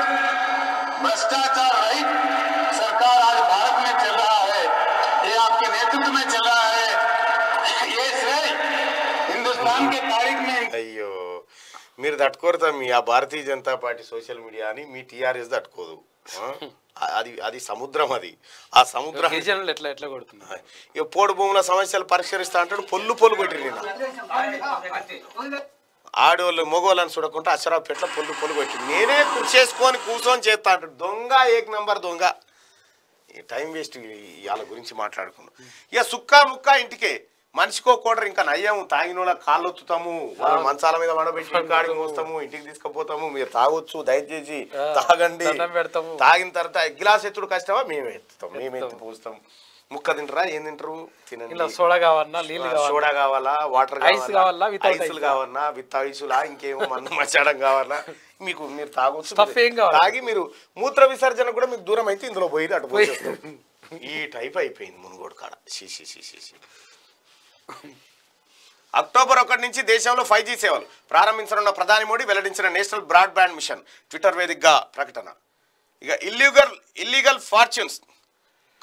S4: भ्रष्टाचार रहित सरकार आज भारत में चल रहा है ये आपके नेतृत्व में
S2: चल रहा
S1: है
S2: ये श्रेय हिंदुस्तान के तारीख
S1: में अयो మీరు తట్టుకోరు మీ ఆ Bharatiya Janata Party social media అని మీ టీఆర్ఎస్ తట్టుకోదు అది అది సముద్రం అది ఆ సముద్రం ఎట్లా ఎట్లా కొడుతుంది ఇక పోడు భూముల సమస్యలు పరిష్కరిస్తా అంటాడు పొల్లు పొల్లు కొట్టి
S2: నేను
S1: ఆడోళ్ళు మగవాళ్ళని చూడకుండా పెట్ల పొల్లు పొలుగు వచ్చింది నేనే కృషి చేసుకొని కూర్చొని చేస్తా అంటే దొంగ ఏక్ నంబర్ దొంగ టైం వేస్ట్ వాళ్ళ గురించి మాట్లాడుకున్నాం ఇక సుక్క ముక్క ఇంటికే మనిషికో కూడా ఇంకా నయ్యాము వాళ్ళ కాళ్ళు ఒత్తుతాము వాళ్ళ మంచాల మీద వడబెట్టి కాడికి మోస్తాము ఇంటికి తీసుకుపోతాము మీరు తాగొచ్చు దయచేసి తాగండి తాగిన తర్వాత గిలాస్ ఎత్తుడు కష్టమా మేము ఎత్తుతాం మేము ముక్క తింటారా ఏం తింటారు తినండి సోడా సోడా కావాలా వాటర్ కావాలా కావాలన్నా విత్ ఐసులా ఇంకేమో మందు [laughs] మచ్చడం కావాలా మీకు మీరు తాగొచ్చు తాగి మీరు మూత్ర విసర్జన కూడా మీకు దూరం అయితే ఇందులో పోయి అటు పోయి ఈ టైప్ అయిపోయింది మునుగోడు కాడ షీషీ అక్టోబర్ ఒకటి నుంచి దేశంలో ఫైవ్ జీ సేవలు ప్రారంభించనున్న ప్రధాని మోడీ వెల్లడించిన నేషనల్ బ్రాడ్బ్యాండ్ మిషన్ ట్విట్టర్ వేదికగా ప్రకటన ఇక ఇల్లీగల్ ఇల్లీగల్ ఫార్చ్యూన్స్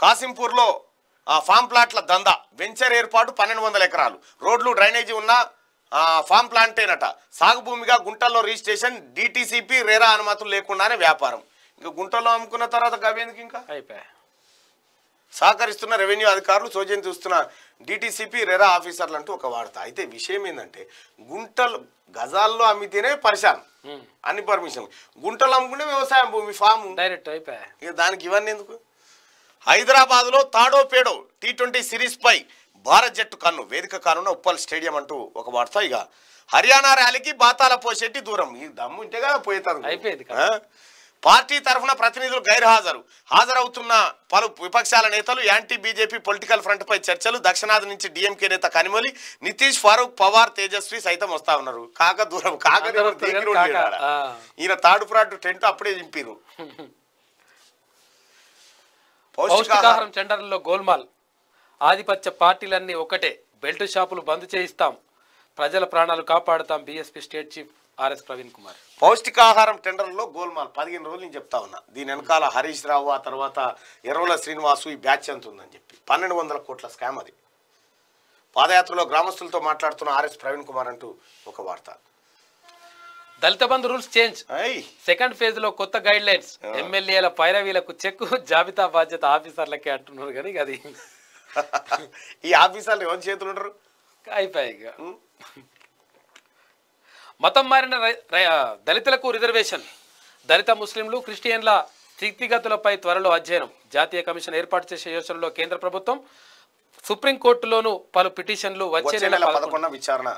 S1: కాసింపూర్లో ఫామ్ ప్లాట్ల దందా వెంచర్ ఏర్పాటు పన్నెండు వందల ఎకరాలు రోడ్లు డ్రైనేజీ ఉన్న ఫామ్ ప్లాంటేనట సాగు భూమిగా గుంటల్లో రిజిస్ట్రేషన్ డిటిసిపి రేరా అనుమతులు లేకుండానే వ్యాపారం ఇంకా గుంటల్లో అమ్ముకున్న తర్వాత గవేందుకు ఇంకా అయిపోయా సహకరిస్తున్న రెవెన్యూ అధికారులు సోజన్ చూస్తున్న డిటిసిపి రేరా ఆఫీసర్లు అంటూ ఒక వార్త అయితే విషయం ఏంటంటే గుంటలు గజాల్లో అమ్మితేనే పరిశాన్ అన్ని పర్మిషన్ గుంటలు అమ్ముకుంటే వ్యవసాయం భూమి ఫామ్ డైరెక్ట్ అయిపోయా ఇక దానికి ఇవన్నీ ఎందుకు లో తాడో పేడో టీ ట్వంటీ సిరీస్ పై భారత్ జట్టు కన్ను వేదిక కానున్న ఉప్పల్ స్టేడియం అంటూ ఒక వార్త ఇక హర్యానా ర్యాలీకి బాతాల పోసేటి దూరం ఈ దమ్ము ఉంటే కదా పోయేతారు పార్టీ తరఫున ప్రతినిధులు గైర్హాజరు హాజరవుతున్న పలు విపక్షాల నేతలు యాంటీ బీజేపీ పొలిటికల్ ఫ్రంట్ పై చర్చలు దక్షిణాది నుంచి డిఎంకే నేత కనిమొలి నితీష్ ఫారూక్ పవార్ తేజస్వి సైతం వస్తా ఉన్నారు కాక దూరం కాక ఈయన తాడు టెంట్ అప్పుడే చింపిరు [laughs]
S5: పౌష్టికాహారం సెంటర్లలో గోల్మాల్ ఆధిపత్య పార్టీలన్నీ ఒకటే బెల్ట్ షాపులు బంద్ చేయిస్తాం ప్రజల ప్రాణాలు కాపాడుతాం BSP state
S1: chief RS Praveen Kumar పౌష్టికాహారం టెండర్లో గోల్మాల్ పదిహేను రోజులు నేను చెప్తా ఉన్నా దీని వెనకాల హరీష్ రావు ఆ తర్వాత ఎర్రవల శ్రీనివాసు ఈ బ్యాచ్ ఎంత ఉందని చెప్పి పన్నెండు వందల కోట్ల స్కామ్ అది పాదయాత్రలో గ్రామస్తులతో మాట్లాడుతున్న ఆర్ఎస్ ప్రవీణ్ కుమార్ అంటూ ఒక వార్త
S5: Dalit Bandhu rules change second phase లో కొత్త గైడ్ లైన్స్ ఎమ్మెల్యేల పైరవీలకు చెక్ జాబితా బాధ్యత ఆఫీసర్లకే అంటున్నారు కానీ అది [laughs]
S1: ఈ ఆఫీసర్లు ఎవరి చేతులు ఉంటారు
S5: మతం మారిన దళితులకు రిజర్వేషన్ దళిత ముస్లింలు క్రిస్టియన్ల స్థితిగతులపై త్వరలో అధ్యయనం జాతీయ కమిషన్ ఏర్పాటు చేసే యోచనలో కేంద్ర ప్రభుత్వం సుప్రీంకోర్టులోనూ పలు పిటిషన్లు వచ్చే నెల
S1: విచారణ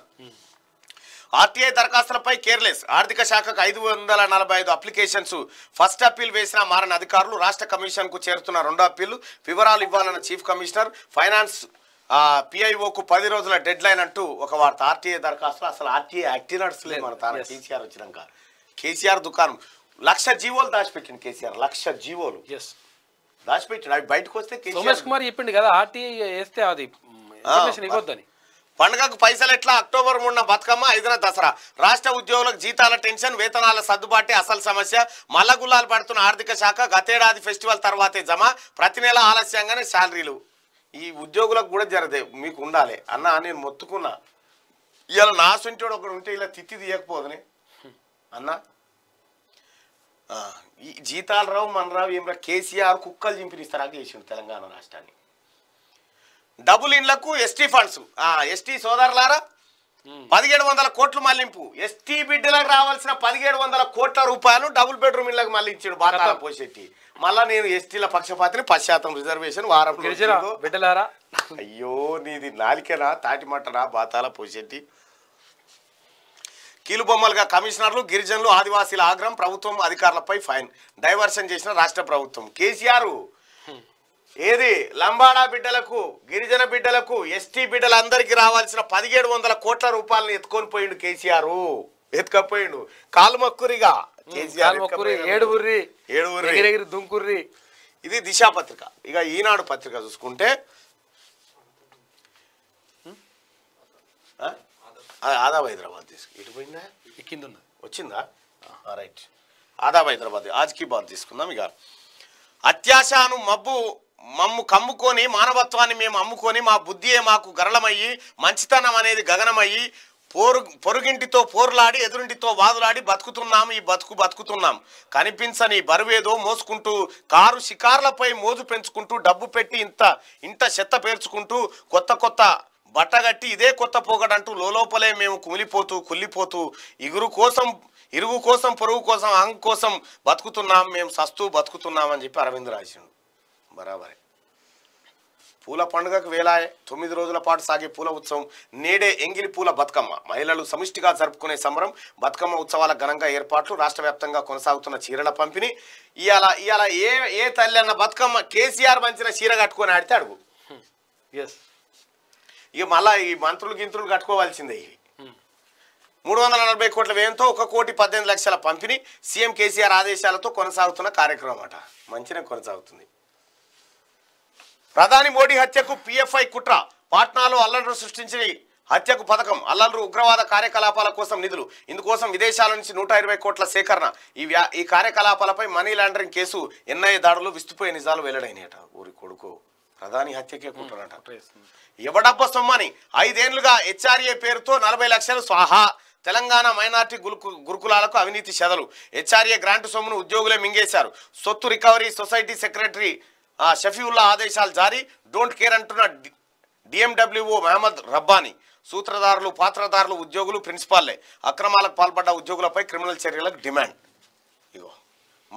S1: ఆర్టీఐ దరఖాస్తులపై కేర్లెస్ ఆర్థిక శాఖకు ఐదు వందల నలభై ఐదు అప్లికేషన్స్ ఫస్ట్ అప్పీల్ వేసిన మారని అధికారులు రాష్ట్ర కమిషన్ కు చేరుతున్న రెండో అప్పీల్ వివరాలు ఇవ్వాలన్న చీఫ్ కమిషనర్ ఫైనాన్స్ పిఐఓకు పది రోజుల డెడ్ లైన్ అంటూ ఒక వార్త ఆర్టీఐ దరఖాస్తులు అసలు ఆర్టీఐ నడుస్తులే మన తాను కేసీఆర్ వచ్చినాక కేసీఆర్ దుకాణం లక్ష జీవోలు దాచిపెట్టింది కేసీఆర్ లక్ష జీవోలు దాచిపెట్టిండు అవి బయటకు వస్తే సోమేష్
S5: కుమార్ చెప్పిండు కదా ఆర్టీఐ వేస్తే అది
S1: ఇవ్వద్దని పండుగకు పైసలు ఎట్లా అక్టోబర్ మూడున బతుకమ్మ ఐదున దసరా రాష్ట్ర ఉద్యోగులకు జీతాల టెన్షన్ వేతనాల సర్దుబాటే అసలు సమస్య మల్లగుల్లాలు పడుతున్న ఆర్థిక శాఖ గతేడాది ఫెస్టివల్ తర్వాతే జమ ప్రతి నెల ఆలస్యంగానే శాలరీలు ఈ ఉద్యోగులకు కూడా జరదే మీకు ఉండాలి అన్న నేను మొత్తుకున్నా ఇవాళ నా సొంటోడు ఒకడు ఉంటే ఇలా తిత్తి తీయకపోదని అన్నా ఈ జీతాలు రావు మన ఏం రా కేసీఆర్ కుక్కలు చింపినిస్తారు అది చేసిండు తెలంగాణ రాష్ట్రాన్ని డబుల్ ఇండ్లకు ఎస్టీ ఫండ్స్ ఎస్టీ సోదరులారా పదిహేడు వందల కోట్లు మళ్లింపు ఎస్టీ బిడ్డలకు రావాల్సిన పదిహేడు వందల కోట్ల రూపాయలు డబుల్ బెడ్రూమ్ ఇళ్లకు మళ్ళించాడు బాతాల పోషెట్టి మళ్ళా నేను ఎస్టీల పక్షపాతిని పశ్చాత్తం రిజర్వేషన్ వారం బిడ్డలారా అయ్యో నీది నాలికేనా తాటిమట్టనా బాతాల పోషెట్టి కీలుబొమ్మలుగా కమిషనర్లు గిరిజనులు ఆదివాసీల ఆగ్రహం ప్రభుత్వం అధికారులపై ఫైన్ డైవర్షన్ చేసిన రాష్ట్ర ప్రభుత్వం కేసీఆర్ ఏది లంబాడా బిడ్డలకు గిరిజన బిడ్డలకు ఎస్టీ బిడ్డలందరికీ రావాల్సిన పదిహేడు వందల కోట్ల రూపాయలను ఎత్తుకొని పోయిండు కేసీఆర్ ఎత్తుకపోయిండు కాలుమక్కురిగా దుంకుర్రి ఇది దిశా పత్రిక ఇక ఈనాడు పత్రిక చూసుకుంటే ఆదాబ్ హైదరాబాద్ తీసుకు ఇటు పోయిందా వచ్చిందా రైట్ ఆదాబ్ హైదరాబాద్ ఆజ్కీ బాద్ తీసుకుందాం ఇక అత్యాశాను మబ్బు మమ్ము కమ్ముకొని మానవత్వాన్ని మేము అమ్ముకొని మా బుద్ధియే మాకు గరళమయ్యి మంచితనం అనేది గగనమయ్యి పోరు పొరుగింటితో పోర్లాడి ఎదురింటితో వాదులాడి బతుకుతున్నాం ఈ బతుకు బతుకుతున్నాం కనిపించని బరువేదో మోసుకుంటూ కారు షికార్లపై మోజు పెంచుకుంటూ డబ్బు పెట్టి ఇంత ఇంత చెత్త పేర్చుకుంటూ కొత్త కొత్త బట్టగట్టి ఇదే కొత్త పోగడంటూ లోపలే మేము కుమిలిపోతూ కుళ్ళిపోతూ ఇగురు కోసం ఇరుగు కోసం పొరుగు కోసం అంగు కోసం బతుకుతున్నాం మేము సస్తూ బతుకుతున్నాం అని చెప్పి అరవింద్ రాసిండు బరాబరే పూల పండుగకు వేలాయే తొమ్మిది రోజుల పాటు సాగే పూల ఉత్సవం నేడే ఎంగిలి పూల బతుకమ్మ మహిళలు సమిష్టిగా జరుపుకునే సంబరం బతుకమ్మ ఉత్సవాల ఘనంగా ఏర్పాట్లు రాష్ట్ర వ్యాప్తంగా కొనసాగుతున్న చీరల పంపిణీ ఇవాళ ఇవాళ ఏ ఏ తల్లి అన్న బతుకమ్మ కేసీఆర్ మంచిన చీర కట్టుకొని ఆడితే అడుగు ఎస్ ఇక మళ్ళా ఈ మంత్రులు గింత్రులు కట్టుకోవాల్సిందే ఇవి మూడు వందల నలభై కోట్ల వ్యయంతో ఒక కోటి పద్దెనిమిది లక్షల పంపిణీ సీఎం కేసీఆర్ ఆదేశాలతో కొనసాగుతున్న కార్యక్రమం అట మంచిగా కొనసాగుతుంది ప్రధాని మోడీ హత్యకు పిఎఫ్ఐ కుట్ర పాట్నాలో అల్లర్లు సృష్టించిన హత్యకు పథకం అల్లర్లు ఉగ్రవాద కార్యకలాపాల కోసం నిధులు ఇందుకోసం విదేశాల నుంచి నూట ఇరవై కోట్ల సేకరణ ఈ వ్యా ఈ కార్యకలాపాలపై మనీ లాండరింగ్ కేసు ఎన్ఐఏ దాడులు విస్తుపోయే నిజాలు వెల్లడైనట ఊరి కొడుకు ప్రధాని హత్యకే కుట్రనట ఎవడబ్బ సొమ్మని ఐదేళ్లుగా హెచ్ఆర్ఏ పేరుతో నలభై లక్షలు స్వాహా తెలంగాణ మైనార్టీ గురుకు గురుకులాలకు అవినీతి చెదలు హెచ్ఆర్ఏ గ్రాంట్ సొమ్మును ఉద్యోగులే మింగేశారు సొత్తు రికవరీ సొసైటీ సెక్రటరీ షఫీవుల్లా ఆదేశాలు జారీ డోంట్ కేర్ అంటున్న డిఎండబ్ల్యూఓ మహమ్మద్ రబ్బానీ సూత్రధారులు పాత్రధారులు ఉద్యోగులు ప్రిన్సిపాల్లే అక్రమాలకు పాల్పడ్డ ఉద్యోగులపై క్రిమినల్ చర్యలకు డిమాండ్ ఇగో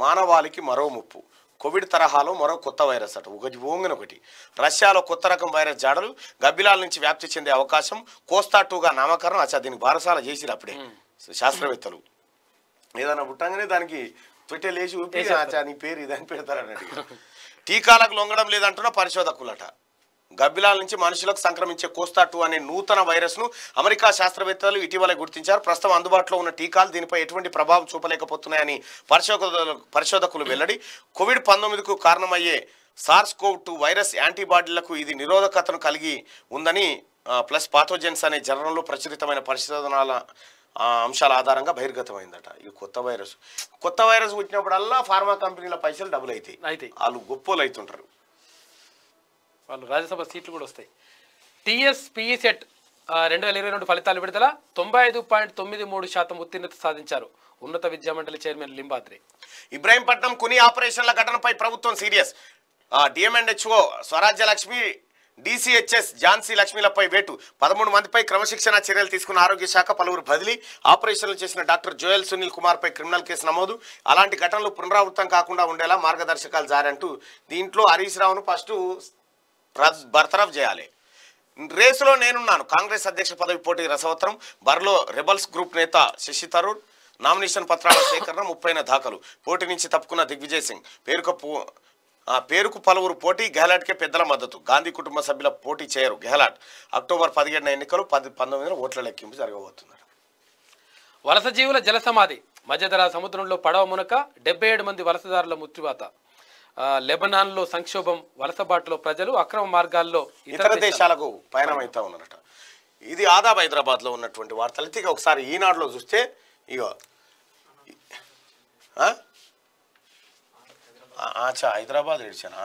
S1: మానవాళికి మరో ముప్పు కోవిడ్ తరహాలో మరో కొత్త వైరస్ అటు ఒకటి ఓంగిన ఒకటి రష్యాలో కొత్త రకం వైరస్ జాడలు గబ్బిలాల నుంచి వ్యాప్తి చెందే అవకాశం కోస్తా టూగా నామకరణం అసలు దీనికి బారసాల చేసిరు అప్పుడే శాస్త్రవేత్తలు ఏదైనా పుట్టంగానే దానికి లేచి ఊపి నీ పేరు ఇదని అడిగారు [laughs] టీకాలకు లొంగడం లేదంటున్న పరిశోధకులట గబ్బిలాల నుంచి మనుషులకు సంక్రమించే కోస్తా టూ అనే నూతన వైరస్ను అమెరికా శాస్త్రవేత్తలు ఇటీవల గుర్తించారు ప్రస్తుతం అందుబాటులో ఉన్న టీకాలు దీనిపై ఎటువంటి ప్రభావం చూపలేకపోతున్నాయని పరిశోధకులు పరిశోధకులు వెల్లడి కోవిడ్ పంతొమ్మిదికు కారణమయ్యే సార్స్ కోవ్ టూ వైరస్ యాంటీబాడీలకు ఇది నిరోధకతను కలిగి ఉందని ప్లస్ పాథోజెన్స్ అనే జర్నల్లో ప్రచురితమైన పరిశోధనల అంశాల ఆధారంగా బహిర్గతమైందట ఈ కొత్త వైరస్ కొత్త వైరస్ వచ్చినప్పుడల్లా ఫార్మా కంపెనీల పైసలు డబుల్ అవుతాయి అయితే వాళ్ళు గొప్పలు అవుతుంటారు
S5: వాళ్ళు రాజ్యసభ సీట్లు కూడా వస్తాయి టీఎస్ పిఈసెట్ రెండు వేల ఇరవై రెండు ఫలితాలు విడుదల తొంభై ఐదు పాయింట్ తొమ్మిది మూడు శాతం
S1: ఉత్తీర్ణత సాధించారు ఉన్నత విద్యామండలి చైర్మన్ లింబాద్రి ఇబ్రాహీంపట్నం కుని ఆపరేషన్ల ఘటనపై ప్రభుత్వం సీరియస్ డిఎంఎన్హెచ్ఓ స్వరాజ్య లక్ష్మి డిసిహెచ్ఎస్ ఝాన్సీ లక్ష్మీలపై వేటు పదమూడు మందిపై క్రమశిక్షణ చర్యలు తీసుకున్న ఆరోగ్య శాఖ పలువురు బదిలీ ఆపరేషన్లు చేసిన డాక్టర్ జోయల్ సునీల్ కుమార్పై క్రిమినల్ కేసు నమోదు అలాంటి ఘటనలు పునరావృతం కాకుండా ఉండేలా మార్గదర్శకాలు జారంటూ దీంట్లో హరీష్ రావును ఫస్ట్ బర్తరఫ్ చేయాలి రేసులో నేనున్నాను కాంగ్రెస్ అధ్యక్ష పదవి పోటీ రసవత్రం బరిలో రెబల్స్ గ్రూప్ నేత శశి తరూర్ నామినేషన్ పత్రాల సేకరణ ముప్పైన దాఖలు పోటీ నుంచి తప్పుకున్న దిగ్విజయ్ సింగ్ పేరుకపో ఆ పేరుకు పలువురు పోటీ గెహ్లాట్కే పెద్దల మద్దతు గాంధీ కుటుంబ సభ్యుల పోటీ చేయరు గెహ్లాట్ అక్టోబర్ పదిహేడున ఎన్నికలు పది పంతొమ్మిది ఓట్ల లెక్కింపు జరగబోతున్నారు
S5: వలస జీవుల జల సమాధి మధ్యధరా సముద్రంలో పడవ మునక డెబ్బై ఏడు మంది వలసదారుల మృత్యువాత లెబనాన్లో సంక్షోభం వలసబాటులో ప్రజలు అక్రమ మార్గాల్లో ఇతర దేశాలకు
S1: పయనమవుతా ఉన్నారట ఇది ఆదాబ్ హైదరాబాద్లో ఉన్నటువంటి వార్తలు ఒకసారి ఈనాడులో చూస్తే ఇగో ఆచా హైదరాబాద్ ఏడిచానా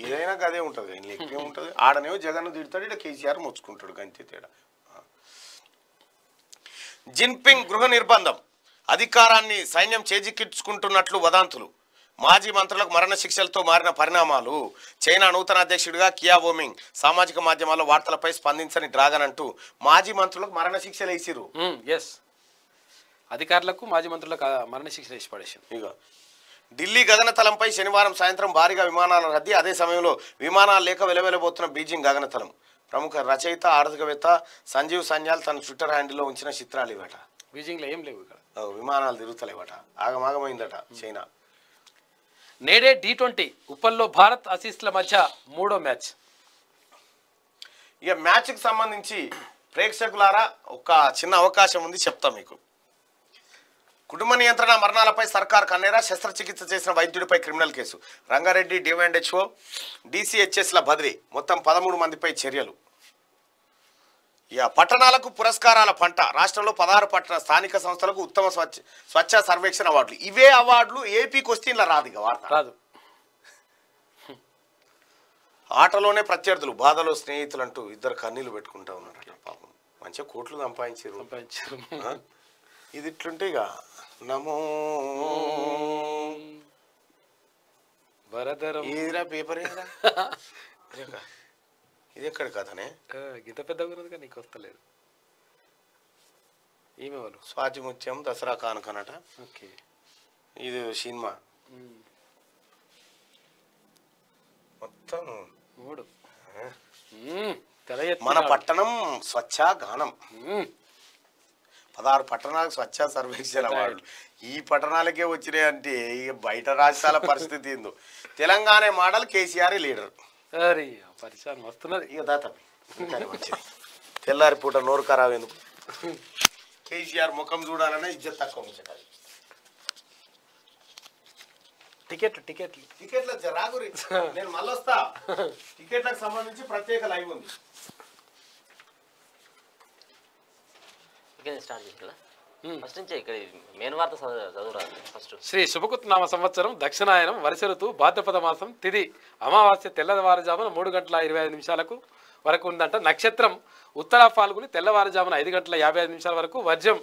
S1: ఏదైనా కదే ఉంటుంది ఆయన ఉంటుంది ఆడనేమో జగన్ తిడతాడు ఇక్కడ కేసీఆర్ మొచ్చుకుంటాడు గంతే తేడా జిన్పింగ్ గృహ నిర్బంధం అధికారాన్ని సైన్యం చేజిక్కించుకుంటున్నట్లు వదంతులు మాజీ మంత్రులకు మరణ శిక్షలతో మారిన పరిణామాలు చైనా నూతన అధ్యక్షుడిగా కియా ఓమింగ్ సామాజిక మాధ్యమాల్లో వార్తలపై స్పందించని డ్రాగన్ అంటూ మాజీ మంత్రులకు మరణ శిక్షలు వేసిరు ఎస్ అధికారులకు మాజీ మంత్రులకు మరణశిక్ష వేసి పడేసింది ఇక ఢిల్లీ గగనతలంపై శనివారం సాయంత్రం భారీగా విమానాల రద్దీ అదే సమయంలో విమానాలు లేక వెలవెలబోతున్న బీజింగ్ గగనతలం ప్రముఖ రచయిత ఆర్థికవేత్త సంజీవ్ సన్యాల్ తన ట్విట్టర్ హ్యాండిల్లో ఉంచిన చిత్రాలు ఇవట బీజింగ్లో ఏం లేవు ఇక్కడ విమానాలు తిరుగుతలేవట ఆగమాగమైందట చైనా
S5: నేడే డి ట్వంటీ ఉప్పల్లో భారత్ అసీస్ల మధ్య మూడో మ్యాచ్
S1: ఇక మ్యాచ్కి సంబంధించి ప్రేక్షకులారా ఒక చిన్న అవకాశం ఉంది చెప్తా మీకు కుటుంబ నియంత్రణ మరణాలపై సర్కార్ కన్నేరా శస్త్రచికిత్స చేసిన వైద్యుడిపై క్రిమినల్ కేసు రంగారెడ్డి డివైండ్హెచ్ఓ డిసిహెచ్ఎస్ల బదిలీ మొత్తం పదమూడు మందిపై చర్యలు ఇక పట్టణాలకు పురస్కారాల పంట రాష్ట్రంలో పదహారు పట్టణ స్థానిక సంస్థలకు ఉత్తమ స్వచ్ఛ స్వచ్ఛ సర్వేక్షణ అవార్డులు ఇవే అవార్డులు ఏపీ ఇలా రాదు ఇక వార్త రాదు ఆటలోనే ప్రత్యర్థులు బాధలో స్నేహితులు అంటూ ఇద్దరు కన్నీళ్ళు పెట్టుకుంటా ఉన్నారు పాపం మంచిగా కోట్లు సంపాదించారు సంపాదించారు ఇది ఇట్లుంటే ఇక నమో వరదరం ఇదిరా పేపర్ ఇది ఎక్కడ కథనే గిత పెద్ద ఉన్నది కానీ నీకు వస్తలేదు ఈమె వాళ్ళు స్వాతి ముత్యం దసరా కనట ఓకే ఇది సినిమా మొత్తం మూడు మన పట్టణం స్వచ్ఛ గానం పదహారు పట్టణాలకు స్వచ్ఛ సర్వేక్షణ అవార్డు ఈ పట్టణాలకే వచ్చినాయి అంటే ఇక బయట రాష్ట్రాల పరిస్థితి ఏందో తెలంగాణ మోడల్ కేసీఆర్ లీడర్ పరిశ్రమ వస్తున్నది ఇక దాత తెల్లారి పూట నోరు ఖరాబ్ ఎందుకు కేసీఆర్ ముఖం చూడాలనే ఇజ్జత్ తక్కువ ఉంచాలి
S5: టికెట్లు టికెట్లు
S1: టికెట్లు రాగురి నేను మళ్ళొస్తా టికెట్లకు సంబంధించి ప్రత్యేక లైవ్ ఉంది
S7: శ్రీ స్టార్ట్
S5: నామ సంవత్సరం దక్షిణాయనం వరుస ఋతు భాద్రపద మాసం తిది అమావాస్య తెల్లవారుజామున మూడు గంటల ఇరవై ఐదు నిమిషాలకు వరకు ఉందంట నక్షత్రం ఉత్తర పాల్గొని తెల్లవారుజామున ఐదు గంటల యాభై ఐదు నిమిషాల వరకు వర్జం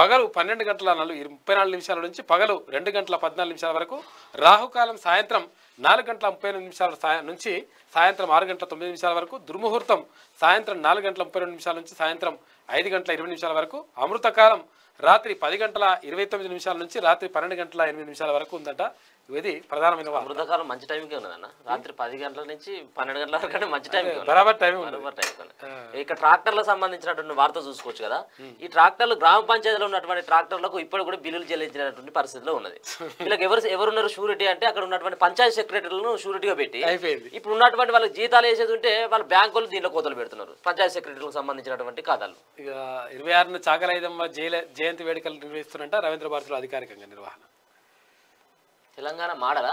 S5: పగలు పన్నెండు గంటల నలుగు ముప్పై నాలుగు నిమిషాల నుంచి పగలు రెండు గంటల పద్నాలుగు నిమిషాల వరకు రాహుకాలం సాయంత్రం నాలుగు గంటల ముప్పై రెండు నిమిషాల నుంచి సాయంత్రం ఆరు గంటల తొమ్మిది నిమిషాల వరకు దుర్ముహూర్తం సాయంత్రం నాలుగు గంటల ముప్పై రెండు నిమిషాల నుంచి సాయంత్రం ఐదు గంటల ఇరవై నిమిషాల వరకు అమృతకాలం రాత్రి పది గంటల ఇరవై తొమ్మిది నిమిషాల నుంచి రాత్రి పన్నెండు గంటల ఎనిమిది నిమిషాల వరకు ఉందట ఇది ప్రధానమైన అమృతకాలం మంచి టైంకి ఉన్నదన్న రాత్రి పది గంటల నుంచి పన్నెండు గంటల వరకు
S7: మంచి టైం బరాబర్ టైం బరాబర్ టైం ట్రాక్టర్లకు సంబంధించినటువంటి వార్త చూసుకోవచ్చు కదా ఈ ట్రాక్టర్లు గ్రామ పంచాయతీలో ఉన్నటువంటి ట్రాక్టర్లకు ఇప్పుడు కూడా బిల్లులు చెల్లించినటువంటి పరిస్థితిలో ఉన్నది [laughs] వీళ్ళకి ఎవరు ఎవరున్నారు షూరిటీ అంటే అక్కడ ఉన్నటువంటి పంచాయతీ సెక్రటరీలను షూరిటీగా పెట్టి ఇప్పుడు ఉన్నటువంటి వాళ్ళకి జీతాలు వేసేది ఉంటే వాళ్ళ బ్యాంకులు దీనిలో కోతలు పెడుతున్నారు పంచాయతీ సెక్రటరీలకు సంబంధించినటువంటి ఖాతాలు
S5: ఇక ఇరవై ఆరున చాకలైదమ్మ జయంతి వేడుకలు నిర్వహిస్తున్నట్ట రవీంద్ర భారతిలో అధికారికంగా నిర్వహణ తెలంగాణ మోడలా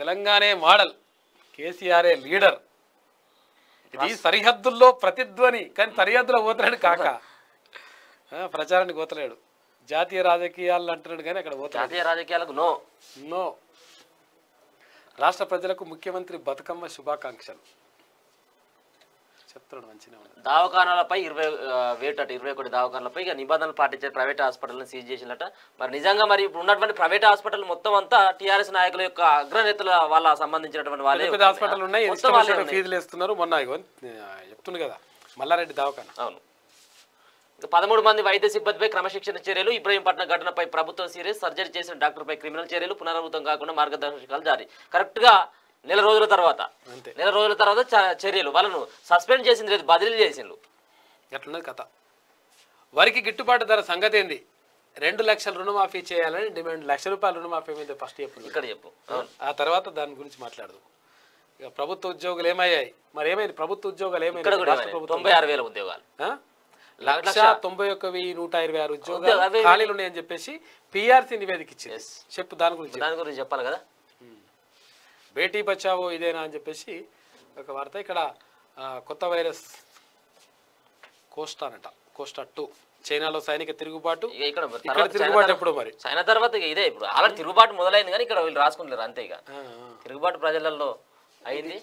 S5: తెలంగాణే మోడల్ కేసీఆరే లీడర్ ఇది సరిహద్దుల్లో ప్రతిధ్వని కానీ సరిహద్దులో ఓతలేడు కాక ప్రచారానికి పోతలేడు జాతీయ రాజకీయాలు అంటున్నాడు కానీ అక్కడ పోతాడు జాతీయ రాజకీయాలకు నో నో రాష్ట్ర ప్రజలకు ముఖ్యమంత్రి బతుకమ్మ శుభాకాంక్షలు చెప్తాడు మంచిగా
S7: దావఖానాలపై ఇరవై వేట ఇరవై ఒకటి దావఖానాలపై ఇక నిబంధనలు పాటించే ప్రైవేట్ హాస్పిటల్ని సీజ్ చేసినట్ట మరి నిజంగా మరి ఇప్పుడు ఉన్నటువంటి ప్రైవేట్ హాస్పిటల్ మొత్తం అంతా టీఆర్ఎస్ నాయకుల యొక్క అగ్రనేతల వాళ్ళ సంబంధించినటువంటి వాళ్ళు హాస్పిటల్ ఉన్నాయి ఫీజులు
S5: వేస్తున్నారు మొన్న చెప్తుంది కదా మల్లారెడ్డి దావఖానా అవును
S7: పదమూడు మంది వైద్య సిబ్బందిపై క్రమశిక్షణ చర్యలు ఇబ్రహీంపట్నం ఘటనపై ప్రభుత్వం సీరియస్ సర్జరీ చేసిన డాక్టర్పై క్రిమినల్ చర్యలు పునరావృతం కాకుండా మార్గదర్శకాలు జారీ కరెక్ట్గా నెల రోజుల తర్వాత నెల రోజుల తర్వాత
S5: చర్యలు వాళ్ళను సస్పెండ్ చేసింది లేదు బదిలీ చేసిండు ఎట్లున్నది కథ వరికి గిట్టుబాటు ధర సంగతి ఏంది రెండు లక్షల రుణమాఫీ చేయాలని డిమాండ్ లక్ష రూపాయల రుణమాఫీ మీద ఫస్ట్ చెప్పు ఇక్కడ చెప్పు ఆ తర్వాత దాని గురించి మాట్లాడదు ఇక ప్రభుత్వ ఉద్యోగులు ఏమయ్యాయి మరి ఏమైంది ప్రభుత్వ ఉద్యోగాలు ఏమైంది తొంభై ఆరు వేల ఉద్యోగాలు లక్ష తొంభై ఒక్క వెయ్యి నూట ఇరవై ఆరు ఉద్యోగాలు ఖాళీలు ఉన్నాయని చెప్పేసి పిఆర్సీ నివేదిక ఇచ్చింది చెప్పు దాని గురించి దాని గురించి చెప్పాలి కదా బేటీ బచావో ఇదేనా అని చెప్పేసి ఒక వార్త ఇక్కడ కొత్త వైరస్ కోస్టా అనట కోస్టా టూ చైనాలో సైనిక తిరుగుబాటు ఇక్కడ తిరుగుబాటు ఎప్పుడు మరి చైనా తర్వాత ఇదే ఇప్పుడు ఆల్రెడీ తిరుగుబాటు మొదలైంది
S7: కానీ ఇక్కడ వీళ్ళు రాసుకుంటారు అంతేగా తిరుగుబాటు ప్రజలలో అయింది